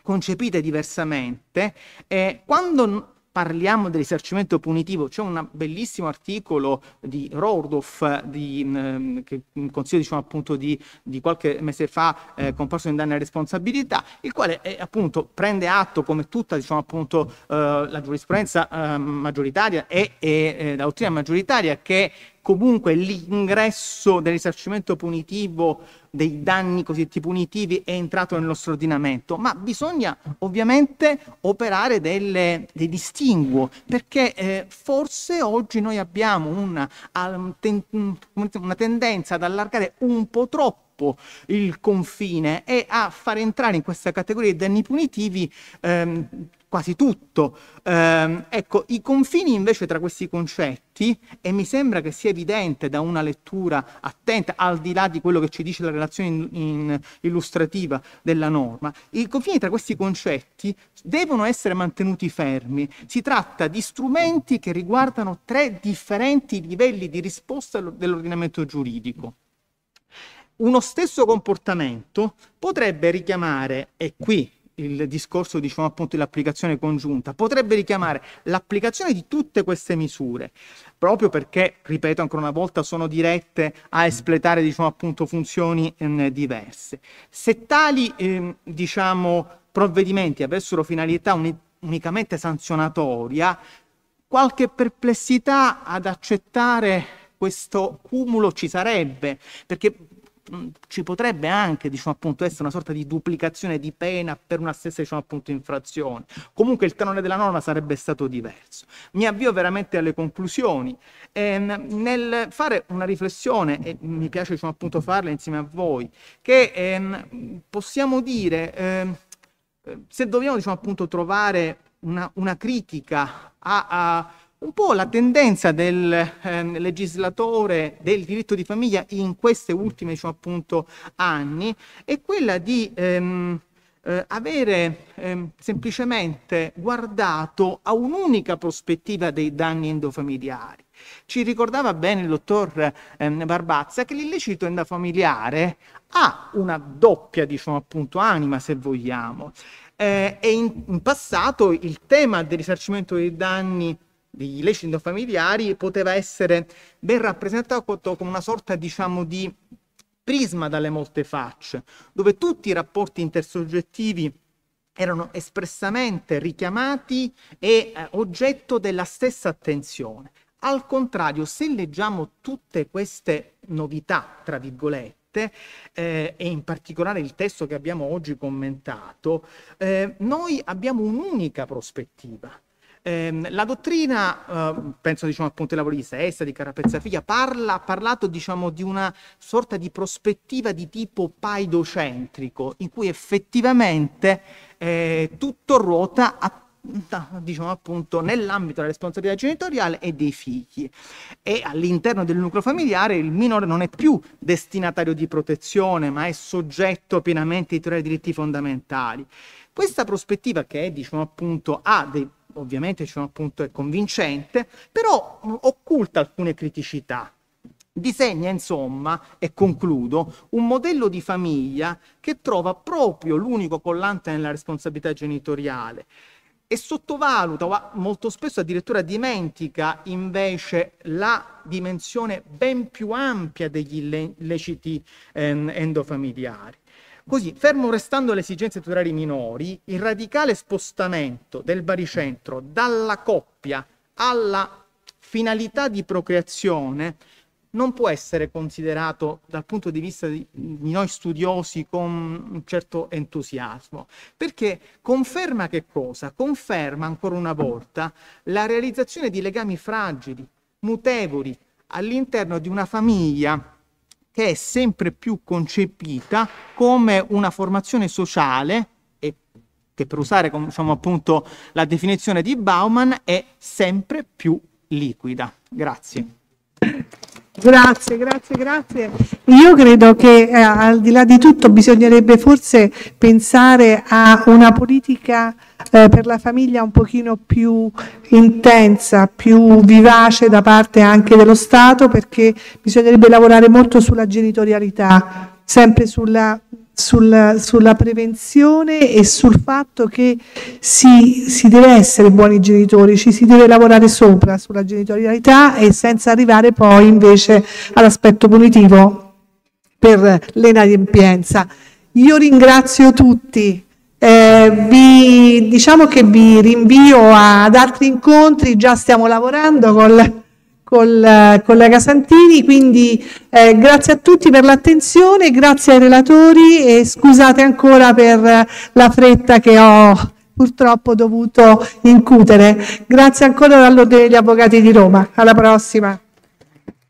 concepite diversamente, eh, quando parliamo del risarcimento punitivo, c'è un bellissimo articolo di Rordoff, di, eh, che consiglio diciamo, appunto di, di qualche mese fa eh, comparso in danno e responsabilità, il quale eh, appunto prende atto come tutta diciamo, appunto, eh, la giurisprudenza eh, maggioritaria e, e eh, la dottrina maggioritaria che comunque l'ingresso del risarcimento punitivo dei danni cosiddetti punitivi è entrato nel nostro ordinamento, ma bisogna ovviamente operare delle, dei distinguo, perché eh, forse oggi noi abbiamo una, una tendenza ad allargare un po' troppo il confine e a far entrare in questa categoria i danni punitivi ehm, quasi tutto. Eh, ecco, i confini invece tra questi concetti, e mi sembra che sia evidente da una lettura attenta, al di là di quello che ci dice la relazione in, in, illustrativa della norma, i confini tra questi concetti devono essere mantenuti fermi. Si tratta di strumenti che riguardano tre differenti livelli di risposta dell'ordinamento giuridico. Uno stesso comportamento potrebbe richiamare, e qui il discorso diciamo, appunto, dell'applicazione congiunta, potrebbe richiamare l'applicazione di tutte queste misure, proprio perché, ripeto ancora una volta, sono dirette a espletare diciamo, appunto, funzioni mh, ehm, diverse. Se tali ehm, diciamo, provvedimenti avessero finalità uni- unicamente sanzionatoria, qualche perplessità ad accettare questo cumulo ci sarebbe, perché Mm, ci potrebbe anche diciamo, appunto, essere una sorta di duplicazione di pena per una stessa diciamo, appunto, infrazione. Comunque il canone della norma sarebbe stato diverso. Mi avvio veramente alle conclusioni. Eh, nel fare una riflessione, e mi piace diciamo, appunto, farla insieme a voi, che eh, possiamo dire, ehm, eh, se dobbiamo diciamo, appunto, trovare una, una critica a, a un po' la tendenza del eh, legislatore del diritto di famiglia in questi ultimi diciamo, appunto, anni è quella di ehm, eh, avere ehm, semplicemente guardato a un'unica prospettiva dei danni endofamiliari. Ci ricordava bene il dottor ehm, Barbazza che l'illecito endofamiliare ha una doppia diciamo, appunto, anima, se vogliamo. Eh, e in, in passato il tema del risarcimento dei danni degli illeciti familiari poteva essere ben rappresentato come una sorta, diciamo, di prisma dalle molte facce, dove tutti i rapporti intersoggettivi erano espressamente richiamati e eh, oggetto della stessa attenzione. Al contrario, se leggiamo tutte queste novità, tra virgolette, eh, e in particolare il testo che abbiamo oggi commentato, eh, noi abbiamo un'unica prospettiva, Ehm, la dottrina, eh, penso diciamo appunto ai lavori di Sessa, di Figlia, parla, ha parlato diciamo di una sorta di prospettiva di tipo paidocentrico, in cui effettivamente eh, tutto ruota attorno diciamo appunto nell'ambito della responsabilità genitoriale e dei figli e all'interno del nucleo familiare il minore non è più destinatario di protezione ma è soggetto pienamente ai tuoi diritti fondamentali questa prospettiva che è, diciamo appunto ha dei ovviamente c'è un appunto è convincente, però occulta alcune criticità. Disegna insomma, e concludo, un modello di famiglia che trova proprio l'unico collante nella responsabilità genitoriale e sottovaluta, o molto spesso addirittura dimentica invece la dimensione ben più ampia degli illeciti ehm, endofamiliari. Così, fermo restando le esigenze tutelari minori, il radicale spostamento del baricentro dalla coppia alla finalità di procreazione non può essere considerato dal punto di vista di, noi studiosi con un certo entusiasmo, perché conferma che cosa? Conferma ancora una volta la realizzazione di legami fragili, mutevoli, all'interno di una famiglia che è sempre più concepita come una formazione sociale e che per usare diciamo, appunto la definizione di Bauman è sempre più liquida. Grazie. Grazie, grazie, grazie. Io credo che eh, al di là di tutto bisognerebbe forse pensare a una politica eh, per la famiglia un pochino più intensa, più vivace da parte anche dello Stato perché bisognerebbe lavorare molto sulla genitorialità, sempre sulla sulla, sulla, prevenzione e sul fatto che si, si, deve essere buoni genitori, ci si deve lavorare sopra sulla genitorialità e senza arrivare poi invece all'aspetto punitivo per l'inadempienza. Io ringrazio tutti eh, vi, diciamo che vi rinvio ad altri incontri, già stiamo lavorando col, col collega Santini, quindi eh, grazie a tutti per l'attenzione, grazie ai relatori e scusate ancora per la fretta che ho purtroppo dovuto incutere. Grazie ancora all'Ordine degli Avvocati di Roma, alla prossima.